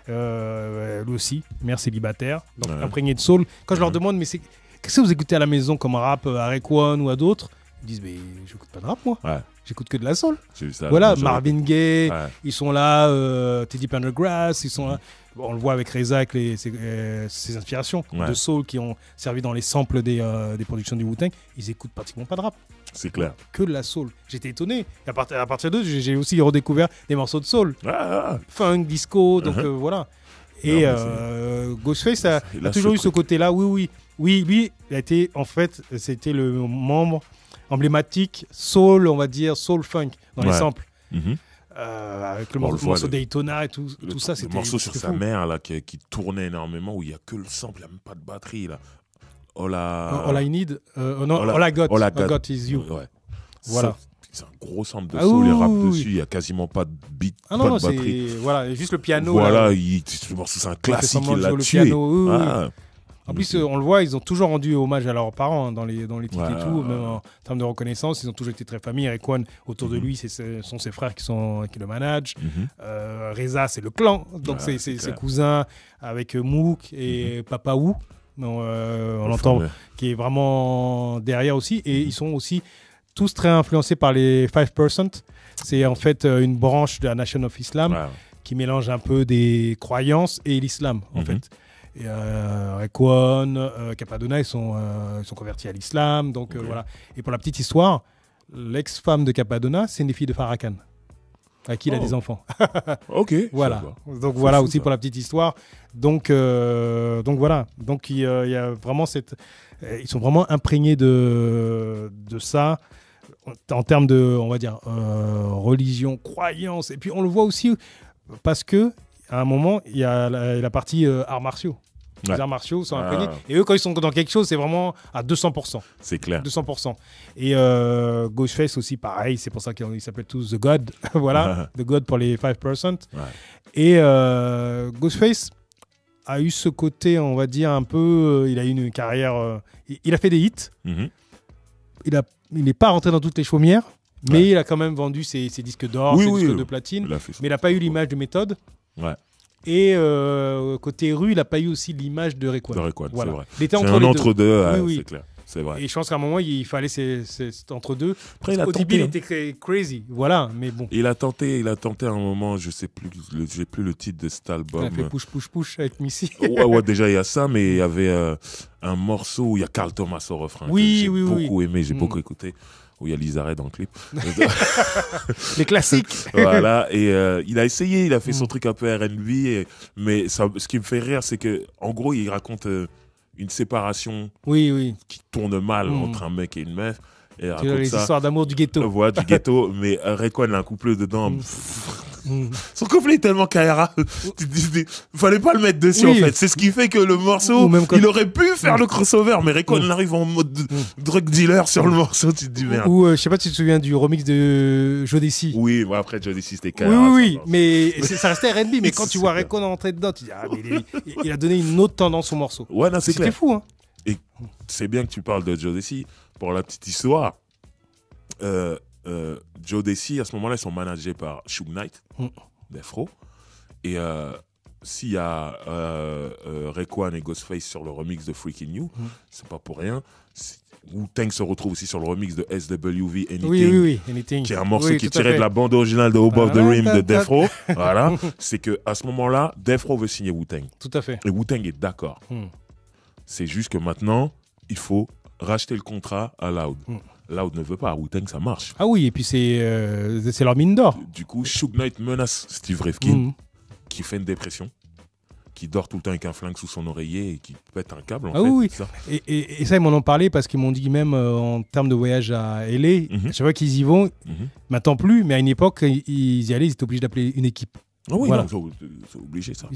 S2: Euh, lui aussi, mère célibataire, donc imprégné de soul. Quand je leur demande, mais c'est qu'est-ce que vous écoutez à la maison comme rap à Rekwan ou à d'autres Ils disent, mais j'écoute pas de rap moi. J'écoute que de la soul. Ça, voilà, Marvin Gaye, ils sont là, euh, Teddy Pendergrass, ils sont là on le voit avec Reza, et euh, ses, inspirations de soul qui ont servi dans les samples euh, des, productions du Wu-Tang, ils écoutent pratiquement pas de rap. C'est clair. Que de la soul. J'étais étonné. À, partir d'eux, j'ai aussi redécouvert des morceaux de soul. Ah, ah, ah. Funk, disco, donc uh-huh. euh, voilà. Et Ghostface a, toujours eu ce côté-là. Oui, oui. Oui, lui, a été, en fait, c'était le membre emblématique soul, on va dire, soul funk dans les samples. Mm-hmm. Euh, avec le, morceau, Daytona et tout, tout ça. Le morceau sur sa
S1: mère là, qui, tournait énormément, où il n'y a que le sample, il n'y a même pas de batterie. Là. All, I all I Need, euh, non, all, I got, all, I, got, is You. Voilà. C'est un gros sample de ah soul, il rappe dessus, il n'y a quasiment pas de beat, ah, de batterie. Voilà, juste le piano. Voilà, morceau, c'est un classique, il l'a tué.
S2: En plus, euh, on le voit, ils ont toujours rendu hommage à leurs parents hein, dans les, dans les titres et tout. en termes de reconnaissance, ils ont toujours été très familles. Kwan autour de mhm. lui, ce sont ses frères qui, sont, qui le managent. Mhm. Euh, Reza, c'est le clan. Donc, c'est ses cousins avec euh, Mouk et mhm. Papa Ou on l'entend, qui est vraiment derrière aussi. Et ils sont aussi tous très influencés par les 5%. C'est en fait une branche de la Nation of Islam qui mélange un peu des croyances et l'islam, en fait et euh, euh ils sont, euh, ils sont convertis à l'islam. Donc euh, voilà. Et pour la petite histoire, l'ex-femme de Capadonna, c'est une fille de Farrakhan. à qui il a oh. des enfants. ok. Voilà. Donc voilà aussi pour la petite histoire. Donc, donc voilà. Donc il y, a vraiment cette. Ils sont vraiment imprégnés de, de ça en termes de, on va dire, religion, croyance. Et puis on le voit aussi parce que à un moment, il y a la, partie euh, arts martiaux. Les arts martiaux sont ah. imprégnés. Et eux, quand ils sont dans quelque chose, c'est vraiment à 200%. C'est clair. 200%. Et euh, Ghostface aussi, pareil, c'est pour ça qu'ils s'appellent tous The God. voilà, ah. The God pour les 5%. Et euh, Ghostface a eu ce côté, on va dire, un peu. Euh, il a eu une carrière. Euh, il a fait des hits. Mm-hmm. Il n'est pas rentré dans toutes les chaumières, mais il a quand même vendu ses, disques d'or, ses disques de platine. mais il n'a pas eu l'image de méthode. Ouais. Et euh, côté rue, il n'a pas eu aussi l'image de Rekwan. De c'est vrai. entre
S1: un entre-deux, c'est clair. vrai.
S2: Et je pense qu'à un moment, il fallait cet entre-deux. Après, il était crazy. Voilà, mais bon.
S1: Il a tenté, il a tenté à un moment, je sais plus, j'ai plus le titre de cet album. Il a fait push,
S2: push, push avec Missy. ouais, ouais, déjà,
S1: il y a ça, mais il y avait euh, un morceau où il y a Carl Thomas au refrain. Oui, j'ai beaucoup aimé, j'ai mm. beaucoup écouté où il y a Lizarret dans le clip. les classiques. voilà. Et euh, il a essayé, il a fait son mm. truc un peu R&B, mais ce qui me fait rire, c'est que en gros, il raconte euh, une séparation oui, oui. qui tourne mal mm. entre un mec et une meuf les histoires d'amour du ghetto. du ghetto. mais Recon a un couple dedans. Mm. Son couple est tellement Kaira. Fallait pas le mettre dessus en fait. C'est ce qui fait que le morceau, il aurait pu faire le crossover, mais Recon mm. arrive en mode mm. drug dealer sur le
S2: morceau, tu te dis merde. Ou euh, je sais pas si tu te souviens du remix de Jodeci. Oui, après Jodeci c'était Kaira. Oui, oui, mais ça restait RB. Mais quand tu vois Recon entrer dedans, tu dis ah, il, a donné une autre tendance au morceau. Ouais, c'était fou. Hein.
S1: Et c'est bien que tu parles de Jodeci pour la petite histoire, euh, euh, Joe Desi, à ce moment-là, ils sont managés par Shug Knight, mm. Et euh, s'il y a Rayquan et Ghostface sur le remix de Freaking You, mm. c'est pas pour rien. Wu Tang se retrouve aussi sur le remix de SWV Anything, qui est un morceau qui est tiré de la bande originale de Above the Rim de Defro. voilà, c'est que à ce moment-là, Defro veut signer Wu Tang. Tout à fait. Et Wu Tang est d'accord. Mm. C'est juste que maintenant, il faut racheter le contrat à Loud. Hmm. Loud ne veut pas, wu ça
S2: marche. Ah oui, et puis euh, c'est leur mine d'or. Du coup, Shook Knight menace Steve Rifkin, hmm.
S1: qui fait une dépression, qui dort tout le temps avec un flingue sous son oreiller et qui pète un câble. ah oui,
S2: Et, ça, ils m'en ont parlé parce qu'ils m'ont dit même euh, en termes de voyage à LA, je sais pas qu'ils y vont, mhm. maintenant plus, mais à une époque, ils y allaient, ils étaient obligés d'appeler une équipe. Ah oui, c'est obligé ça.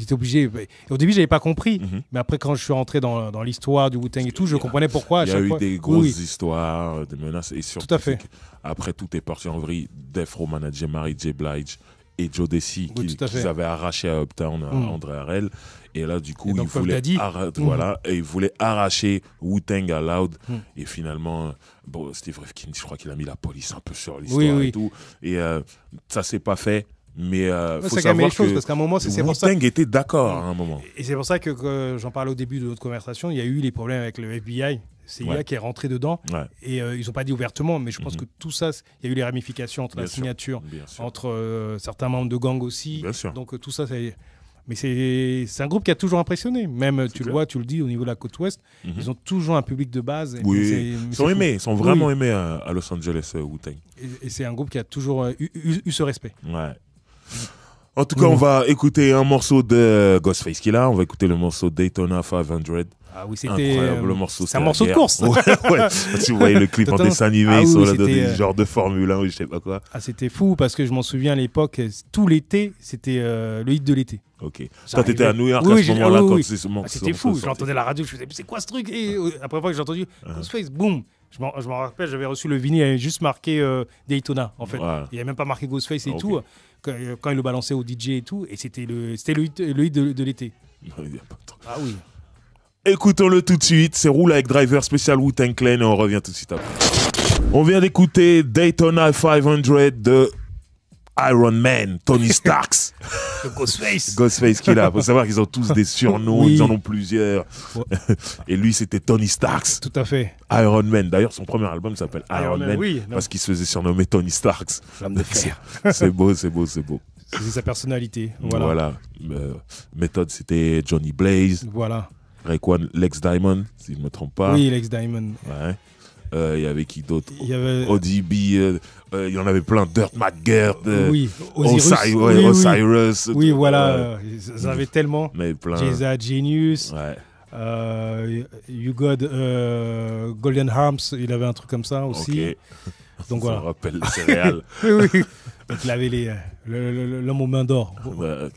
S2: Au début, j'avais pas compris, mhm. mais après, quand je suis rentré dans, dans l'histoire du wu et tout, je comprenais pourquoi. Il y a eu des grosses
S1: histoires, des menaces et surtout. Après, tout est parti en vrille. Defro manager Mary J. Blige et Joe Desi qui, avaient arraché à Uptown mm. André Harrell. Et là, du coup, mm. ils voulaient, arracher Wu-Tang à Loud. Mm. Et finalement, bon, Steve Rifkin, je crois qu'il a mis la police un peu sur l'histoire et tout. Et euh, ça s'est pas fait. Mais euh, faut savoir que parce qu'à un moment, c'est pour ça. était d'accord à un moment.
S2: Et c'est pour ça que, j'en parle au début de notre conversation. Il y a eu les problèmes avec le FBI. C'est ouais. qui est rentré dedans et euh, ils n'ont pas dit ouvertement, mais je pense mhm. que tout ça, il y a eu les ramifications entre la signature, entre euh, certains membres de gang aussi. Donc euh, tout ça, c'est mais c'est un groupe qui a toujours impressionné. Même tu le vois, tu le dis au niveau de la côte ouest, mhm. ils ont toujours un public de base. ils sont aimés, ils sont vraiment aimés
S1: à, Los Angeles wu
S2: Et, c'est un groupe qui a toujours eu, eu ce respect.
S1: Ouais. En tout cas, on mm. va écouter un morceau de Ghostface qu'il a. On va écouter le morceau Daytona 500. Ah
S3: oui, c'était. le morceau. C'est un morceau de course. ouais, ouais. Tu voyais le clip en dessin animé, ah, ils sont là euh, genre de Formule
S1: 1 ou je sais pas quoi.
S3: Ah,
S2: c'était fou parce que je m'en souviens à l'époque, tout l'été, c'était euh, le hit de l'été. Ok. Ça t'étais à New York oui, à ce moment-là quand c'est morceau. Ah, c'était fou. J'entendais la radio, je me disais, c'est quoi ce truc Et euh, après, fois que j'ai entendu uh-huh. Ghostface, boum je m'en rappelle, j'avais reçu le vinyle, il juste marqué Daytona, en fait. Il n'y avait même pas marqué Ghostface et ah, tout. Euh, quand il le balançait au DJ et tout, et c'était le, c'était le hit, de, l'été.
S1: Ah Écoutons-le tout de suite, c'est Roule avec Driver spécial Wu-Tang et on revient tout de suite après. On vient d'écouter Daytona 500 de Iron Man, Tony
S2: Starks. Ghostface. Ghostface qu'il a. Faut savoir qu'ils ont tous des surnoms, ils en ont
S1: plusieurs. Et lui, c'était Tony Starks. Tout à fait. Iron Man. D'ailleurs, son premier album s'appelle Iron, Man, oui, parce qu'il se faisait surnommer Tony Starks. C'est beau, c'est beau, c'est beau.
S2: C'est sa personnalité. Voilà. voilà. Euh,
S1: méthode, c'était Johnny Blaze. Voilà. Rayquan, Lex Diamond, si je ne me trompe pas. Oui, Lex Diamond. Ouais. Euh, il y avait qui d'autre avait... ODB, euh, euh, il y en avait plein, Dirt McGuert, oui. Osiris, Osiris, oui, voilà,
S2: ils avaient tellement. Mais plein. Genius. Ouais. you got Golden Harms, il avait un truc comme ça aussi. Okay. Donc voilà. Ça rappelle les céréales. oui, oui. Donc il avait l'homme aux mains d'or.
S1: Bah,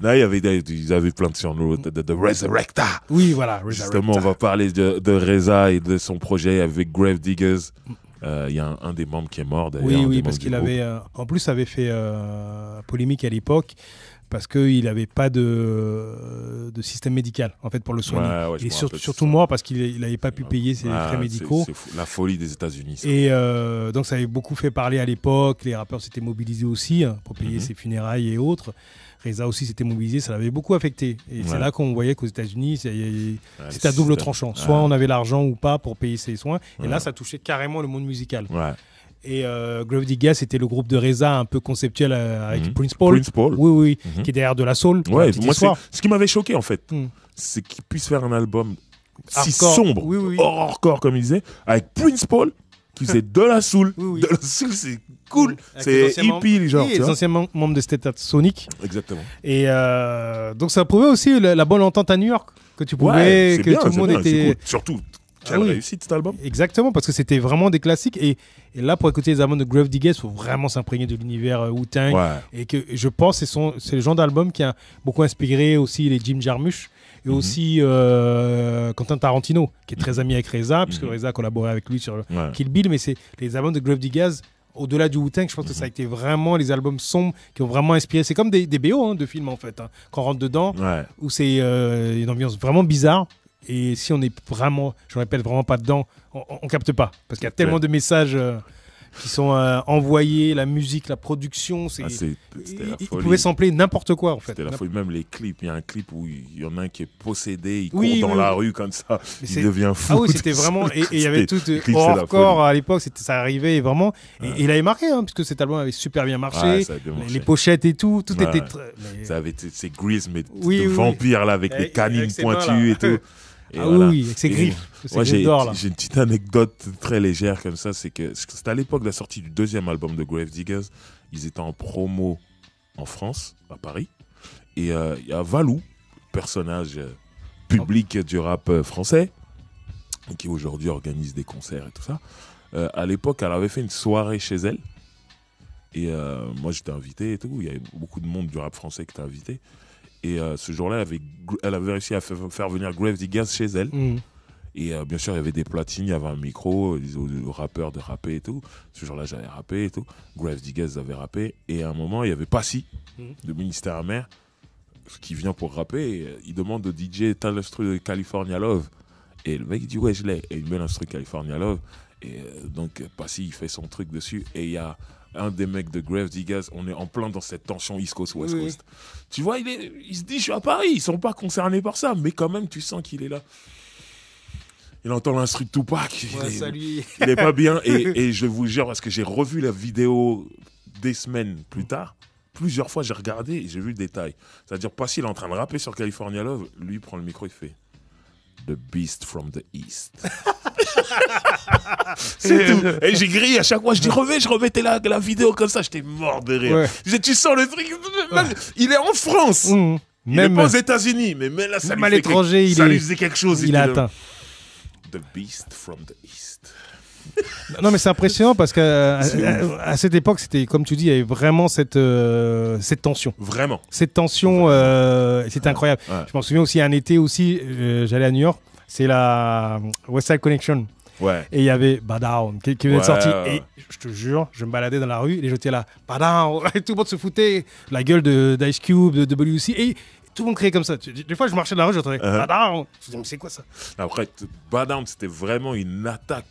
S1: Là, il y avait, ils avaient plein de surnoms, de, de, Resurrecta. Oui, voilà, Justement, on va parler de, Reza et de son projet avec Grave Diggers. Euh, il y a un, des membres qui est mort d'ailleurs. Oui, oui, parce qu'il avait, euh,
S2: en plus, avait fait euh, polémique à l'époque parce qu'il n'avait pas de, de, système médical en fait pour le soigner. et surtout mort parce qu'il n'avait pas pu ah, payer ses ah, frais médicaux. C'est la folie des États-Unis. Et donc ça avait beaucoup fait parler à l'époque. Les rappeurs s'étaient mobilisés aussi hein, pour payer mhm. ses funérailles et autres. Reza aussi s'était mobilisé, ça l'avait beaucoup affecté. Et c'est là qu'on voyait qu'aux États-Unis, c'était à double tranchant. Soit on avait l'argent ou pas pour payer ses soins. Et là, ça touchait carrément le monde musical. Et euh, Gravity Gas, c'était le groupe de Reza un peu conceptuel euh, avec mhm. Prince Paul. Prince Paul. Oui, oui, mhm. qui est derrière de la soul. moi, ce qui m'avait choqué, en fait, hmm. c'est qu'il puisse faire
S1: un album si sombre, oui, comme il disait, avec Prince Paul c'est faisait
S2: de la soul. De la c'est cool. C'est hippie, genre. Oui, les anciens membres de State Sonic. Exactement. Et euh, donc, ça prouvait aussi la, bonne entente à New York. Que tu pouvais, que tout le monde était. Surtout, quelle ah réussite cet album. Exactement, parce que c'était vraiment des classiques. Et, là, pour écouter les albums de Grave Diggers, il faut vraiment s'imprégner de l'univers euh, Wu-Tang. Et que je pense que c'est le genre d'album qui a beaucoup inspiré aussi les Jim Jarmusch et mhm. aussi euh, Quentin Tarantino, qui est très mhm. ami avec Reza, mhm. puisque Reza a collaboré avec lui sur Kill Bill, mais c'est les albums de Grave gaz au-delà du Wu-Tang, je pense que ça a été vraiment les albums sombres qui ont vraiment inspiré. C'est comme des, BO hein, de films en fait, hein, quand on rentre dedans, où c'est euh, une ambiance vraiment bizarre. Et si on est vraiment, je répète, vraiment pas dedans, on, capte pas. Parce qu'il y a tellement de messages. Euh, qui sont euh, envoyés, la musique, la production. C'est, ah, ils pouvaient sampler n'importe quoi en fait. C'était la folie,
S1: même les clips. Il y a un clip où il y en a un qui est possédé, il court dans la rue comme ça, il devient fou. Ah oui, c'était vraiment. Et il y avait tout encore euh, à
S2: l'époque, ça arrivait vraiment. Et, il avait marqué, hein, puisque cet album avait super bien marché. les, pochettes et tout, tout était. Tr...
S1: Mais... Ça avait ces vampires là, avec des eh, canines pointues et tout. ah oui, c'est Moi, j'ai une petite anecdote très légère comme ça. C'est que c'était à l'époque de la sortie du deuxième album de Grave Diggers. Ils étaient en promo en France, à Paris. Et euh, il y a Valou, personnage euh, public du rap euh, français, qui aujourd'hui organise des concerts et tout ça. à l'époque, elle avait fait une soirée chez elle. Et euh, moi, j'étais invité et tout. Il y avait beaucoup de monde du rap français qui était invité. Et euh, ce jour-là, elle avait, elle avait réussi à faire venir Grave gaz chez elle. Mm. Et euh, bien sûr, il y avait des platines, il y avait un micro, euh, des rappeurs de rapper et tout. Ce jour-là, j'avais rappé et tout. Grave Diggers avait rappé. Et à un moment, il y avait Passy, mm. le Ministère Amer, qui vient pour rapper. il demande au DJ, t'as l'instru de California Love Et le mec, il dit, ouais, je l'ai. Et il met l'instru California Love. Et donc, Passy, il fait son truc dessus. Et il y a un des mecs de Grave Diggers, on est en plein dans cette tension East Coast West Coast. Tu vois, il, est, il se dit je suis à Paris, ils sont pas concernés par ça, mais quand même tu sens qu'il est là. Il entend l'instru de Tupac, il, est, pas bien et, je vous jure parce que j'ai revu la vidéo des semaines plus mm. tard plusieurs fois, j'ai regardé et j'ai vu le détail. C'est-à-dire, pas s'il est en train de rapper sur California Love, lui prend le micro, et fait The Beast from the East.
S3: c'est tout. Et j'ai
S1: grillé à chaque fois. Je dis, remets, je remettais la, la vidéo comme ça. J'étais mort de rire. tu sens le truc.
S2: Il est en France. Mm. Il pas aux États-Unis. Mais même là, ça lui à l'étranger, il ça est... lui faisait quelque chose. Il, il a atteint.
S1: The Beast from the East.
S2: non, mais c'est impressionnant parce qu'à euh, euh, à, cette époque, c'était, comme tu dis, il y avait vraiment cette, euh, cette tension. Vraiment. Cette tension, c'est incroyable. Je m'en souviens aussi un été aussi, j'allais à New York, c'est la West Side Connection. Ouais. Et il y avait Badown qui, qui venait de sortir. Et je te jure, je me baladais dans la rue, et j'étais là, Badown, tout le monde se foutait. La gueule d'Ice Cube, de, WC. Et tout le monde criait comme ça. Des fois, je marchais dans la rue, j'entendais uh-huh. Je me disais, mais c'est quoi ça
S1: Après, Badown, c'était vraiment une attaque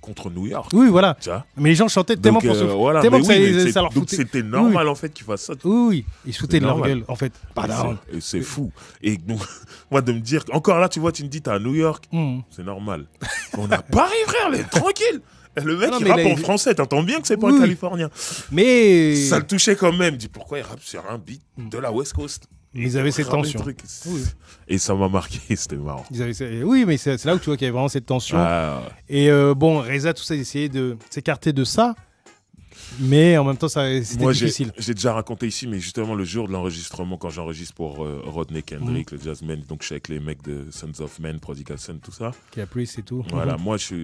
S1: contre New York. Oui,
S2: voilà. Mais les gens chantaient tellement pour ça, c'était normal en fait qu'ils fassent ça. Oui, ils foutaient de leur gueule en fait. Bah, euh, c'est fou.
S1: Et donc, moi de me dire, encore là, tu vois, tu me dis, t'es à New York, hmm. c'est normal. On a Paris, frère, les, tranquille. le mec, il rappe en français, t'entends bien que c'est pas un californien. Mais. Ça le touchait quand même. Dis pourquoi il rappe
S2: sur un beat de la West Coast ils avaient cette tension.
S1: Et ça m'a marqué, c'était marrant.
S2: Oui, mais c'est là où tu vois qu'il y avait vraiment cette tension. Ah. Et euh, bon, Reza, tout ça, essayait de s'écarter de ça mais en même temps, c'était difficile.
S1: J'ai déjà raconté ici, mais justement, le jour de l'enregistrement, quand j'enregistre pour euh, Rodney Kendrick, mhm. le Jazzman, donc je suis avec les mecs de Sons of Men, Prodigal Son, tout ça. Qui pris, c'est tout. Voilà, mhm. moi, je,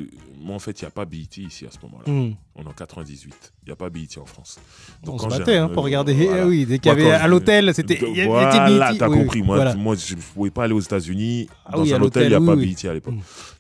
S1: moi, en fait, il n'y a pas BET ici à ce moment-là. Mhm. On est en 98. Il n'y a pas BET en France. Donc, on se battait hein, pour regarder. Eh oui, dès qu'il y avait à l'hôtel, c'était. Voilà, e t'as as compris. moi, moi, je ne pouvais pas aller aux États-Unis. Ah dans un hôtel, il n'y a pas BET à l'époque.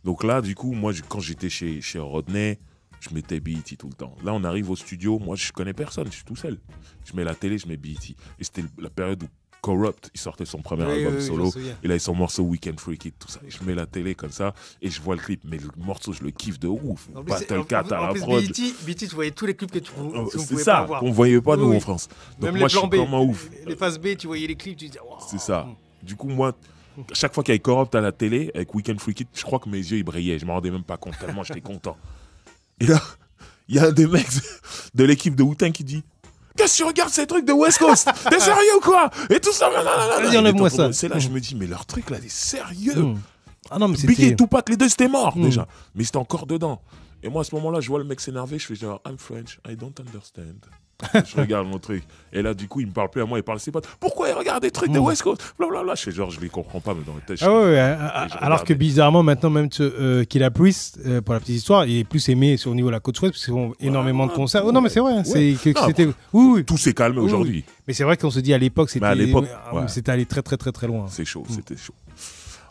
S1: Donc là, du coup, moi, quand j'étais chez, chez Rodney, je mettais BET tout le temps. Là, on arrive au studio, moi, je connais personne, je suis tout seul. Je mets la télé, je mets BET. Et c'était la période où Corrupt, il sortait son premier album solo. Il avait son morceau Weekend Freak It, tout ça. Et je mets la télé comme ça et je vois le clip. Mais le morceau, je le kiffe de ouf. En Battle 4 à la prod. BT, e
S2: e tu voyais tous les clips que tu ah, C'est ça, qu'on voyait pas, nous, en France. Donc moi, je suis vraiment ouf. Les phases B, tu voyais les clips, tu disais, C'est
S1: ça. Du coup, moi, chaque fois qu'il y avait Corrupt à la télé, avec Weekend Freak It, je crois que mes yeux, ils brillaient. Je m'en rendais même pas compte tellement j'étais content. Et là, il y a un des mecs de l'équipe de Houtin qui dit Qu'est-ce que tu regardes ces trucs de West Coast T'es sérieux ou quoi Et tout ça, enlève-moi ça. C'est là, je me dis Mais leur truc là, est
S3: sérieux. Hmm.
S1: Ah non, mais c'était. et que les deux, c'était mort hmm. déjà. Mais c'était encore dedans. Et moi, à ce moment-là, je vois le mec s'énerver. Je fais genre I'm French, I don't understand. je regarde mon truc. Et là, du coup, il me parle plus à moi, il parle à ses potes. Pourquoi il regarde des trucs de mmh. West Coast Blablabla. Je je les comprends pas, mais dans
S2: alors que bizarrement, maintenant, même euh, qu'il a euh, pour la petite histoire, il est plus aimé sur niveau de la côte ouest, parce qu'ils ont énormément de concerts. Oh non, mais c'est vrai. Hein, c'est que, c'était... Oui, Tout s'est calmé aujourd'hui. Mais c'est vrai qu'on se dit à l'époque, ah, c'était allé très, très, très, très loin. C'est chaud, mmh. c'était chaud.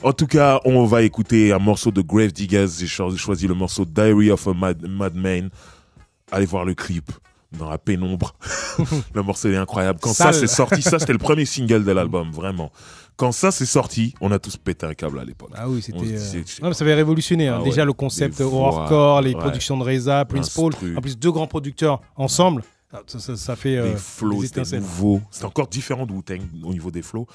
S2: En tout
S1: cas, on va écouter un morceau de Grave Diggers. J'ai choisi le morceau Diary of a Madman. Mad Allez voir le clip dans la pénombre. le morceau est incroyable. Quand ça c'est sorti, ça c'était le premier single de l'album, mm. vraiment. Quand ça c'est sorti, on a tous pété un câble à l'époque.
S2: Ah oui, c'était. Euh, ça avait révolutionné. Hein. Ah Déjà le concept horrorcore, les productions de Reza, Prince Paul, en plus deux grands producteurs ensemble. Ah, ça, fait. Euh, des flows, c'était nouveau.
S1: C'est encore différent de wu au niveau des flows.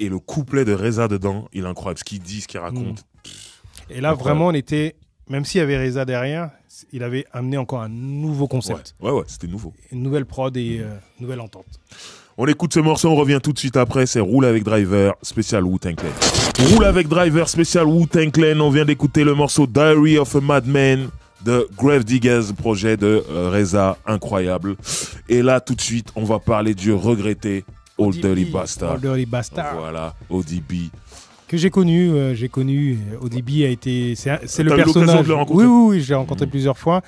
S1: Et le couplet de Reza dedans, il est incroyable. Ce qu'il dit, ce
S2: qu'il raconte. Mm. Et là, vraiment, on était. Même s'il y avait Reza derrière, il avait amené encore un nouveau concept. Ouais, ouais, c'était nouveau. Une nouvelle prod et euh, nouvelle entente.
S3: On
S1: écoute ce morceau, on revient tout de suite après. C'est Roule avec Driver, spécial Wu Tang Clan. Roule avec Driver, spécial Wu Tang Clan. On vient d'écouter le morceau Diary of a Madman de Grave Diggers, projet de euh, Reza, incroyable. Et là, tout de suite, on va parler du regretté Old Dirty Bastard. Old Dirty
S2: Bastard. Voilà,
S1: ODB
S2: que j'ai connu. Euh, j'ai connu. Audibi euh, a été. C'est le personnage. De oui, oui, oui j'ai rencontré mmh. plusieurs fois.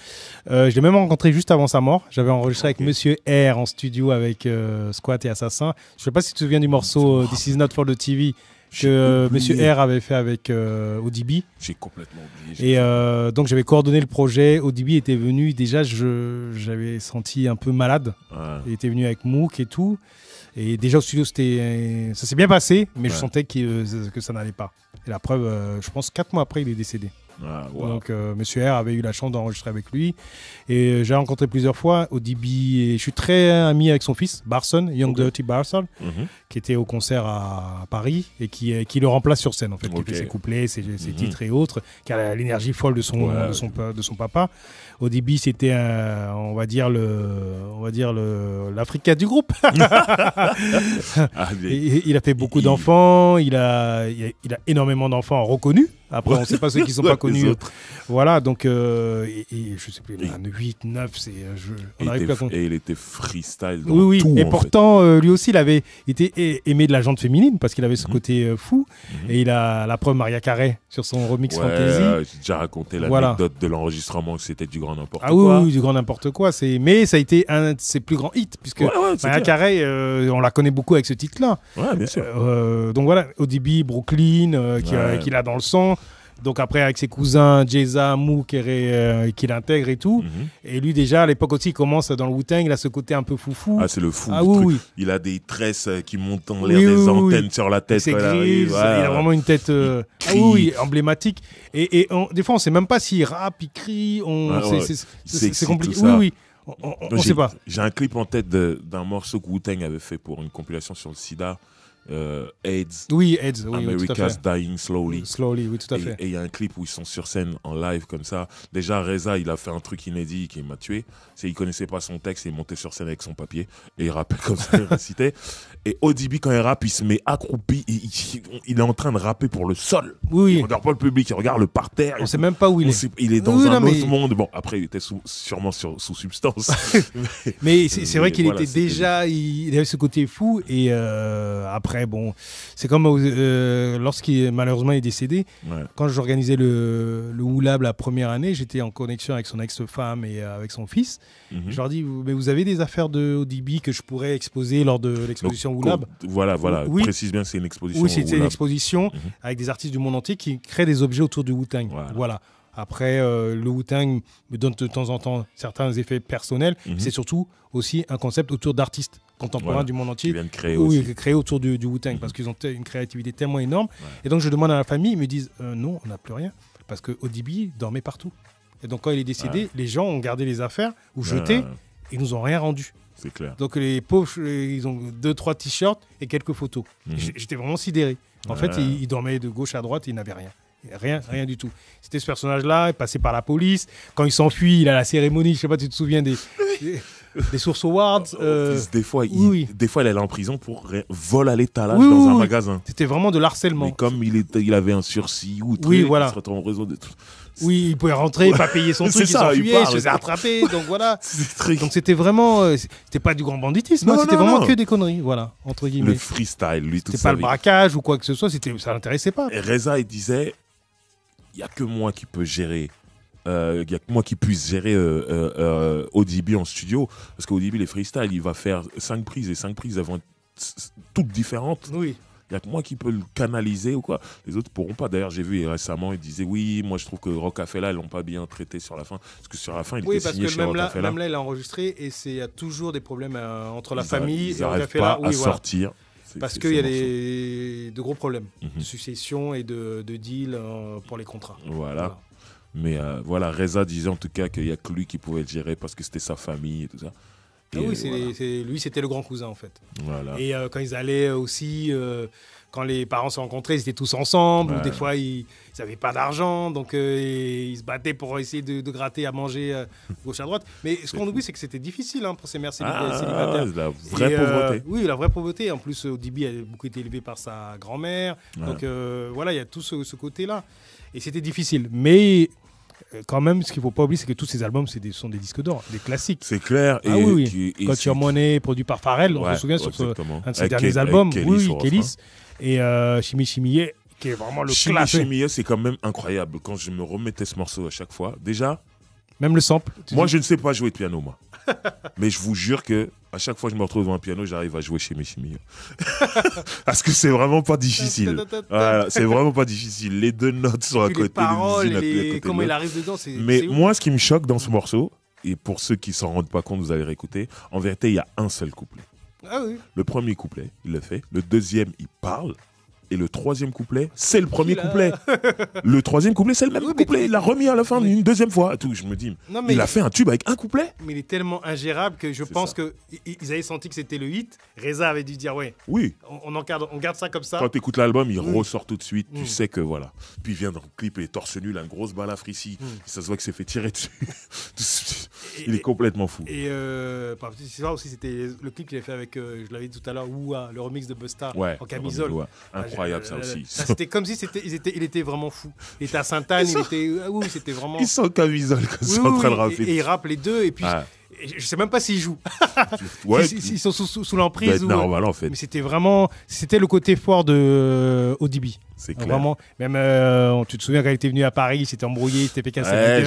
S2: Euh, je l'ai même rencontré juste avant sa mort. J'avais enregistré avec Monsieur R en studio avec euh, Squat et Assassin. Je sais pas si tu te souviens du morceau This Is Not for the TV que Monsieur R avait fait avec euh, J'ai complètement oublié. Et donc j'avais coordonné le projet. Audibi était venu déjà, j'avais senti un peu malade. Ah. Il était venu avec Mook et tout. Et déjà au studio, c'était, ça s'est bien passé, mais je sentais que que ça n'allait pas. Et la preuve, euh, je pense, quatre mois après, il est décédé. Ah, Donc, M. Euh, Monsieur R avait eu la chance d'enregistrer avec lui. Et euh, j'ai rencontré plusieurs fois Odibi. Et je suis très ami avec son fils, Barson, Young Dirty Barson. Mhm qui était au concert à Paris et qui, euh, qui le remplace sur scène en fait, ses couplets, ses, mhm. titres et autres, car a l'énergie folle de son, de son, de son papa. Au début, c'était on va dire le on va dire le l'Africa du groupe. Ah, il, a fait beaucoup d'enfants, il a, il a énormément d'enfants reconnus. Après, on ne sait pas ceux qui ne sont pas connus. Euh, voilà, donc, euh, je ne sais plus, 8, 9, c'est. un et, et il
S1: était freestyle dans oui, oui. Tout, et
S2: pourtant, lui aussi, il avait été aimé de la jante féminine parce qu'il avait ce mhm. côté euh, fou. Mhm. Et il a la preuve Maria Carré sur son remix fantasy. Euh, j'ai déjà raconté l'anecdote
S1: de l'enregistrement que c'était du grand n'importe ah quoi. Ah oui,
S2: du grand n'importe quoi. Mais ça a été un de ses plus grands hits puisque Maria Carré, euh, on la connaît beaucoup avec ce titre-là. donc voilà, ODB, Brooklyn, qu'il a dans le sang. Donc après, avec ses cousins, Jeza, Mou, euh, qui qu'il l'intègre et tout. Mhm. Et lui, déjà, à l'époque aussi, il commence dans le Wu-Tang, il a ce côté un peu foufou.
S1: Ah, c'est le fou. Ah, oui, Il a des tresses euh, qui montent en l'air, des antennes sur la tête. il, a vraiment
S2: une tête euh, ah oui, emblématique. Et, et des fois, on ne sait même pas s'il rappe, il crie. on c'est compliqué. Oui, oui. On ne pas.
S1: J'ai un clip en tête d'un morceau que Wu-Tang avait fait pour une compilation sur le sida. Euh, AIDS. Oui, AIDS, oui, America's Dying Slowly. Slowly, oui, tout à fait. Et il y a un clip où ils sont sur scène en live comme ça. Déjà, Reza, il a fait un truc inédit qui m'a tué. C'est il connaissait pas son texte, il montait sur scène avec son papier et il rappelait comme ça, il récitait. Et ODB quand il rappe, il se met accroupi, il, est en train de rapper pour le sol. Oui. Il regarde pas le public, il regarde le parterre. On sait même pas où il est. il est dans un autre monde. Bon, après, il était sûrement sous substance. mais, c'est vrai qu'il était déjà,
S2: il avait ce côté fou et euh, après, après, bon, c'est comme euh, euh lorsqu'il malheureusement est décédé. Quand j'organisais le, le la première année, j'étais en connexion avec son ex-femme et euh, avec son fils. Mhm. Je leur dis, mais vous avez des affaires de ODB que je pourrais exposer lors de l'exposition Oulab Voilà, voilà. Oui, précise bien, c'est une exposition. Oui, c'était une exposition mhm. avec des artistes du monde entier qui créent des objets autour du wu voilà. Après, euh, le wu me donne de temps en temps certains effets personnels. Mhm. C'est surtout aussi un concept autour d'artistes contemporain du monde entier. créer créé autour du, du Wu-Tang, parce qu'ils ont une créativité tellement énorme. Et donc, je demande à la famille, ils me disent euh, non, on n'a plus rien. Parce que ODB dormait partout. Et donc, quand il est décédé, les gens ont gardé les affaires ou jeté, et ils nous ont rien rendu. C'est clair. Donc, les pauvres, euh, ils ont deux, trois t-shirts et quelques photos. Mhm. J'étais vraiment sidéré. En fait, ils il dormaient de gauche à droite, ils n'avaient rien. Rien, rien du tout. C'était ce personnage-là, passé par la police. Quand il s'enfuit, il a la cérémonie. Je sais pas, tu te souviens des. des sources Awards.
S1: Euh, des, fois, il, des fois, elle allait en prison pour vol à l'étalage dans un magasin. C'était vraiment de l'harcèlement. Mais comme il, il avait un sursis
S2: ou oui, voilà. il en réseau de tout. Oui, il pouvait rentrer, pas payer son truc, il s'enfuyait, il, se faisait attraper, donc voilà. Donc c'était vraiment, euh, c'était pas du grand banditisme, hein, c'était vraiment que des conneries, voilà, entre guillemets. Le freestyle, lui, tout ça. C'était pas le braquage ou quoi que ce soit, ça l'intéressait pas. Reza, il disait,
S1: il y a que moi qui peux gérer il euh, n'y y a que moi qui puisse gérer euh, euh, euh en studio. Parce qu'ODB, les freestyle, il va faire 5 prises et 5 prises avant toutes différentes. Oui. Il n'y a que moi qui peux le canaliser ou quoi. Les autres pourront pas. D'ailleurs, j'ai vu récemment, ils disaient oui, moi je trouve que là ils l'ont pas bien traité sur la fin. Parce que sur la fin, il était signé chez Oui, parce que même
S2: là, il a enregistré et il y a toujours des problèmes euh, entre la famille ils et Pas oui, à sortir. Parce qu'il y a des, de gros problèmes de mhm. succession et de, deal pour les contrats.
S1: voilà. Mais euh, voilà, Reza disait en tout cas qu'il n'y a que lui qui pouvait le gérer parce que c'était sa famille et tout ça. Ah
S2: oui, lui, c'était le grand cousin en fait. Et euh, quand ils allaient euh, aussi, quand les parents se rencontraient, ils étaient tous ensemble. des fois, ils n'avaient pas d'argent, donc ils se battaient pour essayer de, gratter à manger gauche à droite. Mais ce qu'on oublie, c'est que c'était difficile hein, pour ces mères ah, la vraie pauvreté. oui, la vraie pauvreté. En plus, Odibi a beaucoup été élevé par sa grand-mère. Donc voilà, il y a tout ce côté-là. Et c'était difficile. Mais euh, quand même, ce qu'il ne faut pas oublier, c'est que tous ces albums c'est sont des disques d'or, des classiques. C'est clair. Ah, et oui, oui. Quand tu as Money, produit par Pharrell, on se souvient sur un de ses derniers albums. oui, Kélis. Et euh, qui est vraiment le Chimie classique. Chimie,
S1: c'est quand même incroyable. Quand je me remettais ce morceau à chaque fois, déjà. Même le sample. Moi, je ne sais pas jouer de piano, moi. Mais je vous jure que à chaque fois que je me retrouve devant un piano, j'arrive à jouer chez mes est hein. Parce que c'est vraiment pas difficile. c'est vraiment pas difficile. Les deux notes sont à côté. Les paroles, il arrive dedans. Mais moi, ce qui me choque dans ce morceau, et pour ceux qui s'en rendent pas compte, vous allez réécouter, en vérité, il y a un seul couplet. Ah le premier couplet, il le fait. Le deuxième, il parle et le troisième couplet, c'est le premier couplet. le troisième couplet, c'est le même couplet. Il l'a remis à la fin une deuxième fois. Tout, je me dis, il a fait un tube avec un
S2: couplet. Mais il est tellement ingérable que je pense qu'ils avaient senti que c'était le hit. Reza avait dû dire, ouais. Oui. On, on, garde ça comme ça. Quand tu écoutes l'album, il mm. ressort tout de suite. Tu mm. sais
S1: que voilà. Puis il vient dans le clip, et torse nul, un grosse balafre ici. Mm. Ça se voit que c'est fait tirer dessus. il est complètement fou.
S2: Et c'est euh, ça aussi, c'était le clip qu'il a fait avec, euh, je l'avais dit tout à l'heure, Oua, le remix de Busta en camisole. Euh, ça C'était comme si c'était, ils étaient, il était vraiment fou. Il était à Sainte-Anne, il était. Euh, ah oui, c'était vraiment. Ils sont comme ils sont en train de rapper. Et, ils rappent les deux, et puis. Ah. Je sais même pas s'ils jouent. ils, sont sous, l'emprise. normal en fait. Mais c'était vraiment, c'était le côté fort de Odibi. Euh, C'est clair. Vraiment, même, tu te souviens quand il était venu à Paris, il s'était embrouillé, il s'était fait casser.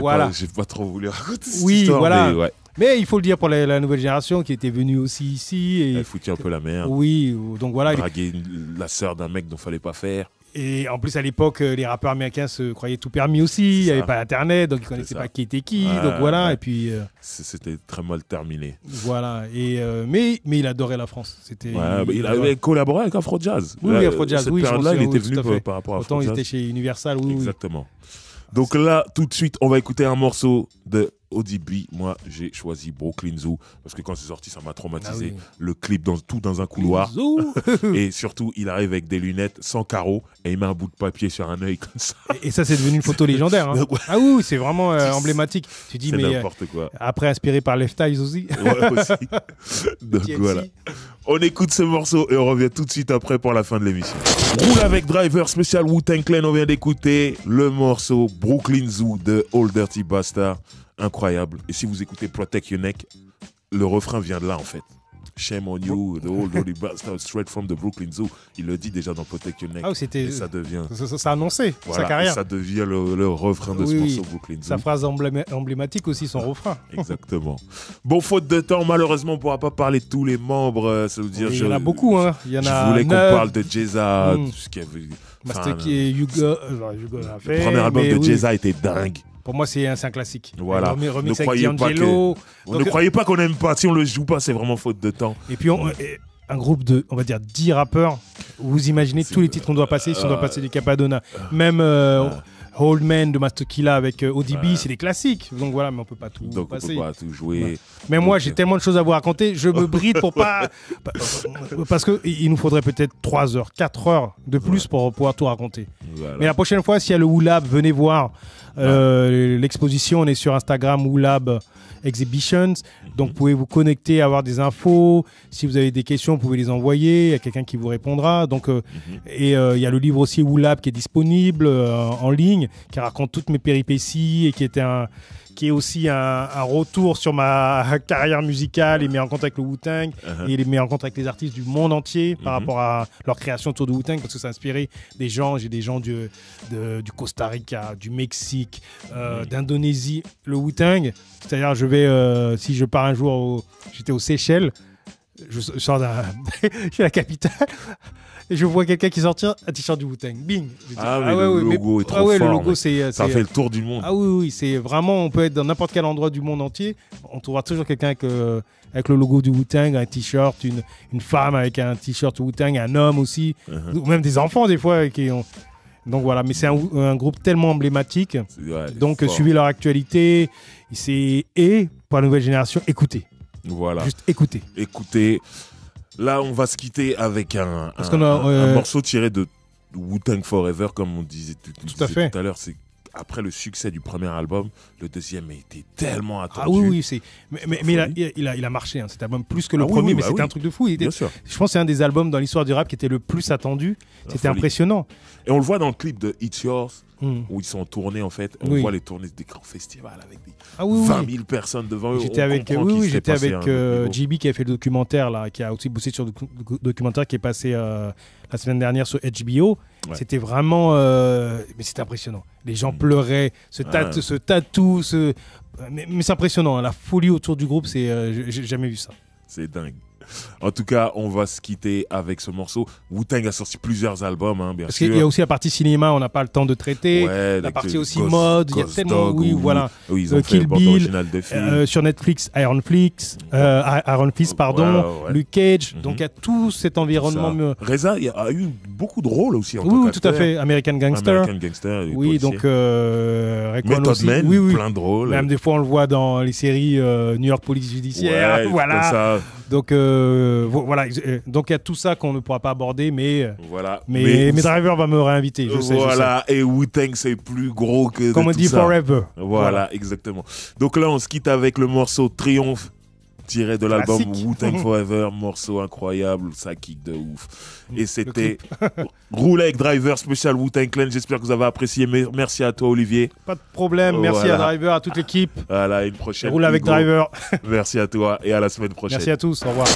S2: Ouais, j'ai, pas, trop voulu raconter cette oui, voilà. Mais il faut le dire pour la, nouvelle génération qui était venue aussi ici. Et... Elle foutait un peu la merde. Hein. Oui, euh, donc voilà. Draguer la sœur d'un mec dont fallait pas faire. Et en plus, à l'époque, euh, les rappeurs américains se croyaient tout permis aussi. Il n'y avait pas Internet, donc ils ne connaissaient pas qui était qui. donc voilà, et puis... Euh,
S1: c'était très mal terminé.
S2: Voilà, et, mais, mais il adorait la France. C'était. il, avait
S1: collaboré avec Afro Jazz. Oui, Afro Jazz. oui, période-là, il était venu par rapport à Afro Autant il était chez
S2: Universal, Exactement.
S1: Donc là, tout de suite, on va écouter un morceau de au début, moi, j'ai choisi Brooklyn Zoo parce que quand c'est sorti, ça m'a traumatisé. Ah le clip dans tout dans un couloir et surtout, il arrive avec des lunettes sans carreaux et il met un bout de papier sur
S2: un œil comme ça. Et, ça, c'est devenu une photo légendaire. Hein. ah oui, c'est vraiment euh, emblématique. Tu dis mais n'importe euh, quoi. après aspiré par Left Eyes aussi. Ouais, Donc
S3: voilà.
S1: On écoute ce morceau et on revient tout de suite après pour la fin de l'émission. Roule avec Driver spécial wu Clan. On vient d'écouter le morceau Brooklyn Zoo de All Dirty Bastard incroyable. Et si vous écoutez Protect Your Neck, le refrain vient de là en fait. Shame on you, the old holy bastard straight from the Brooklyn Zoo. Il le dit déjà dans Protect Your Neck. Ah, ça devient. Ça,
S2: ça, ça sa carrière.
S1: ça devient le, refrain de ce morceau Brooklyn Zoo. Sa
S2: phrase emblématique aussi, son refrain.
S1: Exactement. Bon, faute de temps, malheureusement, on ne pourra pas parler de tous les membres. Euh, il
S3: y en a beaucoup, hein. Il y en a. Je voulais qu'on parle de Jeza. Hmm. Hugo. Euh, le premier album de oui. était dingue.
S2: Pour moi, c'est un, saint classique. Voilà. ne croyez pas ne euh, croyez pas
S1: qu'on aime pas. Si on le joue pas, c'est vraiment faute de temps. Et puis, euh,
S2: un groupe de, on va dire, 10 rappeurs. Vous imaginez tous les titres qu'on doit passer si on doit euh, passer du Capadona. Même. Old Man de Killa avec euh, ODB, c'est des classiques. Donc voilà, mais on peut pas tout passer. peut pas
S1: tout jouer.
S2: Mais moi, j'ai tellement de choses à vous raconter, je me bride pour pas. Parce qu'il nous faudrait peut-être 3 heures, 4 heures de plus pour pouvoir tout raconter. Mais la prochaine fois, s'il y a le Woolab, venez voir euh, l'exposition. On est sur Instagram Woolab Exhibitions. Donc vous mhm. pouvez vous connecter, avoir des infos. Si vous avez des questions, vous pouvez les envoyer. Il y a quelqu'un qui vous répondra. Donc, euh, mhm. Et il y a le livre aussi Woolab qui est disponible en ligne qui raconte toutes mes péripéties et qui était un, qui est aussi un, retour sur ma carrière musicale et mes rencontres avec le Wu-Tang uh-huh. et mes rencontres avec les artistes du monde entier par mm-hmm. rapport à leur création autour du wu parce que ça a inspiré des gens, j'ai des gens du, du Costa Rica, du Mexique, euh, d'Indonésie. Le wu cest c'est-à-dire je vais, euh, si je pars un jour, j'étais aux Seychelles, je, sors de la capitale je vois quelqu'un qui sortir un t-shirt du wu Bing. Ah, ah, oui, le logo est ah trop c'est, ça fait le tour du monde. Ah oui, oui, c'est vraiment, on peut être dans n'importe quel endroit du monde entier, on trouvera toujours quelqu'un avec, euh, le logo du wu un t-shirt, une, une femme avec un t-shirt wu un homme aussi, uh-huh. ou même des enfants des fois qui ont. Donc voilà, mais c'est un, groupe tellement emblématique. donc suivez leur actualité, et pour la nouvelle génération, écoutez.
S1: Voilà. Juste écoutez. Écoutez. Là, on va se quitter avec un, morceau tiré de Wu-Tang Forever, comme on disait, tout, tout, à l'heure. C'est après le succès du premier album, le deuxième a été tellement ah attendu. Ah
S2: oui, oui, Mais, il, a, marché, hein, cet album, plus que le ah premier, mais bah c'était un truc de fou. Il sûr. Je pense c'est un des albums dans l'histoire du rap qui était le plus attendu. C'était impressionnant. Et on le voit dans le clip de
S1: It's Yours. Hmm. où ils sont tournés en fait. On voit les tournées des grands festivals avec des 20 ah 000 personnes devant eux. J'étais avec, j'étais avec euh,
S2: JB qui a fait le documentaire là, qui a aussi bossé sur le documentaire qui est passé euh, la semaine dernière sur HBO. C'était vraiment, euh, mais c'est impressionnant. Les gens hmm. pleuraient, ce tatou, ce mais, c'est impressionnant. Hein. la folie autour du groupe, c'est, j'ai jamais vu ça.
S1: C'est dingue. En tout cas, on va se quitter avec ce morceau. Wu-Tang a sorti plusieurs albums, hein, bien sûr. Parce qu'il y a aussi
S2: la partie cinéma, on n'a pas le temps de traiter. la partie aussi mode, il y a tellement. oui, voilà. Euh, Kill Bill, euh, sur Netflix, Ironflix, euh, Iron Fist, pardon, Luke Cage. Mhm. Donc il y a tout cet environnement.
S1: Reza il a eu beaucoup de rôles aussi en tout cas. Oui, tout à fait. American Gangster. American Gangster. Oui, donc.
S2: Euh, Method Man, oui, plein de rôles. Même des fois, on le voit dans les séries New York Police Judiciaire. voilà. Donc. Euh, voilà, euh, donc il y a tout ça qu'on ne pourra pas aborder, mais euh, voilà. Mais, Driver va me réinviter. Je sais, voilà,
S1: et Wu c'est plus gros que comme on dit Forever. voilà, exactement.
S2: Donc là, on se quitte
S1: avec le morceau Triomphe tiré de l'album Wu-Tang Forever, morceau incroyable, ça kick de ouf. Mm, et c'était avec Driver spécial Wu-Tang Clan. J'espère que vous avez apprécié. Merci à toi, Olivier. Pas de
S2: problème. Merci à Driver,
S1: à toute l'équipe. Voilà, une prochaine.
S2: Roule avec Driver.
S3: Merci à toi et à la semaine prochaine. Merci à tous. Au revoir.